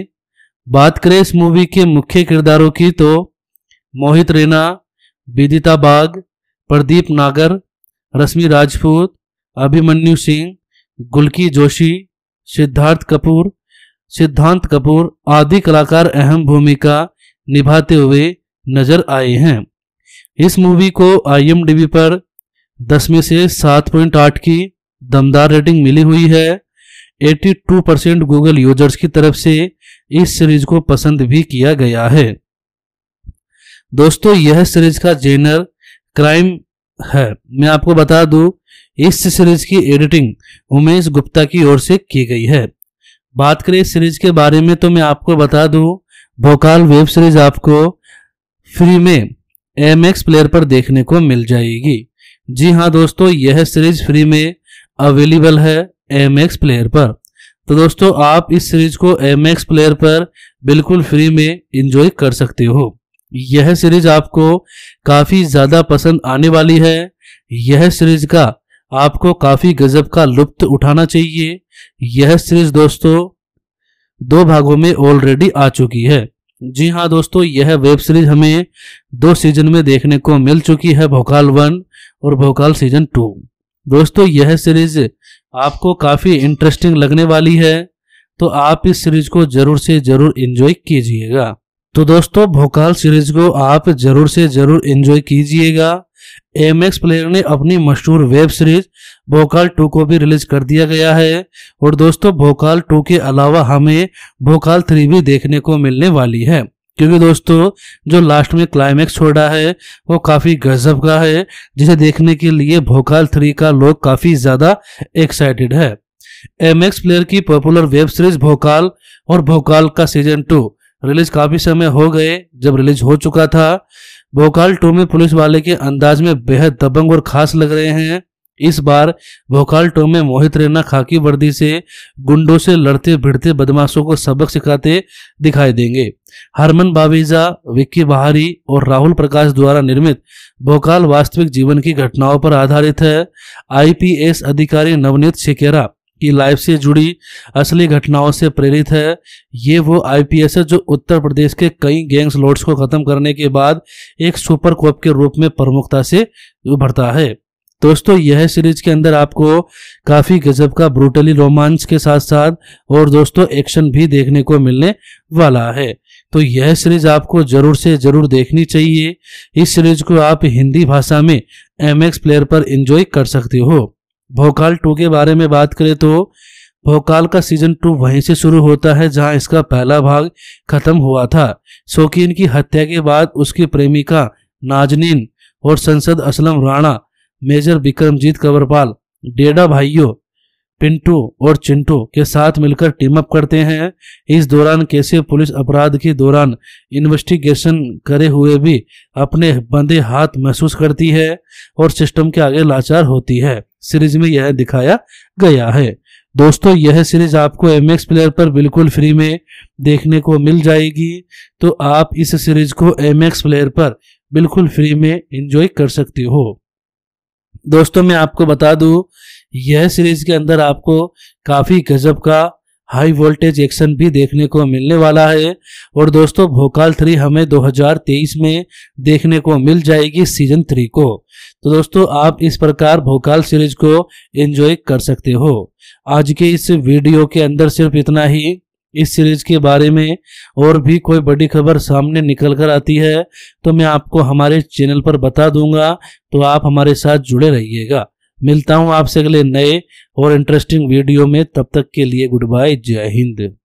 बात करें इस मूवी के मुख्य किरदारों की तो मोहित रैना विदिता बाग प्रदीप नागर रश्मि राजपूत अभिमन्यु सिंह गुलकी जोशी सिद्धार्थ कपूर सिद्धांत कपूर आदि कलाकार अहम भूमिका निभाते हुए नजर आए हैं इस मूवी को आईएमडीबी पर 10 में से 7.8 की दमदार रेटिंग मिली हुई है 82 परसेंट गूगल यूजर्स की तरफ से इस सीरीज को पसंद भी किया गया है दोस्तों यह सीरीज का जेनर क्राइम है मैं आपको बता दूं इस सीरीज की एडिटिंग उमेश गुप्ता की ओर से की गई है बात करें सीरीज के बारे में तो मैं आपको बता दूं भोकाल वेब सीरीज आपको फ्री में एम एक्स प्लेयर पर देखने को मिल जाएगी जी हाँ दोस्तों यह सीरीज फ्री में अवेलेबल है एम एक्स प्लेयर पर तो दोस्तों आप इस सीरीज को एम एक्स प्लेयर पर बिल्कुल फ्री में इंजॉय कर सकते हो यह सीरीज आपको काफ़ी ज़्यादा पसंद आने वाली है यह सीरीज का आपको काफ़ी गजब का लुप्त उठाना चाहिए यह सीरीज दोस्तों दो भागों में ऑलरेडी आ चुकी है जी हाँ दोस्तों यह वेब सीरीज हमें दो सीजन में देखने को मिल चुकी है भोकाल वन और भोकाल सीजन टू दोस्तों यह सीरीज आपको काफ़ी इंटरेस्टिंग लगने वाली है तो आप इस सीरीज को जरूर से जरूर एंजॉय कीजिएगा तो दोस्तों भोकाल सीरीज को आप जरूर से जरूर एंजॉय कीजिएगा एम एक्स प्लेयर ने अपनी मशहूर वेब सीरीज भोकाल टू को भी रिलीज कर दिया गया है और दोस्तों भोकाल टू के अलावा हमें भोकाल थ्री भी देखने को मिलने वाली है क्योंकि दोस्तों जो लास्ट में क्लाइमैक्स छोड़ा है वो काफ़ी गजब का है जिसे देखने के लिए भोकाल थ्री का लोग काफ़ी ज़्यादा एक्साइटेड है एम एक्स प्लेयर की पॉपुलर वेब सीरीज भोकाल और भोकाल का सीजन टू रिलीज काफ़ी समय हो गए जब रिलीज हो चुका था भोकाल टू में पुलिस वाले के अंदाज में बेहद दबंग और खास लग रहे हैं इस बार भोकाल टो में मोहित रैना खाकी वर्दी से गुंडों से लड़ते भिड़ते बदमाशों को सबक सिखाते दिखाई देंगे हरमन बावीजा विक्की बहारी और राहुल प्रकाश द्वारा निर्मित भोकाल वास्तविक जीवन की घटनाओं पर आधारित है आईपीएस अधिकारी नवनीत शिकेरा की लाइफ से जुड़ी असली घटनाओं से प्रेरित है ये वो आईपीएस है जो उत्तर प्रदेश के कई गैंग्स लॉर्ड्स को खत्म करने के बाद एक सुपर कोप के रूप में प्रमुखता से उभरता है दोस्तों यह सीरीज के अंदर आपको काफी गजब का ब्रूटली रोमांच के साथ साथ और दोस्तों एक्शन भी देखने को मिलने वाला है तो यह सीरीज आपको जरूर से जरूर देखनी चाहिए इस सीरीज को आप हिंदी भाषा में एम प्लेयर पर एंजॉय कर सकते हो भोकाल टू के बारे में बात करें तो भोकाल का सीजन टू वहीं से शुरू होता है जहां इसका पहला भाग खत्म हुआ था शौकीन की हत्या के बाद उसकी प्रेमिका नाजनीन और संसद असलम राणा मेजर बिक्रमजीत कंवरपाल डेडा भाइयों पिंटू और चिंटू के साथ मिलकर टीम अप करते हैं इस दौरान कैसे पुलिस अपराध के दौरान इन्वेस्टिगेशन करे हुए भी अपने बंदे हाथ महसूस करती है और सिस्टम के आगे लाचार होती है सीरीज में यह दिखाया गया है दोस्तों यह सीरीज आपको एम एक्स प्लेयर पर बिल्कुल फ्री में देखने को मिल जाएगी तो आप इस सीरीज को एम एक्स प्लेयर पर बिल्कुल फ्री में एंजॉय कर सकते हो दोस्तों मैं आपको बता दूं यह सीरीज के अंदर आपको काफ़ी गजब का हाई वोल्टेज एक्शन भी देखने को मिलने वाला है और दोस्तों भोकाल थ्री हमें 2023 में देखने को मिल जाएगी सीजन थ्री को तो दोस्तों आप इस प्रकार भोकाल सीरीज को एंजॉय कर सकते हो आज के इस वीडियो के अंदर सिर्फ इतना ही इस सीरीज के बारे में और भी कोई बड़ी खबर सामने निकल कर आती है तो मैं आपको हमारे चैनल पर बता दूंगा तो आप हमारे साथ जुड़े रहिएगा मिलता हूँ आपसे अगले नए और इंटरेस्टिंग वीडियो में तब तक के लिए गुड बाय जय हिंद